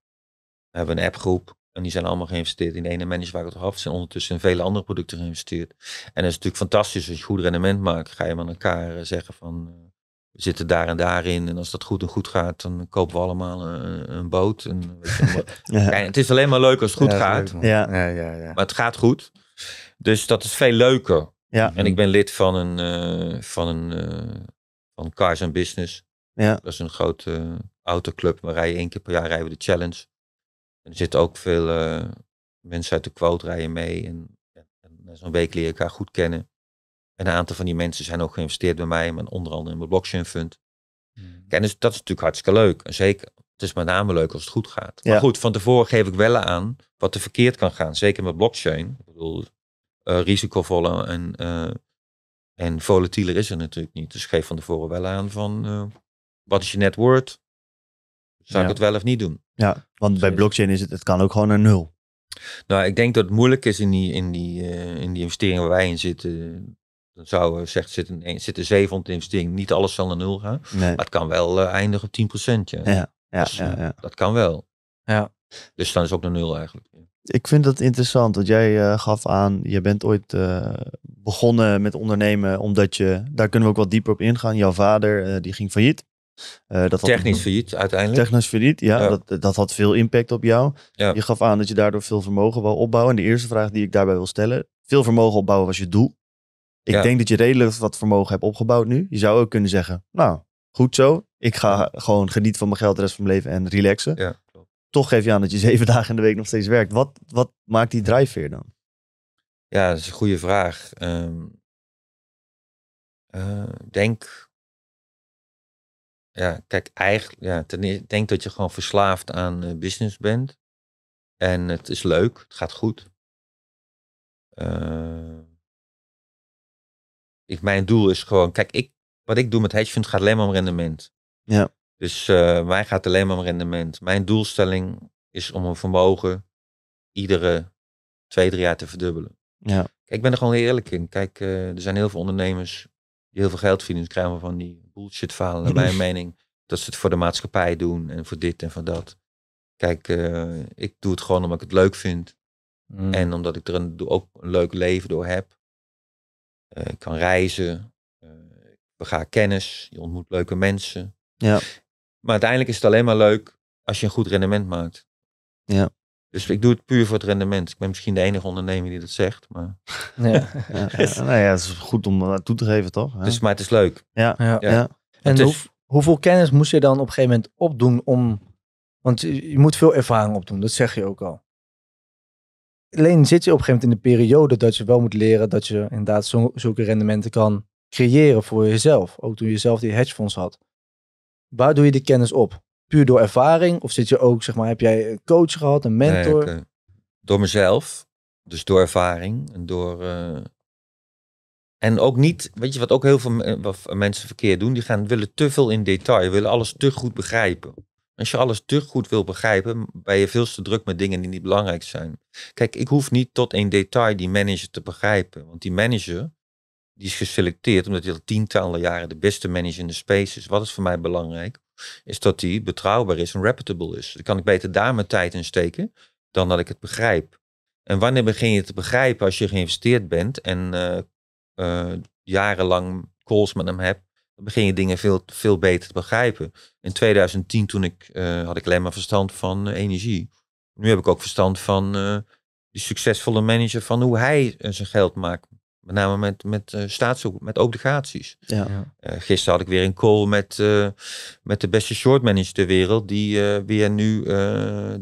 hebben een appgroep. En die zijn allemaal geïnvesteerd in de ene managewaarde zijn ondertussen in vele andere producten geïnvesteerd. En dat is natuurlijk fantastisch als je goed rendement maakt. Ga je met elkaar eh, zeggen van eh, we zitten daar en daarin. En als dat goed en goed gaat, dan kopen we allemaal een, eh, een boot. ja. het is alleen maar leuk als het goed ja, gaat. Leuk, ja. Maar het gaat goed. Dus dat is veel leuker. En ik ben lid van een, van een van Cars and Business. Dat is een grote autoclub. We rijden één keer per jaar rijden we de challenge er zitten ook veel eh, mensen uit de quote rijden mee. En, en, en eh, zo'n week leer ik elkaar goed kennen. een aantal van die mensen zijn ook geïnvesteerd bij mij, maar onder andere in mijn blockchain fund. Mm. dus dat is natuurlijk hartstikke leuk. En zeker, het is met name leuk als het goed gaat. Maar goed, van tevoren geef ik wel aan wat er verkeerd kan gaan. Zeker met blockchain. Ik bedoel, uh, eh, risicovoller en, uh, en volatieler is er natuurlijk niet. Dus geef van tevoren wel aan van wat is je net word? Zou ik het wel of niet doen? Ja, want bij blockchain is het, het kan ook gewoon naar nul. Nou, ik denk dat het moeilijk is in die, in die, eh, in die investeringen waar wij in zitten. Dan zou eh, zegt, zit een, zit een 700 investering, niet alles zal naar nul gaan. Maar het kan wel eh, eindigen op 10%. Ja. Ja, ja, dus, ja, ja, Dat kan wel. Ja. Dus dan is ook naar nul eigenlijk. Ik vind dat interessant, want jij gaf aan, je bent ooit begonnen met ondernemen, omdat je, daar kunnen we ook wat dieper op ingaan. Jouw vader, die ging failliet. Uh, dat technisch had, failliet uiteindelijk. Technisch failliet, ja. Dat, dat had veel impact op jou. Je gaf aan dat je daardoor veel vermogen wou opbouwen. En de eerste vraag die ik daarbij wil stellen. Veel vermogen opbouwen was je doel. Ik denk dat je redelijk wat vermogen hebt opgebouwd nu. Je zou ook kunnen zeggen, nou, goed zo. Ik ga gewoon genieten van mijn geld de rest van mijn leven en relaxen. Toch geef je aan dat je zeven dagen in de week nog steeds werkt. Wat, wat maakt die drijfveer dan? Ja, dat is een goede vraag. Um, denk ja, kijk, eigenlijk, ja, ten eerste, denk dat je gewoon verslaafd aan eh, business bent. En het is leuk, het gaat goed. Eh, ik, mijn doel is gewoon, kijk, ik, wat ik doe met hedge fund gaat alleen maar om rendement. Ja. Dus uh, mij gaat alleen maar om rendement. Mijn doelstelling is om een vermogen iedere twee, drie jaar te verdubbelen. Ja. Kijk, ik ben er gewoon eerlijk in. Kijk, er zijn heel veel ondernemers die heel veel geld verdienen. krijgen van die bullshit verhalen, naar mijn mening. Dat ze het voor de maatschappij doen en voor dit en voor dat. Kijk, eh, ik doe het gewoon omdat ik het leuk vind. Mm. En omdat ik er een, ook een leuk leven door heb. Eh, ik kan reizen. Uh, eh, ik kennis. Je ontmoet leuke mensen. Ja. Maar uiteindelijk is het alleen maar leuk als je een goed rendement maakt. Ja. Dus ik doe het puur voor het rendement. Ik ben misschien de enige ondernemer die dat zegt. Maar... Ja, ja, Nou ja het is goed om toe te geven, toch? Dus, maar het is leuk. Ja, ja. En, hoe, hoeveel kennis moest je dan op een gegeven moment opdoen om... Want je, moet veel ervaring opdoen, dat zeg je ook al. Alleen zit je op een gegeven moment in de periode dat je wel moet leren dat je inderdaad zulke rendementen kan creëren voor jezelf. Ook toen je zelf die hedgefonds had. Waar doe je die kennis op? puur door ervaring? Of zit je ook, zeg maar, heb jij een coach gehad, een mentor? Eh, door mezelf, dus door ervaring en door. Eh, en ook niet, weet je wat ook heel veel eh, mensen verkeerd doen? Die gaan, willen te veel in detail, willen alles te goed begrijpen. Als je alles te goed wil begrijpen, ben je veel te druk met dingen die niet belangrijk zijn. Kijk, ik hoef niet tot één detail die manager te begrijpen. Want die manager, die is geselecteerd omdat hij al tientallen jaren de beste manager in de space is. Wat is voor mij belangrijk? is dat die betrouwbaar is en reputable is. Dan kan ik beter daar mijn tijd in steken dan dat ik het begrijp. En wanneer begin je te begrijpen als je geïnvesteerd bent en eh, eh, jarenlang calls met hem hebt, dan begin je dingen veel, veel beter te begrijpen. In 2010 toen ik, eh, had ik alleen maar verstand van energie. Nu heb ik ook verstand van de succesvolle manager, van hoe hij zijn geld maakt met name met, met uh, met obligaties. Ja. Eh, gisteren had ik weer een call met, eh, met de beste short manager ter wereld. Die weer nu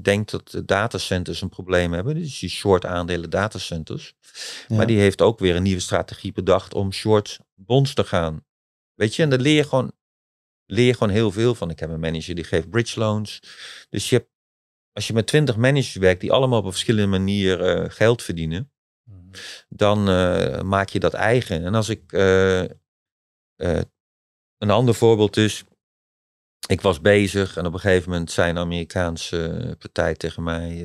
denkt dat de datacenters een probleem hebben. Dus die short aandelen datacenters. Maar die heeft ook weer een nieuwe strategie bedacht om short bonds te gaan. Weet je, en daar leer je gewoon, leer gewoon heel veel van. Ik heb een manager die geeft bridge loans. Dus je als je met twintig managers werkt die allemaal op een verschillende manieren geld verdienen dan eh, maak je dat eigen. En als ik eh, eh, een ander voorbeeld is, dus. ik was bezig en op een gegeven moment zei een Amerikaanse partij tegen mij,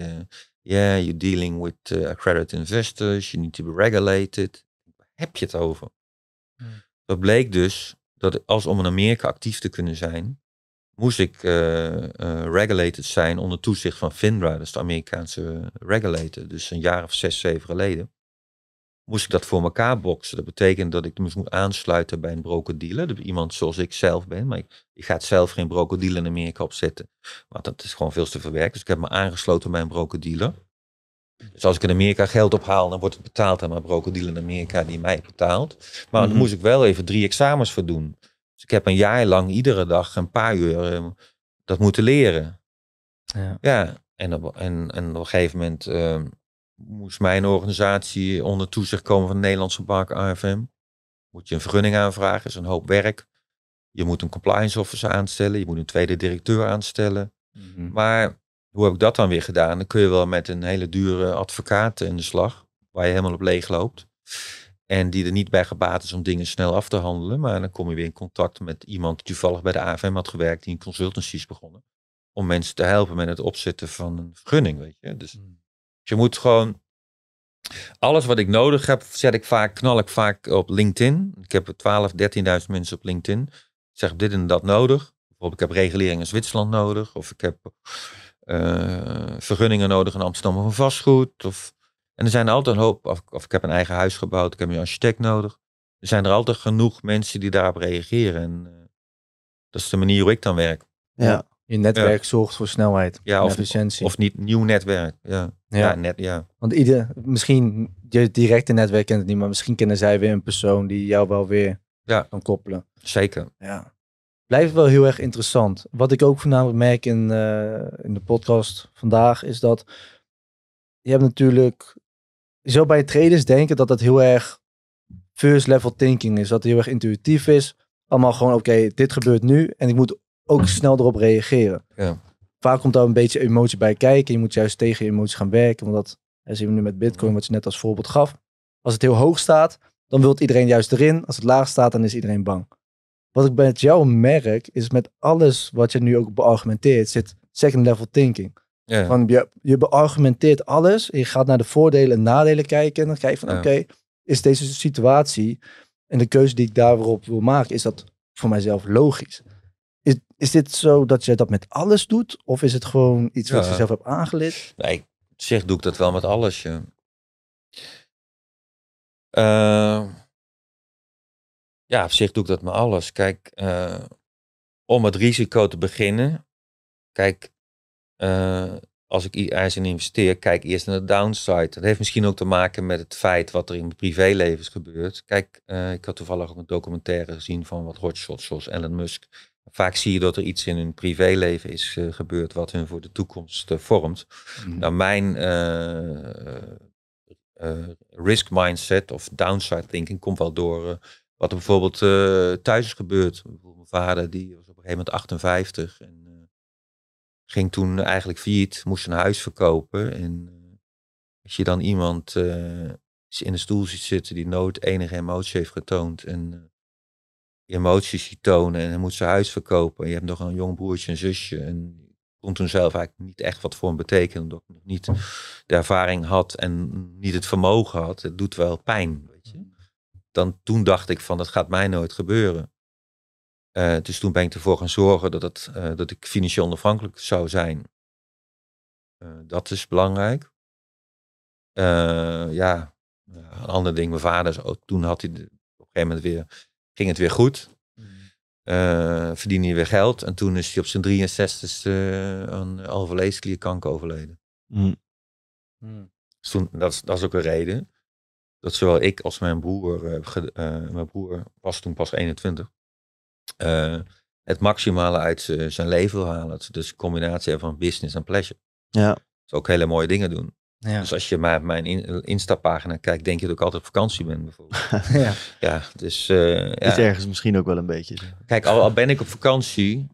yeah, you're dealing with accredited investors, you need to be regulated. Waar heb je het over? Hmm. Dat bleek dus dat als om in Amerika actief te kunnen zijn, moest ik regulated zijn onder toezicht van FINRA, dat is de Amerikaanse regulator, dus een jaar of zes, zeven geleden moest ik dat voor elkaar boksen. Dat betekent dat ik me moet aansluiten bij een dealer, Iemand zoals ik zelf ben. Maar ik, ga het zelf geen dealer in Amerika opzetten. Want dat is gewoon veel te verwerken. Dus ik heb me aangesloten bij een dealer. Dus als ik in Amerika geld ophaal, dan wordt het betaald aan mijn dealer in Amerika die mij betaalt. Maar dan mhm. moest ik wel even drie examens voor doen. Dus ik heb een jaar lang iedere dag een paar uur ehm, dat moeten leren. Ja, ja en, op, en, en op een gegeven moment... Ehm, moest mijn organisatie onder toezicht komen van de Nederlandse bank AFM. Moet je een vergunning aanvragen, is een hoop werk. Je moet een compliance officer aanstellen, je moet een tweede directeur aanstellen. Mhm. Maar hoe heb ik dat dan weer gedaan? Dan kun je wel met een hele dure advocaat in de slag, waar je helemaal op leeg loopt. En die er niet bij gebaat is om dingen snel af te handelen. Maar dan kom je weer in contact met iemand die toevallig bij de AFM had gewerkt, die in consultancy is begonnen. Om mensen te helpen met het opzetten van een vergunning, weet je. Dus mhm je moet gewoon alles wat ik nodig heb, zet ik vaak, knal ik vaak op LinkedIn. Ik heb 12, 13.000 mensen op LinkedIn. Ik zeg dit en dat nodig. Bijvoorbeeld, ik heb regulering in Zwitserland nodig. Of ik heb eh, vergunningen nodig in Amsterdam een vastgoed. Of, en er zijn altijd een hoop. Of, ik heb een eigen huis gebouwd, ik heb een architect nodig. Er zijn er altijd genoeg mensen die daarop reageren. En eh, dat is de manier hoe ik dan werk. Ja. Je netwerk zorgt voor snelheid ja, of, efficiëntie. Of niet nieuw netwerk. Ja, ja. net, ja. Want ieder, misschien je directe netwerk kent het niet, maar misschien kennen zij weer een persoon die jou wel weer ja. kan koppelen. Zeker. Ja. Blijft wel heel erg interessant. Wat ik ook voornamelijk merk in, eh, in de podcast vandaag is dat je hebt natuurlijk. zo bij traders denken dat dat heel erg first level thinking is. Dat heel erg intuïtief is. Allemaal gewoon, oké, dit gebeurt nu en ik moet ook snel erop reageren. Ja. Vaak komt daar een beetje emotie bij kijken. Je moet juist tegen je emotie gaan werken. Want dat zien we nu met Bitcoin, wat je net als voorbeeld gaf. Als het heel hoog staat, dan wil iedereen juist erin. Als het laag staat, dan is iedereen bang. Wat ik met jou merk, is met alles wat je nu ook beargumenteert, zit second level thinking. Ja. Van je, je beargumenteert alles, je gaat naar de voordelen en nadelen kijken. En dan kijk je van, oké, is deze situatie en de keuze die ik daarop wil maken, is dat voor mijzelf logisch? Is, is dit zo dat je dat met alles doet? Of is het gewoon iets wat ja. je zelf hebt aangeleerd? Nee, ik zeg doe ik dat wel met alles. Ja. Uh, ja, op zich doe ik dat met alles. Kijk, eh, om het risico te beginnen. Kijk, eh, als ik ergens in investeer, kijk eerst naar de downside. Dat heeft misschien ook te maken met het feit wat er in mijn privéleven is gebeurd. Kijk, eh, ik had toevallig ook een documentaire gezien van wat hotshots zoals Elon Musk Vaak zie je dat er iets in hun privéleven is eh, gebeurd wat hun voor de toekomst eh, vormt. Mm. mijn eh, risk mindset of downside thinking komt wel door wat er bijvoorbeeld thuis is gebeurd. mijn vader die was op een gegeven moment 58 en ging toen eigenlijk failliet, moest een huis verkopen. En als je dan iemand in een stoel ziet zitten die nooit enige emotie heeft getoond en emoties ziet tonen en hij moet zijn huis verkopen. je hebt nog een jong broertje en zusje. En kon toen zelf eigenlijk niet echt wat voor hem betekenen, omdat ik nog niet de ervaring had en niet het vermogen had. Het doet wel pijn, weet je. Mhm. Dan, toen dacht ik van, dat gaat mij nooit gebeuren. Eh, dus toen ben ik ervoor gaan zorgen dat, het, eh, dat ik financieel onafhankelijk zou zijn. Eh, dat is belangrijk. ja, een ander ding. Mijn vader, toen had hij op een gegeven moment weer ging het weer goed. Uh, mm. eh, verdiende hij weer geld. En toen is hij op zijn 63 uh, eh, aan alvleesklierkanker overleden. Mm. Mm. Dus toen, dat, is, dat is ook een reden. Dat zowel ik als mijn broer, eh, mijn broer was toen pas 21, het maximale uit zijn leven wil halen. Dus een combinatie van business en pleasure. Ja. Dus ook hele mooie dingen doen. Ja. Dus als je maar mijn instappagina kijkt, denk je dat ik altijd op vakantie ben, bijvoorbeeld. ja. ja, dus... Eh, ja. Is ergens misschien ook wel een beetje. Zo. Kijk, al, ben ik op vakantie,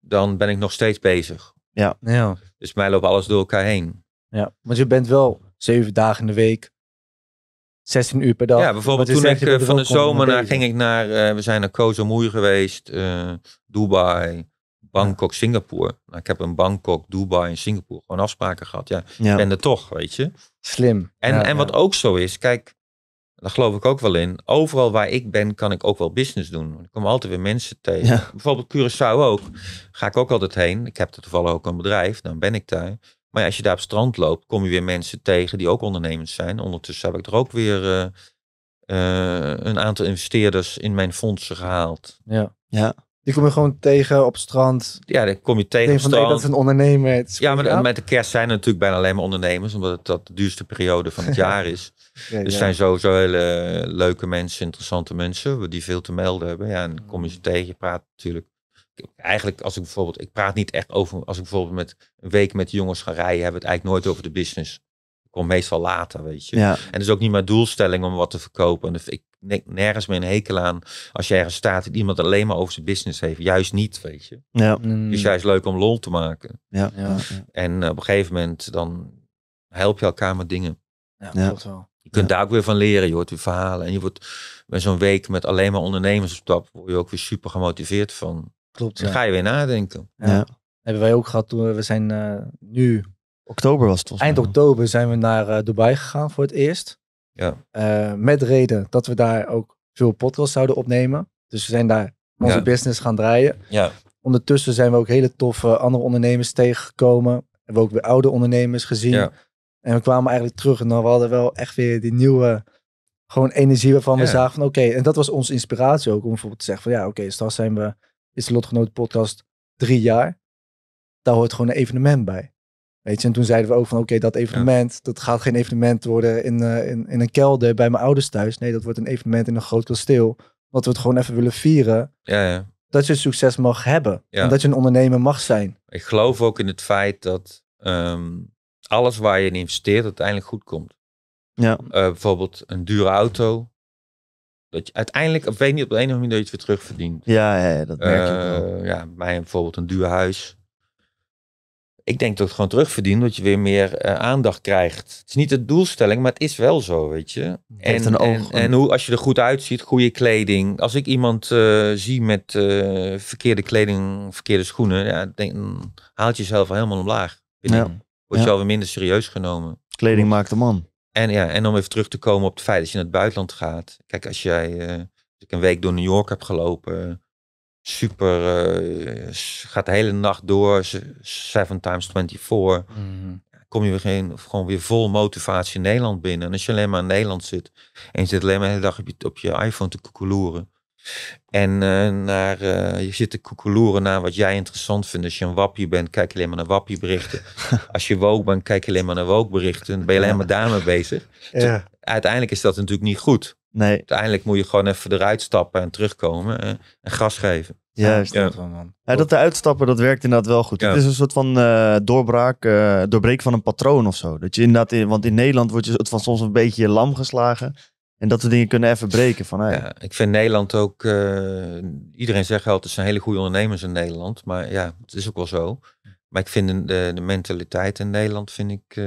dan ben ik nog steeds bezig. Ja. ja. Dus mij loopt alles door elkaar heen. Ja, maar je bent wel zeven dagen in de week, 16 uur per dag. Ja, bijvoorbeeld toen ik eh, van de zomer naar, ging ik naar, eh, we zijn naar Koh Moe geweest, Dubai, Bangkok, Singapore. Nou, ik heb een Bangkok, Dubai en Singapore gewoon afspraken gehad. Ja, ben er toch, weet je. Slim. En, en wat ook zo is, kijk, daar geloof ik ook wel in. Overal waar ik ben, kan ik ook wel business doen. Ik kom altijd weer mensen tegen. Bijvoorbeeld Curaçao ook. Ga ik ook altijd heen. Ik heb er toevallig ook een bedrijf, dan ben ik daar. Maar als je daar op het strand loopt, kom je weer mensen tegen die ook ondernemend zijn. Ondertussen heb ik er ook weer eh, eh, een aantal investeerders in mijn fondsen gehaald. Ja. ja. Die kom je gewoon tegen op het strand. Ja, die kom je tegen op strand. Nee, dat is een ondernemer. ja, maar met de kerst zijn er natuurlijk bijna alleen maar ondernemers. Omdat het dat de duurste periode van het jaar is. ja, dus ja. zijn sowieso hele leuke mensen, interessante mensen. Die veel te melden hebben. Ja, en kom je ze tegen. Je praat natuurlijk eigenlijk als ik bijvoorbeeld, ik praat niet echt over, als ik bijvoorbeeld met een week met jongens ga rijden, hebben we het eigenlijk nooit over de business. Ik kom meestal later, weet je. Ja. En het is ook niet mijn doelstelling om wat te verkopen. En Ik nek, nergens meer een hekel aan als jij er staat dat iemand alleen maar over zijn business heeft. Juist niet, weet je. Ja. Dus juist leuk om lol te maken. Ja. En op een gegeven moment dan help je elkaar met dingen. Ja, wel. Je kunt daar ook weer van leren. Je hoort weer verhalen. En je wordt bij zo'n week met alleen maar ondernemers op stap, word je ook weer super gemotiveerd van. Klopt. Dan ga je weer nadenken. Ja. Hebben wij ook gehad toen we zijn eh, nu. Oktober was het. Eind oktober zijn we naar eh, Dubai gegaan voor het eerst. Ja. Eh, met reden dat we daar ook veel podcasts zouden opnemen. Dus we zijn daar onze business gaan draaien. Ja. Ondertussen zijn we ook hele toffe andere ondernemers tegengekomen. Hebben we ook weer oude ondernemers gezien. En we kwamen eigenlijk terug en dan we hadden wel echt weer die nieuwe gewoon energie waarvan we zagen van oké. en dat was onze inspiratie ook om bijvoorbeeld te zeggen van ja oké, okay, straks dus zijn we, is de Lotgenoten podcast drie jaar. Daar hoort gewoon een evenement bij. Weet je, en toen zeiden we ook van oké, dat evenement, dat gaat geen evenement worden in, eh, in, in een kelder bij mijn ouders thuis. Nee, dat wordt een evenement in een groot kasteel. wat we het gewoon even willen vieren. Ja, ja. Dat je succes mag hebben. En dat je een ondernemer mag zijn. Ik geloof ook in het feit dat ehm, alles waar je in investeert uiteindelijk goed komt. Ja. Eh, bijvoorbeeld een dure auto. Dat je uiteindelijk, ik weet niet, op de ene manier dat je het weer terugverdient. Ja, ja, dat merk je uh, Ja, mij bijvoorbeeld een duur huis. Ik denk dat het gewoon terugverdient, dat je weer meer eh, aandacht krijgt. Het is niet de doelstelling, maar het is wel zo, weet je. En, een oog, en, hoe, als je er goed uitziet, goede kleding. Als ik iemand eh, zie met eh, verkeerde kleding, verkeerde schoenen, ja, denk, dan haalt jezelf helemaal omlaag. Ja. Word je ja. alweer minder serieus genomen. Kleding maakt de man. En, ja, en om even terug te komen op het feit dat je naar het buitenland gaat. Kijk, als jij ik een week door New York heb gelopen super, uh, gaat de hele nacht door, seven times 24. Mhm. Kom je weer geen, gewoon weer vol motivatie Nederland binnen. En als je alleen maar in Nederland zit en je zit alleen maar de hele dag op je, iPhone te koekeloeren. En eh, naar, eh, je zit te koekeloeren naar wat jij interessant vindt. Als je een wappie bent, kijk je alleen maar naar wappie berichten. Als je woke bent, kijk je alleen maar naar woke berichten. ben je alleen maar daarmee bezig. Uiteindelijk is dat natuurlijk niet goed. Nee. Uiteindelijk moet je gewoon even eruit stappen en terugkomen en, gas geven. Juist. Ja. Dat, wel, man. dat eruit stappen, dat werkt inderdaad wel goed. Het is een soort van uh, doorbraak, uh, van een patroon of zo. Dat je inderdaad in, want in Nederland word je van soms een beetje lam geslagen. En dat we dingen kunnen even breken van hey. ja, Ik vind Nederland ook, eh, iedereen zegt altijd, er zijn hele goede ondernemers in Nederland. Maar ja, het is ook wel zo. Maar ik vind de, de mentaliteit in Nederland vind ik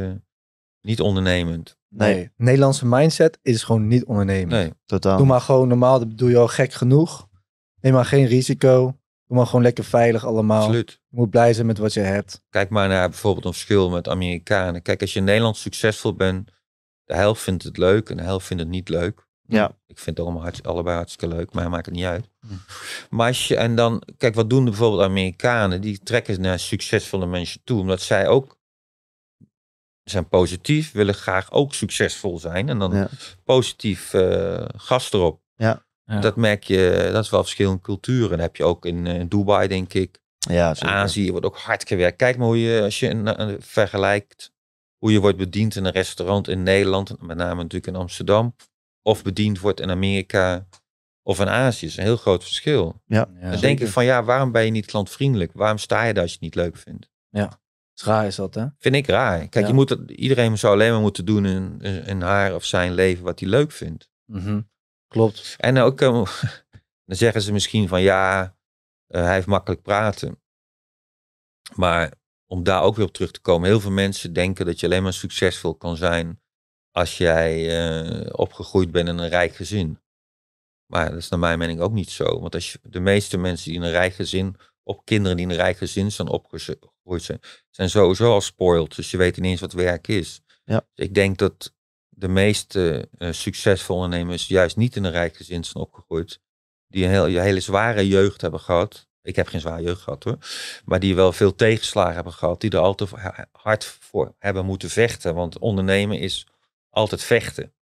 niet ondernemend. Nee. Nederlandse mindset is gewoon niet ondernemen. Nee, totaal. Doe maar gewoon normaal, dat doe je al gek genoeg. Neem maar geen risico. Doe maar gewoon lekker veilig allemaal. Absoluut. Je moet blij zijn met wat je hebt. Kijk maar naar bijvoorbeeld een verschil met Amerikanen. Kijk, als je in Nederland succesvol bent, de helft vindt het leuk en de helft vindt het niet leuk. Ja. Ik vind het allemaal allebei hartstikke leuk, maar maakt het niet uit. Hm. Maar als je, en dan, kijk, wat doen bijvoorbeeld Amerikanen? Die trekken naar succesvolle mensen toe, omdat zij ook zijn positief, willen graag ook succesvol zijn. En dan positief uh, erop. Ja. Dat merk je, dat is wel verschillende culturen. Dat heb je ook in, eh, Dubai, denk ik. Ja, Azië wordt ook hard gewerkt. Kijk maar hoe je, als je eh, vergelijkt hoe je wordt bediend in een restaurant in Nederland, met name natuurlijk in Amsterdam, of bediend wordt in Amerika of in Azië. is een heel groot verschil. Ja, ja dan denk ik van ja, waarom ben je niet klantvriendelijk? Waarom sta je daar als je het niet leuk vindt? Ja raar is dat, hè? Vind ik raar. Kijk, je moet iedereen zou alleen maar moeten doen in, in haar of zijn leven wat hij leuk vindt. Mhm. Klopt. En ook, eh, dan zeggen ze misschien van ja, eh, hij heeft makkelijk praten. Maar om daar ook weer op terug te komen, heel veel mensen denken dat je alleen maar succesvol kan zijn als jij eh, opgegroeid bent in een rijk gezin. Maar dat is naar mijn mening ook niet zo. Want als je, de meeste mensen die in een rijk gezin, op kinderen die in een rijk gezin zijn opgegroeid, zijn sowieso al spoiled, dus je weet niet eens wat werk is. Ja. Dus ik denk dat de meeste uh, succesvolle ondernemers juist niet in een rijk gezin zijn opgegroeid, die een, heel, hele zware jeugd hebben gehad. Ik heb geen zware jeugd gehad hoor, maar die wel veel tegenslagen hebben gehad, die er altijd hard voor hebben moeten vechten. Want ondernemen is altijd vechten.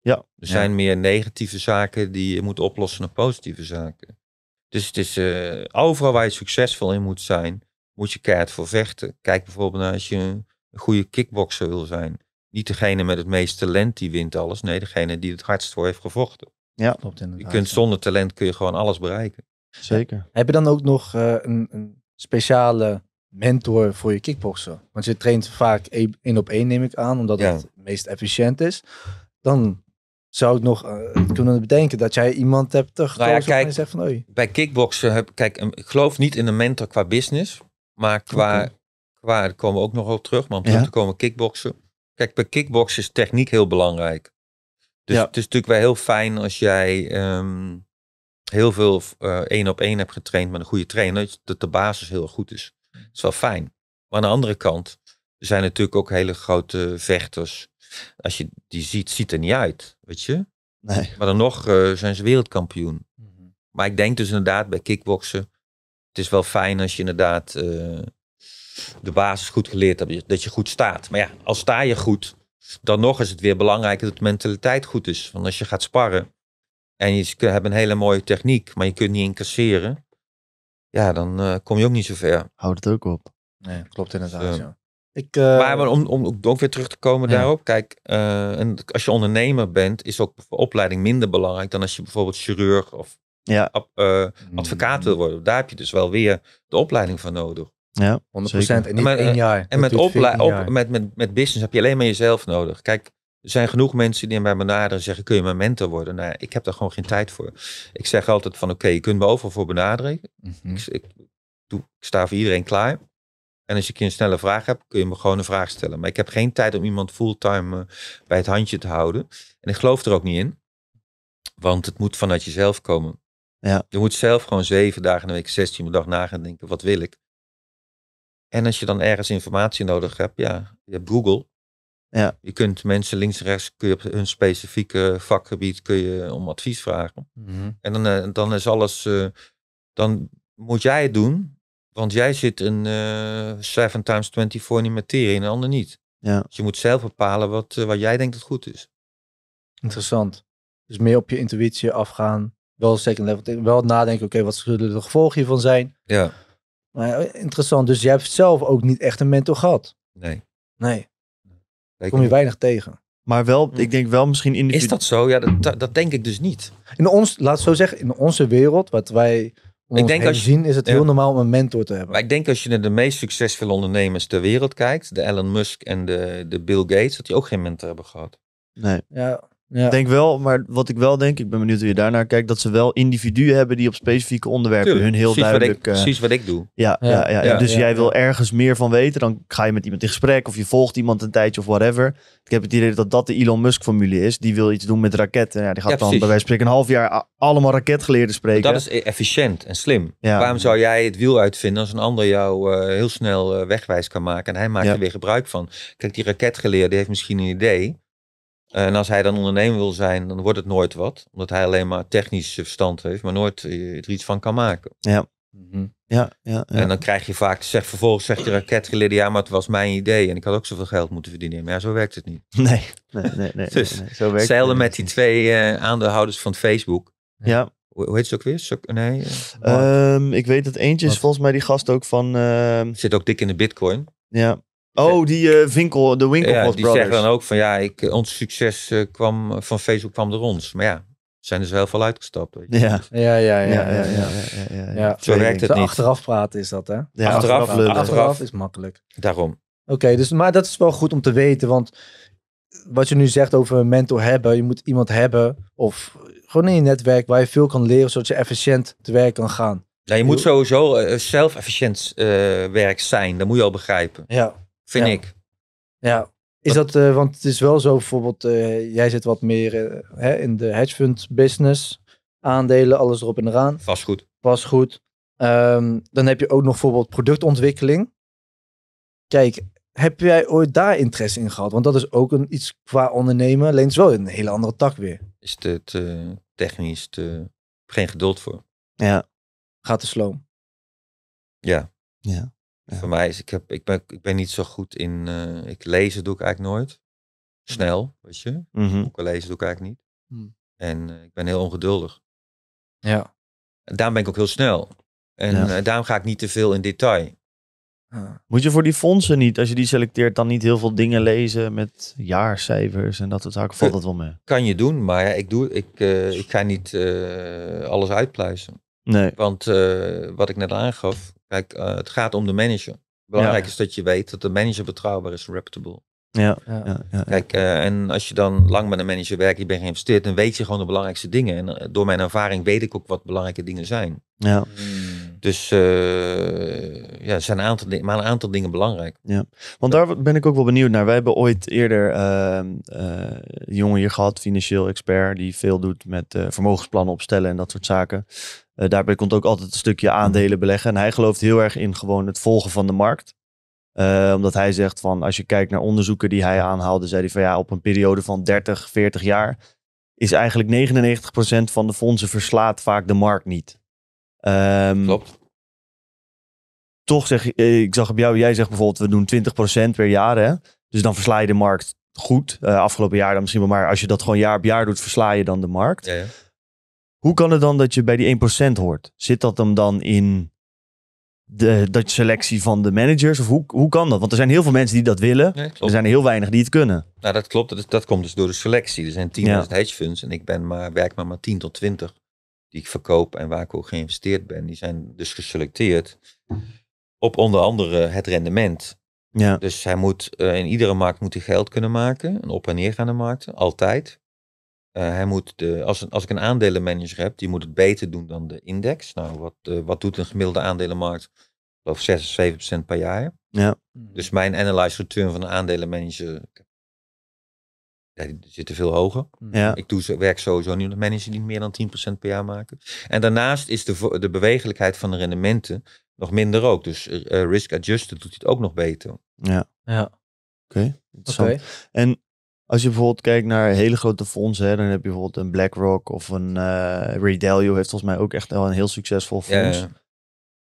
Ja. Er zijn meer negatieve zaken die je moet oplossen dan positieve zaken. Dus het is eh, overal waar je succesvol in moet zijn, moet je keihard voor vechten. Kijk bijvoorbeeld naar als je een goede kickboxer wil zijn. Niet degene met het meeste talent die wint alles. Nee, degene die het hardst voor heeft gevochten. Ja, klopt inderdaad. Je kunt zonder talent kun je gewoon alles bereiken. Zeker. Heb je dan ook nog eh, een, een, speciale mentor voor je kickboksen? Want je traint vaak e-, één op één, neem ik aan, omdat ja. het meest efficiënt is. Dan zou ik nog eh, kunnen bedenken dat jij iemand hebt gekozen eh, nou ja, kijk, en zegt van... Oei. Bij kickboksen, heb, kijk, ik geloof niet in een mentor qua business. Maar qua, qua, daar komen we ook nog op terug, want ja. te komen kickboksen. Kijk, bij kickboksen is techniek heel belangrijk. Dus het is natuurlijk wel heel fijn als jij ehm, heel veel eh, één op één hebt getraind met een goede trainer, dat de basis heel goed is. Dat is wel fijn. Maar aan de andere kant er zijn natuurlijk ook hele grote vechters. Als je die ziet, ziet er niet uit, weet je? Nee. Maar dan nog eh, zijn ze wereldkampioen. Mhm. Maar ik denk dus inderdaad bij kickboksen het is wel fijn als je inderdaad eh, de basis goed geleerd hebt, dat je goed staat. Maar ja, al sta je goed, dan nog is het weer belangrijk dat de mentaliteit goed is. Want als je gaat sparren en je hebt een hele mooie techniek, maar je kunt niet incasseren, ja, dan eh, kom je ook niet zo ver. Houd het ook op. Nee, klopt inderdaad. Dus, eh, Ik, Maar om, om ook weer terug te komen daarop. Kijk, en als je ondernemer bent, is ook opleiding minder belangrijk dan als je bijvoorbeeld chirurg of ja. Eh, mm. advocaat wil worden. Daar heb je dus wel weer de opleiding van nodig. Ja, 100%. Zeker. En jaar. Eh, en met, op, met, met, met business heb je alleen maar jezelf nodig. Kijk, er zijn genoeg mensen die mij benaderen en zeggen: Kun je mijn mentor worden? Nou, ik heb daar gewoon geen tijd voor. Ik zeg altijd: van Oké, je kunt me overal voor benaderen. Mhm. ik, ik, doe, ik, sta voor iedereen klaar. En als ik een snelle vraag heb, kun je me gewoon een vraag stellen. Maar ik heb geen tijd om iemand fulltime eh, bij het handje te houden. En ik geloof er ook niet in, want het moet vanuit jezelf komen. Ja. Je moet zelf gewoon zeven dagen in de week, 16 dag na gaan denken, wat wil ik? En als je dan ergens informatie nodig hebt, ja, je hebt Google. Ja. Je kunt mensen links en rechts, kun je op hun specifieke vakgebied, kun je om advies vragen. Mhm. En dan, eh, dan is alles, eh, dan moet jij het doen, want jij zit een uh, eh, 7 times 24 in die materie en de ander niet. Ja. Dus je moet zelf bepalen wat, wat jij denkt dat goed is. Interessant. Dus meer op je intuïtie afgaan wel second level, wel nadenken, oké, wat zullen de gevolgen hiervan zijn? Ja. Maar eh, interessant, dus jij hebt zelf ook niet echt een mentor gehad? Nee. Nee. Daar kom je weinig tegen. Maar wel, hm. ik denk wel misschien in Is dat zo? Ja, dat, dat denk ik dus niet. In ons, laat zo zeggen, in onze wereld, wat wij ik denk als je, zien, is het heel normaal om een mentor te hebben. Maar ik denk als je naar de meest succesvolle ondernemers ter wereld kijkt, de Elon Musk en de, de Bill Gates, dat die ook geen mentor hebben gehad. Nee. Ja. Ja. Denk wel, maar wat ik wel denk, ik ben benieuwd hoe je daarnaar kijkt, dat ze wel individuen hebben die op specifieke onderwerpen hun heel duidelijk. Wat eh, precies wat ik doe. Ja, ja. ja, dus jij wil ergens meer van weten, dan ga je met iemand in gesprek of je volgt iemand een tijdje of whatever. Ik heb het idee dat dat de Elon Musk-formule is. Die wil iets doen met raketten. Ja, die gaat dan bij wijze van spreken een half jaar allemaal raketgeleerden spreken. dat is e- efficiënt en slim. Waarom zou jij het wiel uitvinden als een ander jou eh, heel snel eh, wegwijs kan maken en hij maakt er weer gebruik van? Kijk, die raketgeleerde heeft misschien een idee. Eh, en als hij dan ondernemer wil zijn, dan wordt het nooit wat. Omdat hij alleen maar technisch verstand heeft, maar nooit eh, er iets van kan maken. Ja. Mhm. ja, ja, ja, En dan krijg je vaak, zeg, vervolgens zegt de raketgeleerde, ja, maar het was mijn idee en ik had ook zoveel geld moeten verdienen. Maar ja, zo werkt het niet. Nee, nee, nee. nee dus zo werkt het met die twee eh, aandeelhouders van Facebook. Ja. Hoe heet ze ook weer? nee, ehm, ik weet dat eentje is volgens mij die gast ook van... Ehm, Zit ook dik in de bitcoin. Ja. Oh, die uh, Winkel, de Winkelpot ja, die zeggen dan ook van ja, ik, eh, ons succes eh, kwam van Facebook kwam door ons. Maar ja, zijn dus heel veel uitgestapt. Ja. Ja, ja, ja, ja, ja, ja, ja, ja. Zo werkt het niet. Achteraf praten is dat, hè? Ja, achteraf, achteraf, achteraf is makkelijk. Daarom. Oké, dus maar dat is wel goed om te weten, want wat je nu zegt over een mentor hebben, je moet iemand hebben of gewoon in je netwerk waar je veel kan leren, zodat je efficiënt te werk kan gaan. Nou, je moet sowieso zelf efficiënt uh, werk zijn, dat moet je al begrijpen. Ja vind ja. ik. Ja, is dat, eh, want het is wel zo bijvoorbeeld, eh, jij zit wat meer eh, hè, in de hedge fund business, aandelen, alles erop en eraan. Vastgoed. goed. Um, ehm, dan heb je ook nog bijvoorbeeld productontwikkeling. Kijk, heb jij ooit daar interesse in gehad? Want dat is ook een, iets qua ondernemen, alleen het is wel een hele andere tak weer. Is het technisch, geen geduld voor. Ja. Gaat te sloom. Ja. Ja. Voor mij is, ik, heb, ik, ben, ik ben niet zo goed in, eh, ik lezen doe ik eigenlijk nooit. Mhm. Snel, weet je. Mm lezen doe ik eigenlijk niet. Mhm. En eh, ik ben heel ongeduldig. Ja. daarom ben ik ook heel snel. En eh, daarom ga ik niet te veel in detail. Ah. Moet je voor die fondsen niet, als je die selecteert, dan niet heel veel dingen lezen met jaarcijfers en dat soort zaken? Valt dat wel mee? Kan je doen, maar ja, ik, doe, ik, ik ga niet alles uitpluizen. Nee. Want wat ik net aangaf, Kijk, eh, het gaat om de manager. Belangrijk is dat je weet dat de manager betrouwbaar is, reputable. Ja, ja. Kijk, eh, en als je dan lang met een manager werkt, je bent geïnvesteerd, dan weet je gewoon de belangrijkste dingen. En eh, door mijn ervaring weet ik ook wat belangrijke dingen zijn. Ja. Hmm. Dus ja, zijn een aantal, maar een aantal dingen belangrijk. Ja, want daar ben ik ook wel benieuwd naar. Wij hebben ooit eerder uh, uh, jongen hier gehad, financieel expert, die veel doet met vermogensplannen opstellen en dat soort zaken. Eh, daarbij komt ook altijd een stukje mhm. aandelen beleggen. En hij gelooft heel erg in gewoon het volgen van de markt. Eh, omdat hij zegt van, als je kijkt naar onderzoeken die hij aanhaalde, zei hij van ja, op een periode van 30, 40 jaar is eigenlijk 99% van de fondsen verslaat vaak de markt niet. Ehm, Klopt. Toch zeg ik eh, ik zag op jou, jij zegt bijvoorbeeld we doen 20% per jaar hè. Dus dan versla je de markt goed. afgelopen jaar dan misschien wel, maar als je dat gewoon jaar op jaar doet, versla je dan de markt. ja. Hoe kan het dan dat je bij die 1% hoort? Zit dat hem dan in de, selectie van de managers? Of hoe, hoe kan dat? Want er zijn heel veel mensen die dat willen. er zijn heel weinig die het kunnen. Nou, dat klopt. Dat, dat komt dus door de selectie. Er zijn 10.000 ja. hedge funds en ik ben maar, werk maar maar 10 tot 20 die ik verkoop en waar ik ook geïnvesteerd ben. Die zijn dus geselecteerd op onder andere het rendement. Ja. Dus hij moet eh, in iedere markt moet hij geld kunnen maken. Een op en neergaande markt, altijd. Eh, hij moet de, als, als ik een aandelenmanager heb, die moet het beter doen dan de index. Nou, wat, eh, wat doet een gemiddelde aandelenmarkt? Ik geloof 6 7 per jaar. Ja. Mhm. Dus mijn analyzed return van een aandelenmanager ja, die zitten veel hoger. Mhm. Ja. Ik doe, werk sowieso niet. met manager die meer dan 10% per jaar maken. En daarnaast is de, de bewegelijkheid van de rendementen nog minder ook. Dus eh, risk adjusted doet hij het ook nog beter. Ja. ja. Oké, En als je bijvoorbeeld kijkt naar hele grote fondsen, dan heb je bijvoorbeeld een BlackRock of een uh, Ray heeft volgens mij ook echt wel een heel succesvol fonds.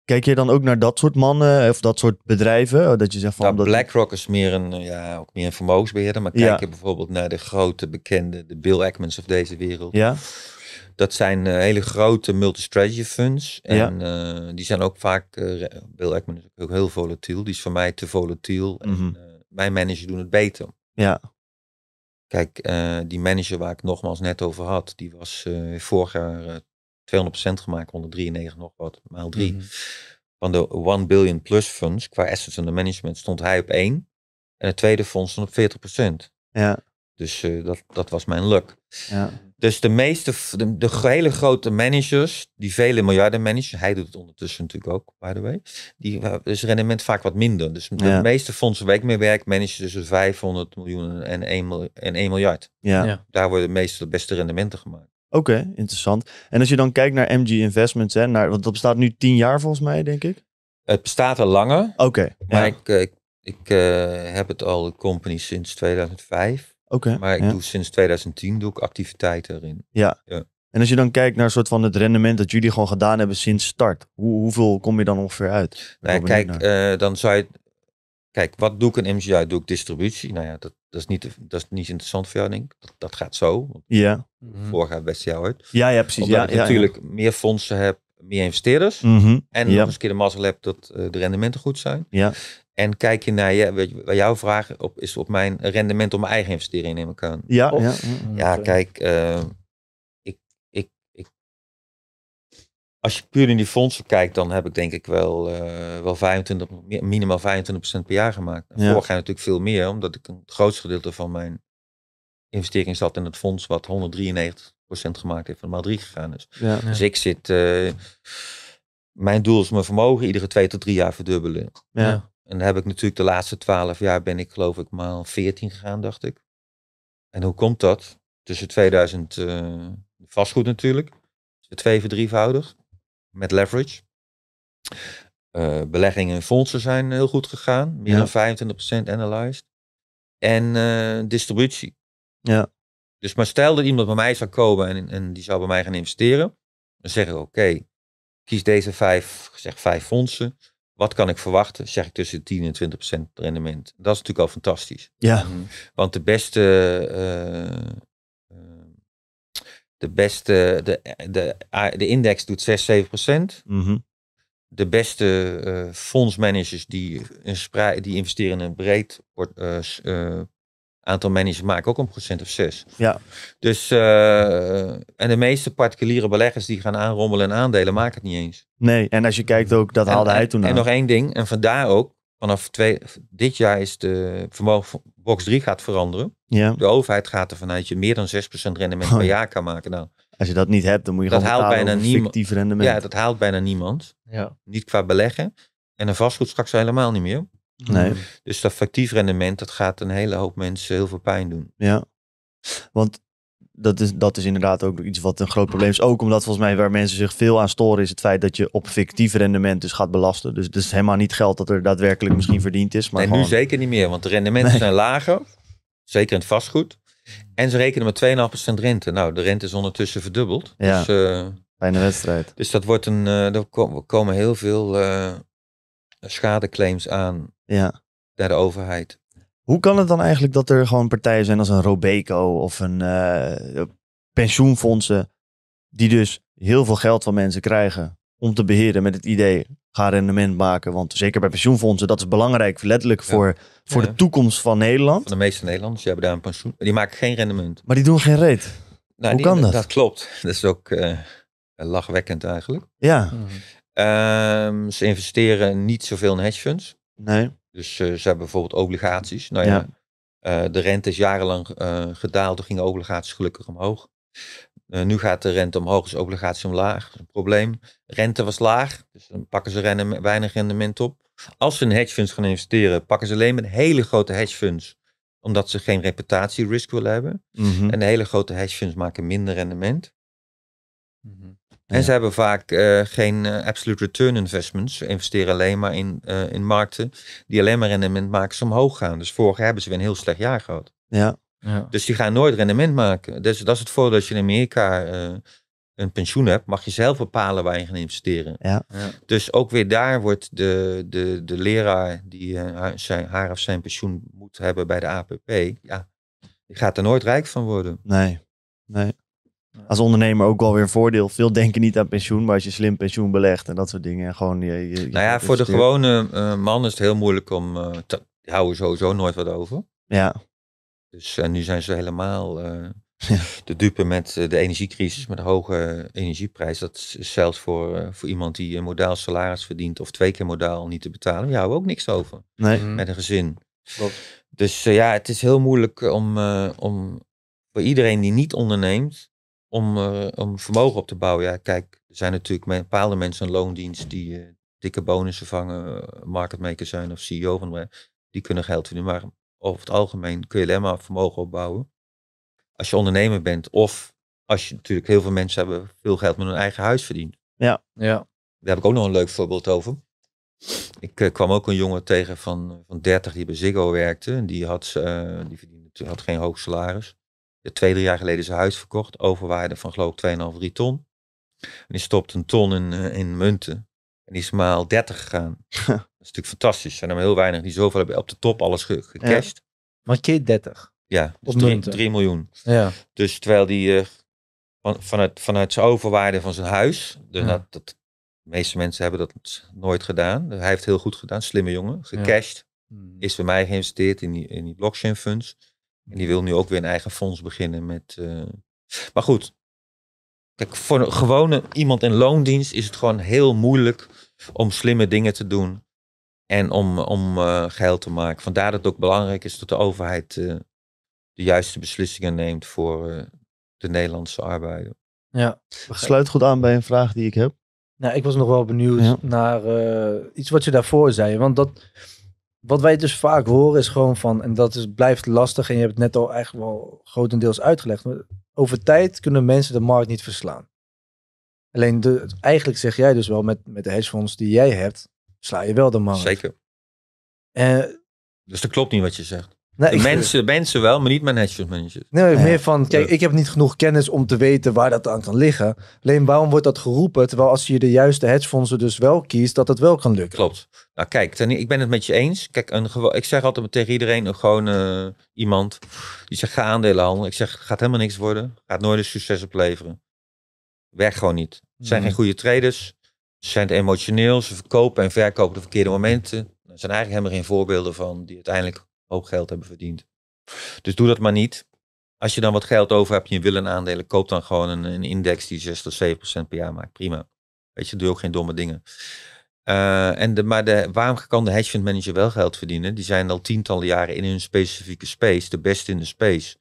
Kijk je dan ook naar dat soort mannen eh, of dat soort bedrijven? Oh, dat je zegt van. Nou, dat... BlackRock is meer een, eh, ja, ook meer een vermogensbeheerder. Maar kijk je bijvoorbeeld naar de grote bekende, de Bill Ackmans of deze wereld. Ja. Dat zijn hele grote multi-strategy funds. En die zijn ook vaak, Bill Ackman is ook heel volatiel. Die is voor mij te volatiel. En mhm. mijn managers doen het beter. Ja. Kijk, uh, die manager waar ik nogmaals net over had, die was uh, vorig jaar 200% eh, gemaakt, 193 nog wat, maal 3. Mhm. Van de 1 billion plus funds, qua assets under management, stond hij op 1. En het tweede fonds stond op 40%. Ja. Dus dat, dat was mijn luck. Ja. Dus de meeste, de, de, hele grote managers, die vele miljarden managers, hij doet het ondertussen natuurlijk ook, by the way, die eh, is rendement vaak wat minder. Dus de meeste fondsen waar ik mee werk, managen tussen 500 miljoen en 1, en 1 miljard. Ja. Daar worden de meeste de beste rendementen gemaakt. Oké, interessant. En als je dan kijkt naar MG Investments, hè, naar, want dat bestaat nu 10 jaar volgens mij, denk ik? Het bestaat al langer. Oké. maar eh, ik, ik, eh, heb het al, de company, sinds 2005 maar ik doe sinds 2010 doe ik activiteiten erin. Ja. ja. En als je dan kijkt naar soort van het rendement dat jullie gewoon gedaan hebben sinds start, hoe, hoeveel kom je dan ongeveer uit? Nou, kijk, eh, dan zou je. Kijk, wat doe ik in MGI? Doe ik distributie? Nou ja, dat, dat, is, niet, dat is niet interessant voor jou, denk ik. Dat, gaat zo. Ja. Mhm. Vorig jaar best jou uit. Ja, ja precies. Omdat ja, ik natuurlijk meer fondsen heb, meer investeerders. Mhm. En nog eens een keer de mazzel heb dat eh, de rendementen goed zijn. Ja. En kijk je naar je, jouw vraag op is op mijn rendement op mijn eigen investering, in ik Ja, ja, ja, kijk, ehm, ik, ik, ik, als je puur in die fondsen kijkt, dan heb ik denk ik wel, eh, wel 25, minimaal 25% per jaar gemaakt. Ja. Vorig jaar natuurlijk veel meer, omdat ik een grootste gedeelte van mijn investering zat in het fonds wat 193 gemaakt heeft van maal 3 gegaan is. Ja, Dus ik zit. Eh, mijn doel is mijn vermogen iedere twee tot drie jaar verdubbelen. Ja. En dan heb ik natuurlijk de laatste twaalf jaar ben ik geloof ik maar 14 gegaan, dacht ik. En hoe komt dat? Tussen 2000, eh, vastgoed natuurlijk, twee verdrievoudig met leverage. Eh, beleggingen en fondsen zijn heel goed gegaan, meer dan 25% analyzed. En eh, distributie. Ja. Dus maar stel dat iemand bij mij zou komen en, en die zou bij mij gaan investeren, dan zeg ik oké, kies deze vijf, zeg vijf fondsen wat kan ik verwachten? Zeg ik tussen 10 en 20 procent rendement. Dat is natuurlijk al fantastisch. Ja. Mhm. Want de beste, eh, eh, de beste, de, de, de index doet 6, 7 procent. Mhm. De beste uh, fondsmanagers die, een die investeren in een breed aantal managers maken ook een procent of zes. Ja. Dus, eh, en de meeste particuliere beleggers die gaan aanrommelen en aandelen maken het niet eens. Nee, en als je kijkt ook, dat haalde hij toen en, En nog één ding, en vandaar ook, vanaf twee, dit jaar is de vermogen box 3 gaat veranderen. Ja. De overheid gaat er vanuit dat je meer dan 6% rendement oh per jaar kan maken. Nou, als je dat niet hebt, dan moet je dat haalt bijna niemand. rendement. Ja, dat haalt bijna niemand. Ja. Niet qua beleggen. En een vastgoed straks helemaal niet meer. Nee. Mm. Dus dat factief rendement, dat gaat een hele hoop mensen heel veel pijn doen. Ja, want dat is, dat is inderdaad ook iets wat een groot probleem is. Ook omdat volgens mij waar mensen zich veel aan storen is het feit dat je op fictief rendement dus gaat belasten. Dus het is helemaal niet geld dat er daadwerkelijk misschien verdiend is. Maar nu zeker niet meer, want de rendementen zijn lager. Zeker in het vastgoed. En ze rekenen met 2,5% rente. Nou, de rente is ondertussen verdubbeld. Ja, dus, uh, eh, bijna wedstrijd. Dus dat wordt een, eh, er komen heel veel eh, schadeclaims aan ja. naar de overheid. Hoe kan het dan eigenlijk dat er gewoon partijen zijn als een Robeco of een eh, pensioenfondsen, die dus heel veel geld van mensen krijgen om te beheren met het idee, ga rendement maken. Want zeker bij pensioenfondsen, dat is belangrijk letterlijk voor, voor de toekomst van Nederland. de meeste Nederlanders, die hebben daar een pensioen, die maken geen rendement. Maar die doen geen reet. Nou, Hoe kan dat? Dat klopt. Dat is ook eh, lachwekkend eigenlijk. Ja. Mm. Ehm, ze investeren niet zoveel in funds. Nee. Dus eh, ze hebben bijvoorbeeld obligaties. Nou ja, eh, de rente is jarenlang eh, gedaald, er gingen obligaties gelukkig omhoog. nu gaat de rente omhoog, dus obligaties omlaag. Dat is een probleem. Rente was laag, dus dan pakken ze rendement, weinig rendement op. Als ze in hedge funds gaan investeren, pakken ze alleen met hele grote hedge funds. Omdat ze geen reputatierisk willen hebben. Mhm. En hele grote hedge funds maken minder rendement. En ze hebben vaak eh, geen eh, absolute return investments. Ze investeren alleen maar in, eh, in markten die alleen maar rendement maken als omhoog gaan. Dus vorig jaar hebben ze weer een heel slecht jaar gehad. Ja. ja. Dus die gaan nooit rendement maken. Dus dat is het voordeel als je in Amerika een pensioen hebt, mag je zelf bepalen waar je gaat investeren. Ja. ja. Dus ook weer daar wordt de, de, de leraar die zijn, haar of zijn pensioen moet hebben bij de APP, ja, die gaat er nooit rijk van worden. Nee, nee als ondernemer ook wel weer een voordeel. Veel denken niet aan pensioen, maar als je slim pensioen belegt en dat soort dingen. Gewoon, nou ja, voor de gewone eh, man is het heel moeilijk om. Uh, te, die houden sowieso nooit wat over. Ja. Dus en eh, nu zijn ze helemaal uh, de dupe met de energiecrisis, met de hoge energieprijs. Dat is zelfs voor, voor iemand die een modaal salaris verdient of twee keer modaal niet te betalen. Die houden ook niks over nee. Mhm. met een gezin. Klopt. Dus ja, het is heel moeilijk om, om voor iedereen die niet onderneemt om, eh, om vermogen op te bouwen. Ja, kijk, er zijn natuurlijk bepaalde mensen een loondienst die eh, dikke bonussen vangen, eh, marketmaker zijn of CEO van die kunnen geld verdienen. Maar over het algemeen kun je alleen maar vermogen opbouwen als je ondernemer bent. Of als je natuurlijk heel veel mensen hebben veel geld met hun eigen huis verdiend. Ja, ja. Daar heb ik ook nog een leuk voorbeeld over. Ik kwam ook een jongen tegen van, van 30 die bij Ziggo werkte. En die had, die verdiende, had geen hoog salaris twee, drie jaar geleden zijn huis verkocht. Overwaarde van geloof ik 2,5, 3 ton. En die stopt een ton in, eh, in munten. En die is maal 30 gegaan. dat is natuurlijk fantastisch. Er zijn er heel weinig die zoveel hebben op de top alles ge gecashed. Ja. keer 30. Ja, dus 3, miljoen. Ja. Dus terwijl die uh, van, vanuit, vanuit zijn overwaarde van zijn huis. Dus dat, de meeste mensen hebben dat nooit gedaan. Hij heeft heel goed gedaan, slimme jongen. Gecashed. Hmm. Is bij mij geïnvesteerd in die, in die blockchain funds. En die wil nu ook weer een eigen fonds beginnen met. Eh, maar goed, kijk, voor een gewone iemand in loondienst is het gewoon heel moeilijk om slimme dingen te doen en om, om eh, geld te maken. Vandaar dat het ook belangrijk is dat de overheid eh, de juiste beslissingen neemt voor de Nederlandse arbeider. Ja, sluit goed aan bij een vraag die ik heb. Nou, ik was nog wel benieuwd naar iets wat je daarvoor zei. Want dat wat wij dus vaak horen is gewoon van, en dat is, blijft lastig en je hebt het net al eigenlijk wel grotendeels uitgelegd, maar over tijd kunnen mensen de markt niet verslaan. Alleen de, eigenlijk zeg jij dus wel met, met de hedgefonds die jij hebt, sla je wel de markt. Zeker. dus dat klopt niet wat je zegt. Nee, mensen, mensen wel, maar niet mijn managers. Nee, meer van, kijk, ik heb niet genoeg kennis om te weten waar dat aan kan liggen. Alleen waarom wordt dat geroepen? Terwijl als je de juiste hedgefondsen dus wel kiest, dat het wel kan lukken. Klopt. Nou kijk, ten, ik ben het met je eens. Kijk, een, ik zeg altijd tegen iedereen, gewoon uh, iemand, die zegt ga aandelen handelen. Ik zeg, gaat helemaal niks worden. Gaat nooit een succes opleveren. Weg gewoon niet. Het zijn geen mhm. goede traders. Ze zijn emotioneel. Ze verkopen en verkopen de verkeerde momenten. Er zijn eigenlijk helemaal geen voorbeelden van die uiteindelijk hoop geld hebben verdiend. Dus doe dat maar niet. Als je dan wat geld over hebt, je wil een aandelen, koop dan gewoon een, een index die 6 tot 7 procent per jaar maakt. Prima. Weet je, doe ook geen domme dingen. Eh, en de, maar de, waarom kan de hedge fund manager wel geld verdienen? Die zijn al tientallen jaren in hun specifieke space, de beste in de space.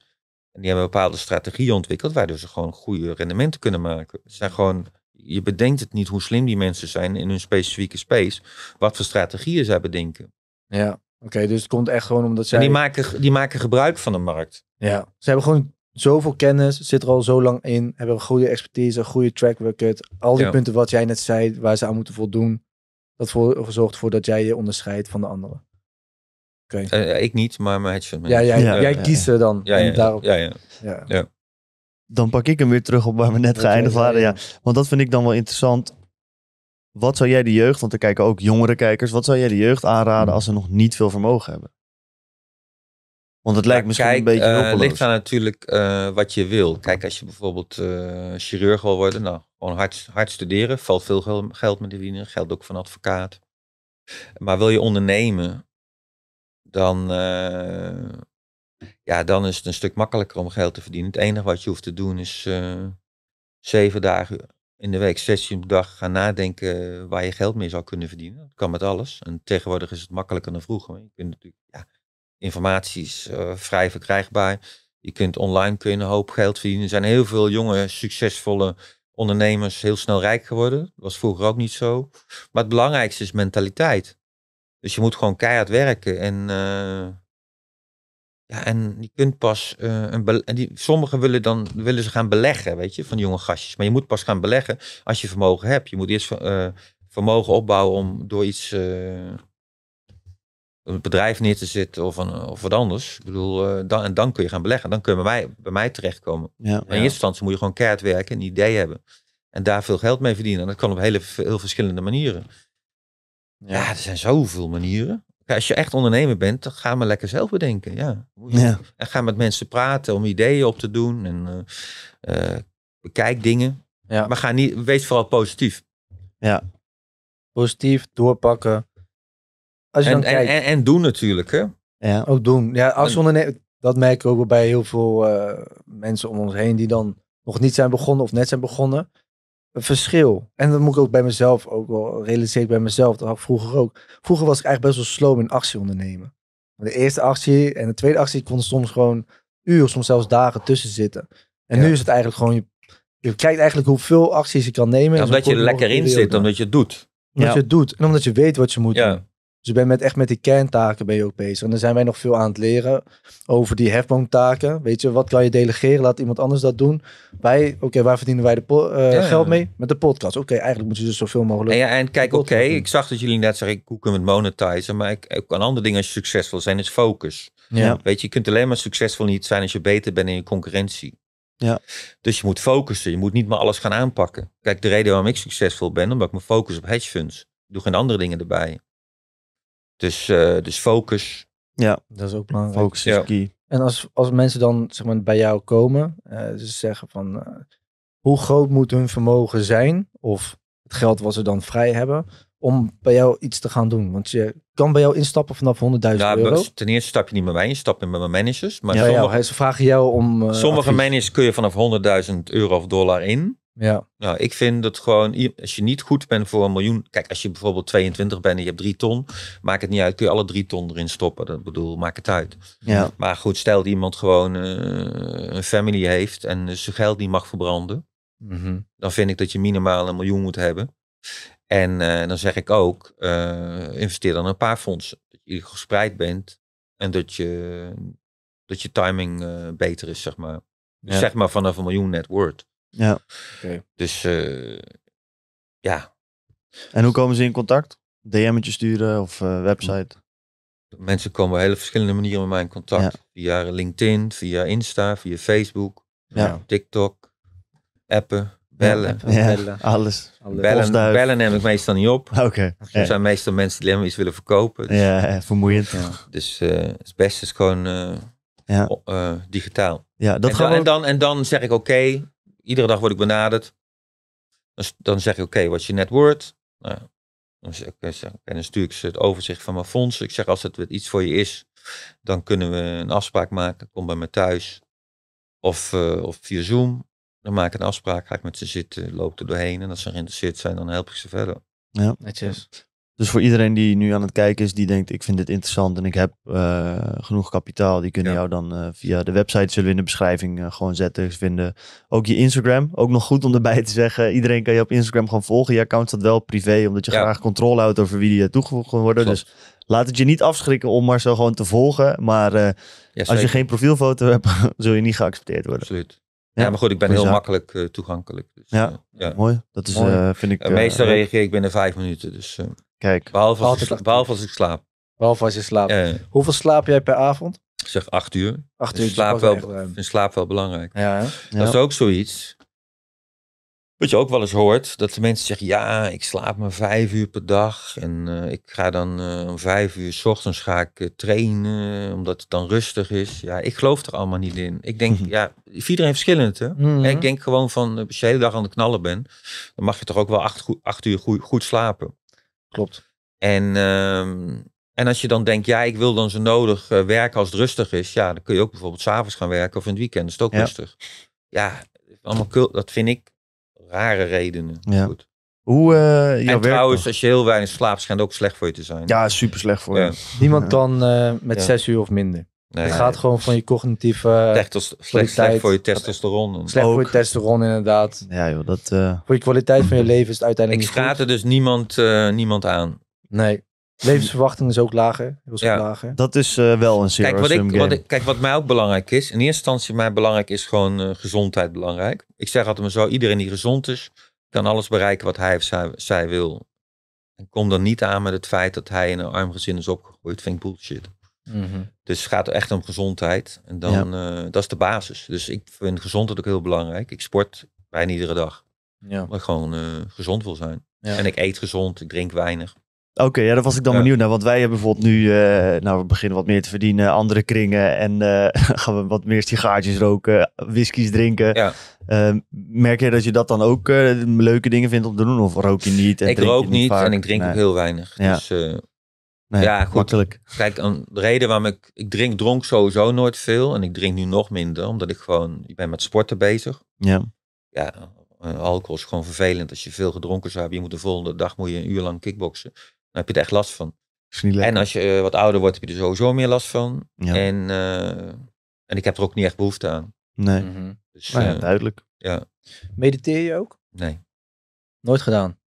En die hebben bepaalde strategieën ontwikkeld, waardoor ze gewoon goede rendementen kunnen maken. Ze zijn gewoon, je bedenkt het niet hoe slim die mensen zijn in hun specifieke space, wat voor strategieën zij bedenken. Ja. Oké, dus het komt echt gewoon omdat zij... En die maken, die maken gebruik van de markt. Ja, ze hebben gewoon zoveel kennis, zit er al zo lang in, hebben een goede expertise, een goede track record. Al die punten wat jij net zei, waar ze aan moeten voldoen, dat voor, zorgt ervoor dat jij je onderscheidt van de anderen. Oké. Eh, ik niet, maar mijn hedge Ja, jij, ja, jij kiest er dan. Ja, daarop. ja, ja. Dan pak ik hem weer terug op waar we net geëindigd waren. Ja. Want dat vind ik dan wel interessant. Wat zou jij de jeugd, want er kijken ook jongere kijkers, wat zou jij de jeugd aanraden hmm. als ze nog niet veel vermogen hebben? Want het lijkt misschien een beetje eh, ligt aan natuurlijk eh, wat je wil. Kijk, als je bijvoorbeeld eh, chirurg wil worden, nou, gewoon hard, hard studeren, valt veel geld met te verdienen, geld ook van advocaat. Maar wil je ondernemen, dan, ja, dan is het een stuk makkelijker om geld te verdienen. Het enige wat je hoeft te doen is zeven dagen in de week 16 dag gaan nadenken waar je geld mee zou kunnen verdienen. Dat kan met alles. En tegenwoordig is het makkelijker dan vroeger. Je kunt natuurlijk, ja, informatie is eh, vrij verkrijgbaar. Je kunt online kunnen een hoop geld verdienen. Er zijn heel veel jonge, succesvolle ondernemers heel snel rijk geworden. Dat was vroeger ook niet zo. Maar het belangrijkste is mentaliteit. Dus je moet gewoon keihard werken en eh, ja, en kunt pas eh, een en die, sommigen willen dan willen ze gaan beleggen, weet je, van jonge gastjes. Maar je moet pas gaan beleggen als je vermogen hebt. Je moet eerst eh, vermogen opbouwen om door iets eh, een bedrijf neer te zetten of, een, of wat anders. Ik bedoel, dan, en dan kun je gaan beleggen. Dan kun je bij mij, bij mij terechtkomen. in eerste instantie moet je gewoon keihard werken, een idee hebben. En daar veel geld mee verdienen. En dat kan op hele, heel verschillende manieren. Ja, ja er zijn zoveel manieren. Ja, als je echt ondernemer bent, dan ga maar lekker zelf bedenken. Ja. ja. En ga met mensen praten om ideeën op te doen. En eh, eh, bekijk dingen. Ja. Maar ga niet, wees vooral positief. Ja. Positief, doorpakken. Als je en, dan kijkt... en, en, doen natuurlijk. Hè? Ja, ook doen. Ja, als ondernemer, dat merk ik ook bij heel veel eh, mensen om ons heen die dan nog niet zijn begonnen of net zijn begonnen verschil. En dat moet ik ook bij mezelf ook wel realiseer bij mezelf. Dat ik vroeger ook. Vroeger was ik eigenlijk best wel slow in actie ondernemen. De eerste actie en de tweede actie kon soms gewoon uren, soms zelfs dagen tussen zitten. En nu is het eigenlijk gewoon, je, je, kijkt eigenlijk hoeveel acties je kan nemen. Ja, omdat je er lekker in zit, omdat je het doet. Omdat je het doet en omdat je weet wat je moet doen. Dus je bent met, echt met die kerntaken ben je ook bezig. En dan zijn wij nog veel aan het leren over die hefboomtaken. Weet je, wat kan je delegeren? Laat iemand anders dat doen. Wij, oké, waar verdienen wij de eh, geld mee? Met de podcast. Oké, eigenlijk moet je dus zoveel mogelijk... En, ja, en kijk, oké, ik zag dat jullie net zeggen, hoe kunnen we het monetizen? Maar ik, ook een ander ding als je succesvol zijn is focus. Weet je, je kunt alleen maar succesvol niet zijn als je beter bent in je concurrentie. Ja. Dus je moet focussen. Je moet niet maar alles gaan aanpakken. Kijk, de reden waarom ik succesvol ben, omdat ik me focus op hedge funds. Ik doe geen andere dingen erbij. Dus, eh, dus focus. Ja, dat is ook belangrijk. Focus is ja. key. En als, als mensen dan zeg maar, bij jou komen, uh, ze zeggen van eh, hoe groot moet hun vermogen zijn of het geld wat ze dan vrij hebben om bij jou iets te gaan doen? Want je kan bij jou instappen vanaf 100.000 ja, nou, euro. Ten eerste stap je niet met mij, je stapt met mijn managers. Maar ja, sommige, ze vragen jou om... sommige managers kun je vanaf 100.000 euro of dollar in. Ja. Nou, ik vind dat gewoon, als je niet goed bent voor een miljoen. Kijk, als je bijvoorbeeld 22 bent en je hebt drie ton, maakt het niet uit. Kun je alle drie ton erin stoppen. Dat bedoel, maakt het uit. Ja. Maar goed, stel dat iemand gewoon eh, een family heeft en dus zijn geld niet mag verbranden. Mhm. Dan vind ik dat je minimaal een miljoen moet hebben. En eh, dan zeg ik ook, eh, investeer dan een paar fondsen. Dat je gespreid bent en dat je, dat je timing beter is, zeg maar. Dus zeg maar vanaf een miljoen net word. Ja. Dus eh, ja. En hoe komen ze in contact? DM'tje sturen of eh, website? Mensen komen op hele verschillende manieren met mij in contact. Via LinkedIn, via Insta, via Facebook, ja. TikTok, appen, bellen. Alles. Bellen, bellen neem ik meestal niet op. Oké. Er zijn meestal mensen die iets willen verkopen. Dus ja, vermoeiend. Dus eh, het beste is gewoon digitaal. Ja, dat en, dan, en, dan, en dan zeg ik oké, Iedere dag word ik benaderd. dan zeg ik, oké, wat is je net wordt? Nou, dan eh, en dan stuur ik ze het overzicht van mijn fonds. Ik zeg, als het iets voor je is, dan kunnen we een afspraak maken. Kom bij me thuis. Of, eh, of via Zoom. Dan maak ik een afspraak, ga ik met ze zitten, loop er doorheen. En als ze geïnteresseerd zijn, dan help ik ze verder. Ja, netjes. Dus voor iedereen die nu aan het kijken is, die denkt ik vind dit interessant en ik heb eh, genoeg kapitaal, die kunnen jou dan eh, via de website zullen we in de beschrijving eh, gewoon zetten vinden. Ook je Instagram, ook nog goed om erbij te zeggen. Iedereen kan je op Instagram gewoon volgen. Je account staat wel privé, omdat je graag controle houdt over wie je toegevoegd kan worden. Dus laat het je niet afschrikken om maar zo gewoon te volgen. Maar als je geen profielfoto hebt, zul je niet geaccepteerd worden. Absoluut. Ja, maar goed, ik ben heel makkelijk toegankelijk. Dus, ja, ja, mooi. Dat is, vind ik... meestal reageer ik binnen vijf minuten, dus... Kijk. Behalve als, ik, behalve als ik slaap. Behalve als je slaapt. Hoeveel slaap jij per avond? Ik zeg acht uur. Acht uur. Dus slaap wel, slaap wel belangrijk. Ja, ja, Dat is ook zoiets. Wat je ook wel eens hoort, dat de mensen zeggen, ja, ik slaap maar vijf uur per dag. En eh, ik ga dan eh, om vijf uur s ochtends ga ik eh, trainen, omdat het dan rustig is. Ja, ik geloof er allemaal niet in. Ik denk, ja, iedereen verschillend. Hè? Mhm. Ik denk gewoon van, als je de hele dag aan de knallen bent, dan mag je toch ook wel acht, uur goed slapen. Klopt. En, ehm, en als je dan denkt, ja, ik wil dan zo nodig eh, werken als het rustig is. Ja, dan kun je ook bijvoorbeeld s'avonds gaan werken of in het weekend. Dat is het ook rustig. Ja, allemaal dat vind ik rare redenen. Ja. Goed. Hoe, eh, en trouwens, als je heel weinig slaapt, schijnt ook slecht voor je te zijn. Ja, super slecht voor je. Niemand dan eh, met zes uur of minder het gaat gewoon van je cognitieve. Eh, slecht, voor je testosteron. Slecht voor je testosteron, inderdaad. Ja, joh, dat, eh, Voor je kwaliteit van je hmm. leven is het uiteindelijk. Ik schaat er dus niemand, eh, niemand aan. Nee. Levensverwachting is ook lager. Is ook lager. Dat is wel een serieus kijk, wat ik, kijk, wat mij ook belangrijk is. In eerste instantie, mij belangrijk is gewoon gezondheid belangrijk. Ik zeg altijd maar zo: iedereen die gezond is, kan alles bereiken wat hij of zij, wil. En kom dan niet aan met het feit dat hij in een arm gezin is opgegroeid. Vind ik bullshit. Mhm. Dus het gaat echt om gezondheid. En dan, eh, dat is de basis. Dus ik vind gezondheid ook heel belangrijk. Ik sport bijna iedere dag. Ja. ik gewoon eh, gezond wil zijn. En ik eet gezond, ik drink weinig. Oké, okay, ja, daar was ik dan benieuwd naar. Want wij hebben bijvoorbeeld nu, eh, nou, we beginnen wat meer te verdienen, andere kringen en gaan we wat meer sigaartjes roken, whiskies drinken. Ja. Ehm, merk je dat je dat dan ook leuke dingen vindt om te doen? Of rook je niet? En ik rook niet, en ik drink ook heel weinig. Ja. Dus, ja, goed. Makkelijk. Kijk, de reden waarom ik... Ik drink, dronk sowieso nooit veel. En ik drink nu nog minder. Omdat ik gewoon... Ik ben met sporten bezig. Ja. Ja, eh, alcohol is gewoon vervelend. Als je veel gedronken zou hebben. Je moet de volgende dag moet je een uur lang kickboksen. Dan heb je er echt last van. Is niet en als je eh, wat ouder wordt, heb je er sowieso meer last van. En, eh, en ik heb er ook niet echt behoefte aan. Nee. Mm dus, nou ja, duidelijk. Ja. Mediteer je ook? Nee. Nooit gedaan?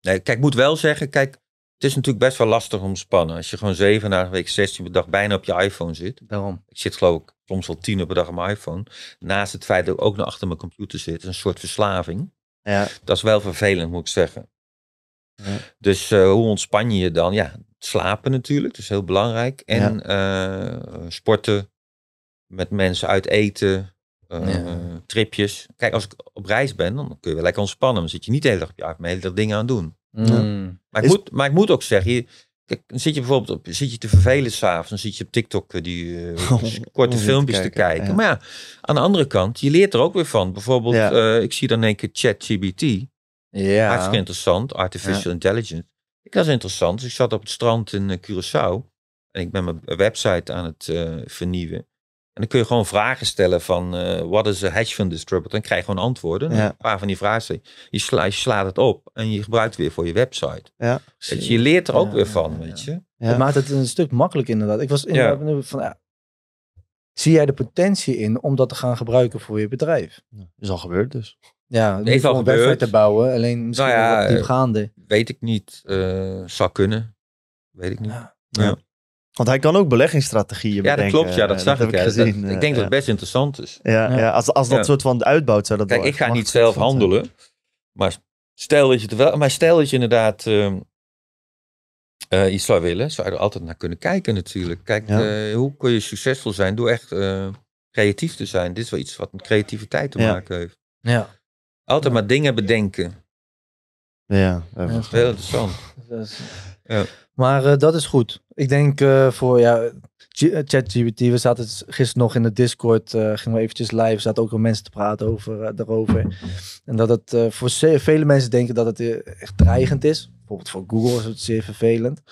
Nee, kijk, ik moet wel zeggen, kijk, het is natuurlijk best wel lastig om te spannen. Als je gewoon zeven na week 16 per dag bijna op je iPhone zit. Waarom? Ik zit geloof ik soms wel 10 per dag op mijn iPhone. Naast het feit dat ik ook nog achter mijn computer zit. Een soort verslaving. Ja. Dat is wel vervelend moet ik zeggen. Ja. Dus eh, hoe ontspan je je dan? Ja, slapen natuurlijk, dat is heel belangrijk. En eh, sporten, met mensen uit eten, eh, tripjes. Kijk, als ik op reis ben, dan kun je wel lekker ontspannen. Dan zit je niet de hele dag op je arm, de hele dag dingen aan doen. Hmm. Maar, ik moet, maar ik moet ook zeggen, kijk, dan zit je bijvoorbeeld op, zit je te vervelen s'avonds, dan zit je op TikTok eh, die eh, korte filmpjes te kijken. Te kijken. Maar ja, aan de andere kant, je leert er ook weer van. Bijvoorbeeld, eh, ik zie dan een keer ChatGBT. Ja. Hartstikke interessant, artificial intelligence. Ik was interessant. Dus ik zat op het strand in Curaçao en ik ben mijn website aan het vernieuwen. En dan kun je gewoon vragen stellen van eh, wat is de hedge fund distributor? Dan krijg je gewoon antwoorden. Ja. Een paar van die vragen. Je, je, slaat het op en je gebruikt het weer voor je website. Ja. Je, je, leert er ook weer van, weet je. Het maakt het een stuk makkelijker inderdaad. Ik was inderdaad van, zie jij de potentie in om dat te gaan gebruiken voor je bedrijf? Is al gebeurd dus. Ja, het is een website te bouwen. Alleen misschien nou ja, diepgaande. Eh, weet ik niet. Uh, zou kunnen. Weet ik niet. ja. Want hij kan ook beleggingsstrategieën bedenken. Ja, dat klopt. Ja, dat eh, zag ik. Ja. ik eh, denk dat het best interessant is. Ja, ja. als, als dat soort van uitbouwt zou dat Kijk, ik ga niet zelf handelen. Maar stel dat je het wel... Maar stel dat je inderdaad... Ehm, eh, iets zou willen, zou je er altijd naar kunnen kijken natuurlijk. Kijk, hoe kun je succesvol zijn door echt creatief te zijn? Dit is wel iets wat met creativiteit te maken heeft. Ja. Altijd maar dingen bedenken. Ja. Dat is heel interessant. Dat is... Maar dat is goed. Ik denk eh, voor ja, eh, ChatGPT, we zaten gisteren nog in de Discord, eh, gingen we eventjes live, zaten ook al mensen te praten over, daarover. En dat het voor vele mensen denken dat het echt dreigend is. Bijvoorbeeld voor Google is het zeer vervelend.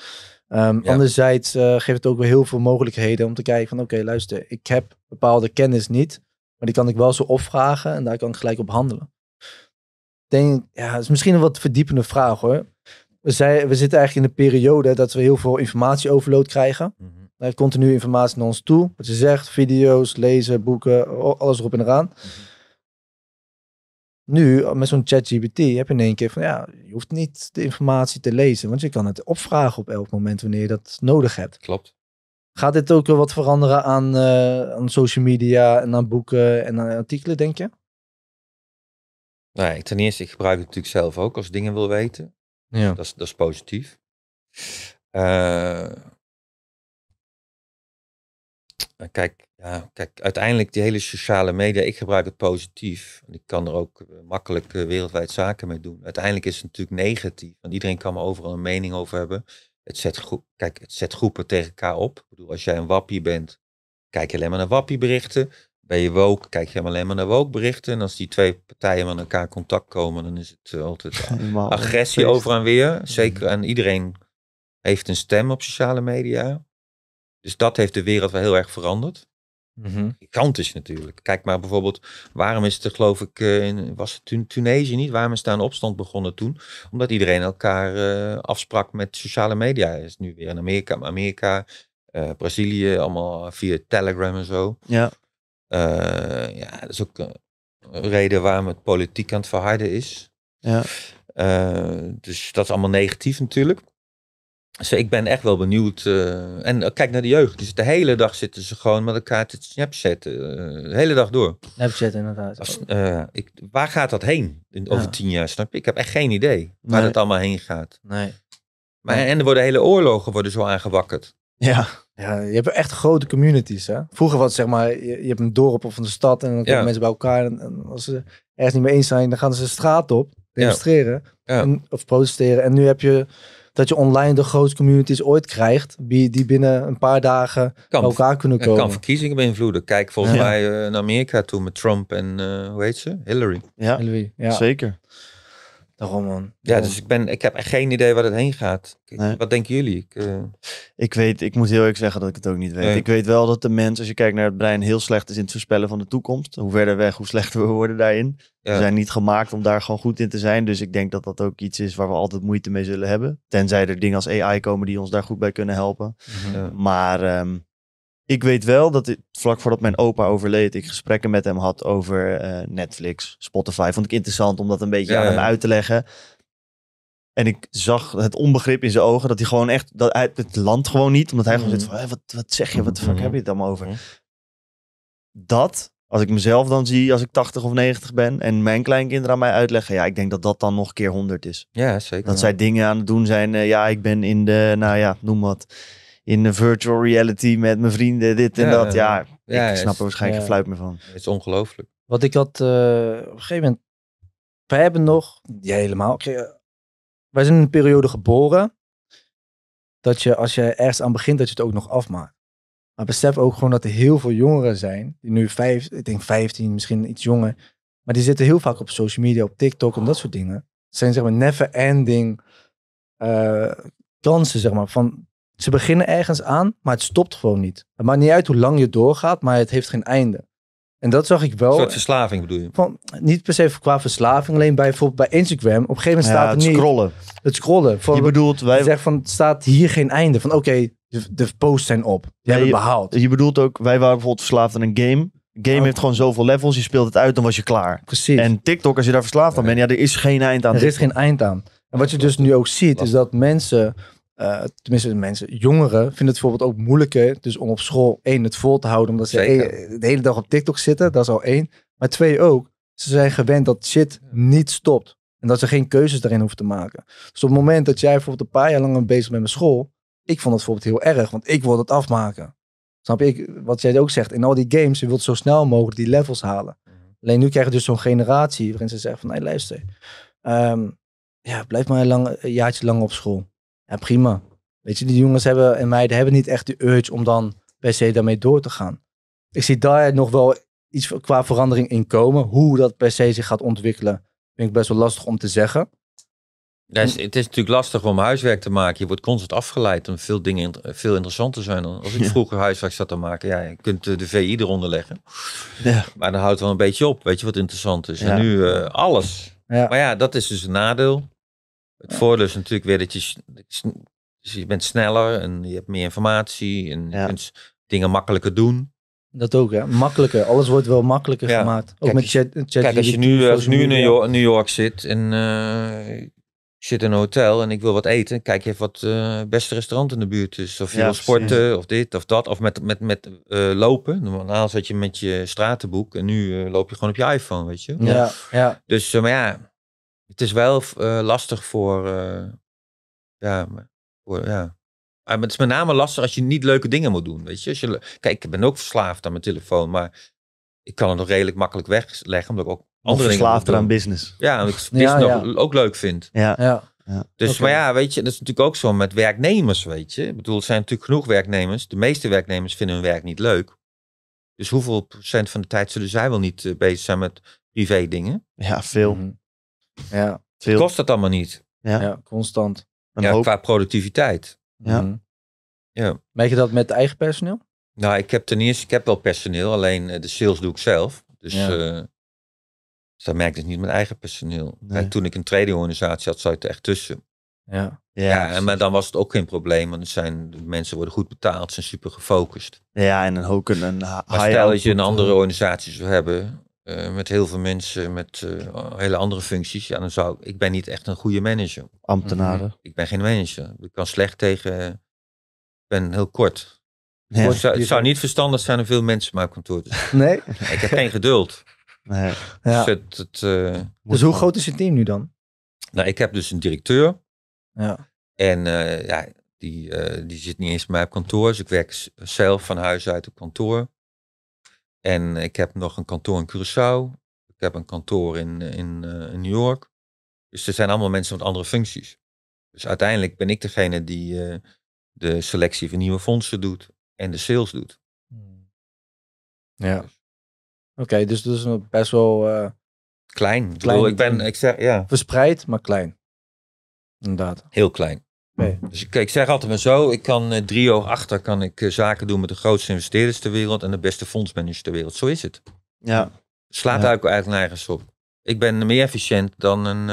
Ehm, anderzijds geeft het ook weer heel veel mogelijkheden om te kijken van oké, luister, ik heb bepaalde kennis niet, maar die kan ik wel zo opvragen en daar kan ik gelijk op handelen. Denk, ja, het is misschien een wat verdiepende vraag hoor we, we zitten eigenlijk in de periode dat we heel veel informatieoverload krijgen. Mm komt continu informatie naar ons toe. Wat je zegt, video's, lezen, boeken, alles erop en eraan. Mhm. Nu, eh, met zo'n ChatGPT heb je in één keer van ja, je hoeft niet de informatie te lezen, want je kan het opvragen op elk moment wanneer je dat nodig hebt. Klopt. Gaat dit ook wat veranderen aan, eh, aan social media en aan boeken en aan artikelen, denk je? Nee, nou ten eerste, ik gebruik het natuurlijk zelf ook als dingen wil weten. Ja. Dat, is, dat is positief. Eh, kijk, ja, kijk, uiteindelijk die hele sociale media, ik gebruik het positief. Ik kan er ook eh, makkelijk eh, wereldwijd zaken mee doen. Uiteindelijk is het natuurlijk negatief, want iedereen kan er overal een mening over hebben. Het zet, kijk, het zet groepen tegen elkaar op. Ik bedoel, als jij een wappie bent, kijk je alleen maar naar wappieberichten. Ben je Woke kijk je alleen maar naar Woke berichten. En als die twee partijen met elkaar contact komen, dan is het eh, altijd agressie over en weer. Zeker, en iedereen heeft een stem op sociale media. Dus dat heeft de wereld wel heel erg veranderd. Mm -hmm. natuurlijk. Kijk maar bijvoorbeeld, waarom is het er geloof ik, eh, in, was het Tunesië niet? Waarom is daar een opstand begonnen toen? Omdat iedereen elkaar eh, afsprak met sociale media. Is nu weer in Amerika, Amerika, Brazilië, allemaal via Telegram en zo. Ja. Eh, ja, dat is ook een reden waarom het politiek aan het verharden is. Ja. Eh, dus dat is allemaal negatief natuurlijk. Dus ik ben echt wel benieuwd. Eh, en kijk naar de jeugd. Dus de hele dag zitten ze gewoon met elkaar te snapchatten. de hele dag door. Snapchatten inderdaad. ik, waar gaat dat heen in, over tien jaar? Snap je? Ik heb echt geen idee waar het allemaal heen gaat. Nee. Maar, En er worden hele oorlogen worden zo aangewakkerd. Ja. ja, je hebt echt grote communities. Hè? Vroeger was het zeg maar, je, hebt een dorp of een stad en dan komen mensen bij elkaar. En, als ze ergens niet mee eens zijn, dan gaan ze de straat op demonstreren of protesteren. En nu heb je dat je online de grootste communities ooit krijgt, die binnen een paar dagen kan, elkaar kunnen komen. kan verkiezingen beïnvloeden. Kijk volgens mij eh, naar Amerika toe met Trump en eh, hoe heet ze? Hillary. Ja, Hillary, ja. zeker. Daarom man. Ja, dus ik, ben, ik heb echt geen idee waar het heen gaat. Wat denken jullie? Ik, eh, ik weet, ik moet heel erg zeggen dat ik het ook niet weet. Ik weet wel dat de mens, als je kijkt naar het brein, heel slecht is in het voorspellen van de toekomst. Hoe verder weg, hoe slechter we worden daarin. We zijn niet gemaakt om daar gewoon goed in te zijn. Dus ik denk dat dat ook iets is waar we altijd moeite mee zullen hebben. Tenzij er dingen als AI komen die ons daar goed bij kunnen helpen. Maar ehm, ik weet wel dat ik, vlak voordat mijn opa overleed, ik gesprekken met hem had over eh, Netflix, Spotify. Vond ik interessant om dat een beetje aan hem uit te leggen. En ik zag het onbegrip in zijn ogen dat hij gewoon echt, dat hij het land gewoon niet, omdat hij gewoon mhm. zit van, wat, wat zeg je, wat fuck mhm. heb je het allemaal over? Mhm. Dat, als ik mezelf dan zie als ik 80 of 90 ben en mijn kleinkinderen aan mij uitleggen, ja, ik denk dat dat dan nog een keer 100 is. Ja, zeker. Dat zij dingen aan het doen zijn, eh, ja, ik ben in de, nou ja, noem wat in de virtual reality met mijn vrienden, dit en dat. Ja, ik snap er waarschijnlijk geen fluit meer van. Het is ongelooflijk. Wat ik had eh, op een gegeven moment. Wij hebben nog. Ja, helemaal. Eh, wij zijn in een periode geboren. Dat je als je ergens aan begint, dat je het ook nog afmaakt. Maar besef ook gewoon dat er heel veel jongeren zijn. Die nu vijf, ik denk 15, misschien iets jonger. Maar die zitten heel vaak op social media, op TikTok en dat soort dingen. zijn zeg maar never ending eh, kansen, zeg maar. Van ze beginnen ergens aan, maar het stopt gewoon niet. Het maakt niet uit hoe lang je doorgaat, maar het heeft geen einde. En dat zag ik wel. Een soort verslaving bedoel je? Van, niet per se qua verslaving, alleen bij, bijvoorbeeld bij Instagram. Op een gegeven moment staat het niet... scrollen. Het scrollen. je bedoelt... Wij... Zegt van, staat hier geen einde. Van oké, de, posts zijn op. Die hebben je, behaald. Je bedoelt ook, wij waren bijvoorbeeld verslaafd aan een game. Game heeft gewoon zoveel levels. Je speelt het uit, dan was je klaar. Precies. En TikTok, als je daar verslaafd aan bent, ja, er is geen eind aan. Er is geen eind aan. En wat je dus nu ook ziet, is dat mensen uh, tenminste mensen, jongeren vinden het bijvoorbeeld ook moeilijker dus om op school één het vol te houden omdat ze e- de hele dag op TikTok zitten, dat is al één. Maar twee ook, ze zijn gewend dat shit niet stopt en dat ze geen keuzes daarin hoeven te maken. Dus op het moment dat jij bijvoorbeeld een paar jaar lang bezig bent met mijn school, ik vond dat bijvoorbeeld heel erg, want ik wil het afmaken. Snap je? Ik, wat jij ook zegt, in al die games, je wilt zo snel mogelijk die levels halen. Mhm. Alleen nu krijg je dus zo'n generatie waarin ze zeggen van, hé hey, luister, ehm, ja, blijf maar een, lang, een jaartje lang op school ja, prima. Weet je, die jongens hebben en meiden hebben niet echt de urge om dan per se daarmee door te gaan. Ik zie daar nog wel iets qua verandering in komen. Hoe dat per se zich gaat ontwikkelen, vind ik best wel lastig om te zeggen. Ja, het is natuurlijk lastig om huiswerk te maken. Je wordt constant afgeleid om veel dingen veel interessanter zijn. Dan als ik vroeger huiswerk zat te maken, ja, je kunt eh, de VI eronder leggen. Ja. Maar dan houdt het wel een beetje op, weet je wat interessant is. En nu uh, alles. Maar ja, dat is dus een nadeel. Het voordeel is natuurlijk weer dat je, dus je bent sneller en je hebt meer informatie en je kunt dingen makkelijker doen. Dat ook, hè? Makkelijker. Alles wordt wel makkelijker gemaakt. Ook met chat, chat Kijk, als je nu, als nu in New York, zit en uh, zit in een hotel en ik wil wat eten, kijk even wat uh, beste restaurant in de buurt is. Of je wil sporten, of dit of dat. Of met, met, met uh, lopen. Normaal zat je met je stratenboek en nu loop je gewoon op je iPhone, weet je. Ja, ja. Dus, maar ja het is wel eh, lastig voor, eh, ja, voor, ja. Ah, maar het is met name lastig als je niet leuke dingen moet doen. Weet je? Als je kijk, ik ben ook verslaafd aan mijn telefoon, maar ik kan het nog redelijk makkelijk wegleggen, omdat ik ook andere of verslaafd dingen aan business. Ja, omdat ik business Ook, leuk vind. Ja, ja. Dus, maar ja, weet je, dat is natuurlijk ook zo met werknemers, weet je. Ik bedoel, er zijn natuurlijk genoeg werknemers. De meeste werknemers vinden hun werk niet leuk. Dus hoeveel procent van de tijd zullen zij wel niet eh, bezig zijn met privé dingen? Ja, veel. Mhm. Ja, Kost dat allemaal niet. Ja, constant. Een ja, qua productiviteit. Ja. Mhm. ja. Merk je dat met eigen personeel? Nou, ik heb ten eerste, ik heb wel personeel, alleen eh, de sales doe ik zelf. Dus, ja. Eh, dus merk ik het dus niet met eigen personeel. En toen ik een organisatie had, zat ik er echt tussen. Ja. Ja, en, maar dan was het ook geen probleem, want zijn, de mensen worden goed betaald, zijn super gefocust. Ja, en dan hoe een, een high Maar stel dat je een andere eh. organisatie zou hebben, eh, met heel veel mensen met eh, hele andere functies. Ja, dan zou ik, ben niet echt een goede manager. Ambtenaren. Mhm. ik ben geen manager. Ik kan slecht tegen. Ik ben heel kort. Nee, het, zou, het zou, niet verstandig zijn om veel mensen maar op kantoor te Nee. ik heb geen geduld. Nee. Dus, het, eh, dus hoe groot is je team nu dan? Nou, ik heb dus een directeur. Ja. En ja, die, die zit niet eens bij mij op kantoor. Dus ik werk zelf van huis uit op kantoor. En ik heb nog een kantoor in Curaçao. Ik heb een kantoor in, eh, eh, in, New York. Dus er zijn allemaal mensen met andere functies. Dus uiteindelijk ben ik degene die eh, de selectie van nieuwe fondsen doet en de sales doet. Hmm. Ja. Dus Oké, dus dat is best wel. klein. klein. Ik, ik ben, ik zeg, ja. Verspreid, maar klein. Inderdaad. Heel klein. Dus kijk, ik zeg altijd maar zo, ik kan uh, drie jaar achter kan ik eh, zaken doen met de grootste investeerders ter wereld en de beste fondsmanagers ter wereld. Zo is het. Ja. Slaat ja. eigenlijk nergens op. Ik ben meer efficiënt dan een,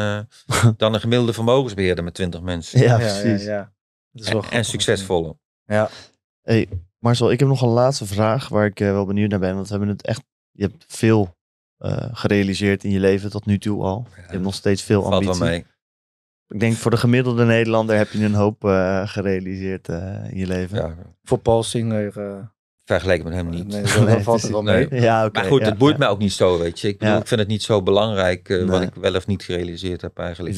eh, dan een gemiddelde vermogensbeheerder met 20 mensen. Ja, precies. Ja, ja, dat is wel en, en succesvoller. Ja. Hey, Marcel, ik heb nog een laatste vraag waar ik wel benieuwd naar ben. Want we hebben het echt, je hebt veel gerealiseerd in je leven tot nu toe al. je hebt nog steeds veel ambitie. Ik denk voor de gemiddelde Nederlander heb je een hoop eh, gerealiseerd eh, in je leven. Ja. Voor Paul Singer... Uh, Vergeleken met hem niet. Nee, dat valt het wel mee. Ja, maar goed, het boeit mij ook niet zo, weet je. Ik, bedoel, ik vind het niet zo belangrijk wat ik wel of niet gerealiseerd heb eigenlijk.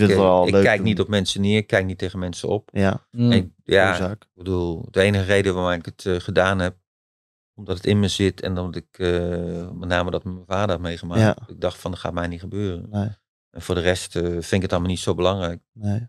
Ik, kijk niet op mensen neer, ik kijk niet tegen mensen op. Ja, ik, mm. ja ik bedoel, de enige reden waarom ik het gedaan heb, omdat het in me zit en omdat ik, met name dat mijn vader had meegemaakt, ik dacht van, dat gaat mij niet gebeuren. En voor de rest eh, vind ik het allemaal niet zo belangrijk. Nee.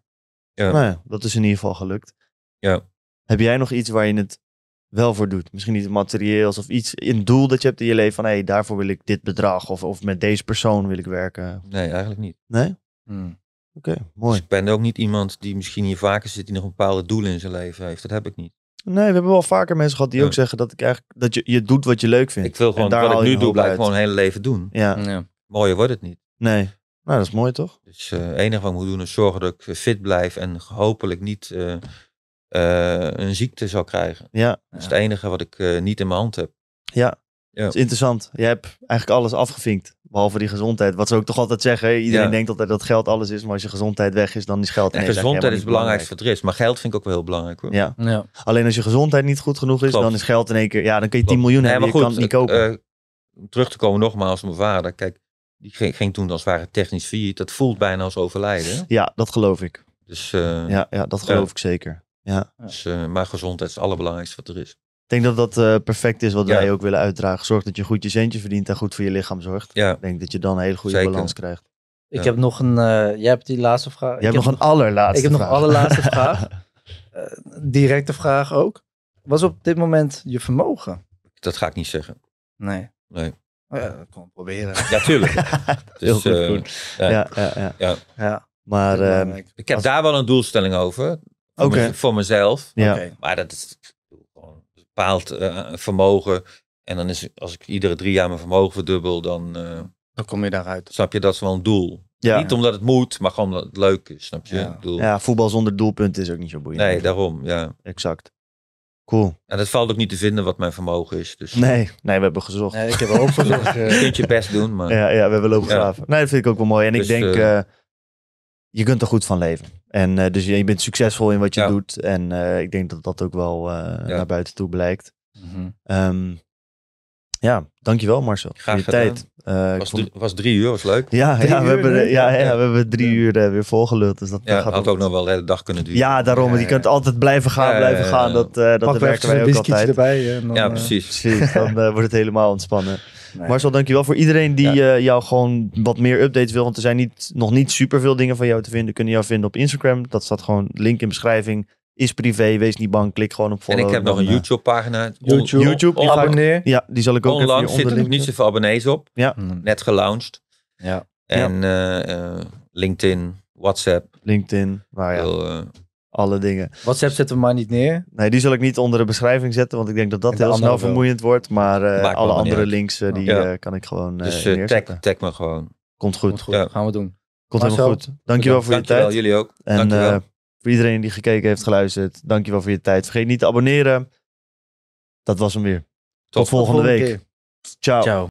Ja. Nou ja, dat is in ieder geval gelukt. Ja. Heb jij nog iets waar je het wel voor doet? Misschien niet materieels of iets, een doel dat je hebt in je leven van hé, hey, daarvoor wil ik dit bedrag of, of met deze persoon wil ik werken? Nee, eigenlijk niet. Nee? Hmm. Oké, mooi. Dus ik ben ook niet iemand die misschien hier vaker zit die nog een bepaalde doelen in zijn leven heeft. Dat heb ik niet. Nee, we hebben wel vaker mensen gehad die ook zeggen dat ik eigenlijk dat je, je doet wat je leuk vindt. Ik wil gewoon wat ik nu doe, blijf gewoon het hele leven doen. Ja. ja. Mooier wordt het niet. Nee. Nou, dat is mooi toch? Dus het enige wat ik moet doen is zorgen dat ik fit blijf en hopelijk niet eh, eh, een ziekte zal krijgen. Ja. Dat is het enige wat ik niet in mijn hand heb. Ja. ja. Dat is interessant. Je hebt eigenlijk alles afgevinkt, behalve die gezondheid. Wat ze ook toch altijd zeggen, iedereen denkt altijd dat geld alles is, maar als je gezondheid weg is, dan is geld... En gezondheid is belangrijk voor het rest, maar geld vind ik ook wel heel belangrijk hoor. Ja. Alleen als je gezondheid niet goed genoeg is, dan is geld in één keer... Ja, dan kun je 10 miljoen hebben, maar je kan niet kopen terug te komen nogmaals op mijn vader. Kijk, die ging, toen als het ware technisch vier. Dat voelt bijna als overlijden. Ja, dat geloof ik. Dus, eh, ja, ja, dat geloof ik zeker. Ja. Dus, eh, maar gezondheid is het allerbelangrijkste wat er is. Ik denk dat dat eh, perfect is wat ja. wij ook willen uitdragen. Zorg dat je goed je centje verdient en goed voor je lichaam zorgt. Ja. Ik denk dat je dan een hele goede balans krijgt. Ik heb nog een. Uh, jij hebt die laatste vraag. Jij hebt nog een allerlaatste vraag. Ik heb nog een allerlaatste vraag. directe vraag ook. Was op dit moment je vermogen? Dat ga ik niet zeggen. Nee. Nee. Oh ja, dat kan ik proberen. Ja, tuurlijk. Heel dus, goed, Ja. Ja, ja, ja. Maar, ehm, ik heb daar wel een doelstelling over. Voor, voor mezelf. Ja. Maar dat is eh, een bepaald vermogen. En dan is als ik iedere drie jaar mijn vermogen verdubbel, dan. Eh, dan kom je daaruit. Snap je, dat is wel een doel. Ja. Niet omdat het moet, maar gewoon omdat het leuk is. Snap je? Ja, ja voetbal zonder doelpunt is ook niet zo boeiend. Nee, daarom. Ja. Exact. Cool. En het valt ook niet te vinden wat mijn vermogen is. Dus. Nee, nee, we hebben gezocht. Nee, ik heb ook gezocht. je eh. kunt je best doen, maar... Ja, ja we hebben lopen graven. Nee, dat vind ik ook wel mooi. En ik dus, denk, eh, eh, je kunt er goed van leven. En dus je, bent succesvol in wat je doet. En ik denk dat dat ook wel naar buiten toe blijkt. Mm ja, dankjewel Marcel. Graag tijd. Uh, was, drie, was drie uur, was leuk. Ja, we, hebben, ja, ja, we hebben drie uur eh, weer volgeluld. Dus dat gaat had ook nog wel een hele dag kunnen duren. Ja, daarom. Je kunt altijd blijven gaan, blijven gaan. Dat, uh, dat werkt wij ook altijd. erbij. ja, precies. dan wordt het helemaal ontspannen. Marcel, dankjewel voor iedereen die jou gewoon wat meer updates wil. Want er zijn niet, nog niet superveel dingen van jou te vinden. Kunnen jou vinden op Instagram. Dat staat gewoon link in beschrijving. Is privé, wees niet bang, klik gewoon op volgen. En ik heb nog een eh, YouTube-pagina. YouTube, YouTube abonneer. Ja, die zal ik ook Onlangs even zitten nog niet zoveel abonnees op. Ja. Hmm. Net gelaunched. Ja. En eh, eh, LinkedIn, WhatsApp. LinkedIn, waar ja. alle dingen. WhatsApp zetten we maar niet neer. Nee, die zal ik niet onder de beschrijving zetten, want ik denk dat dat heel snel vermoeiend wordt. Maar alle andere links, die kan ik gewoon Dus tag, me gewoon. Komt goed. Gaan we doen. Komt helemaal goed. Dankjewel voor je tijd. Dankjewel, jullie ook. En voor iedereen die gekeken heeft, geluisterd. Dankjewel voor je tijd. Vergeet niet te abonneren. Dat was hem weer. Tot, volgende, week. Ciao.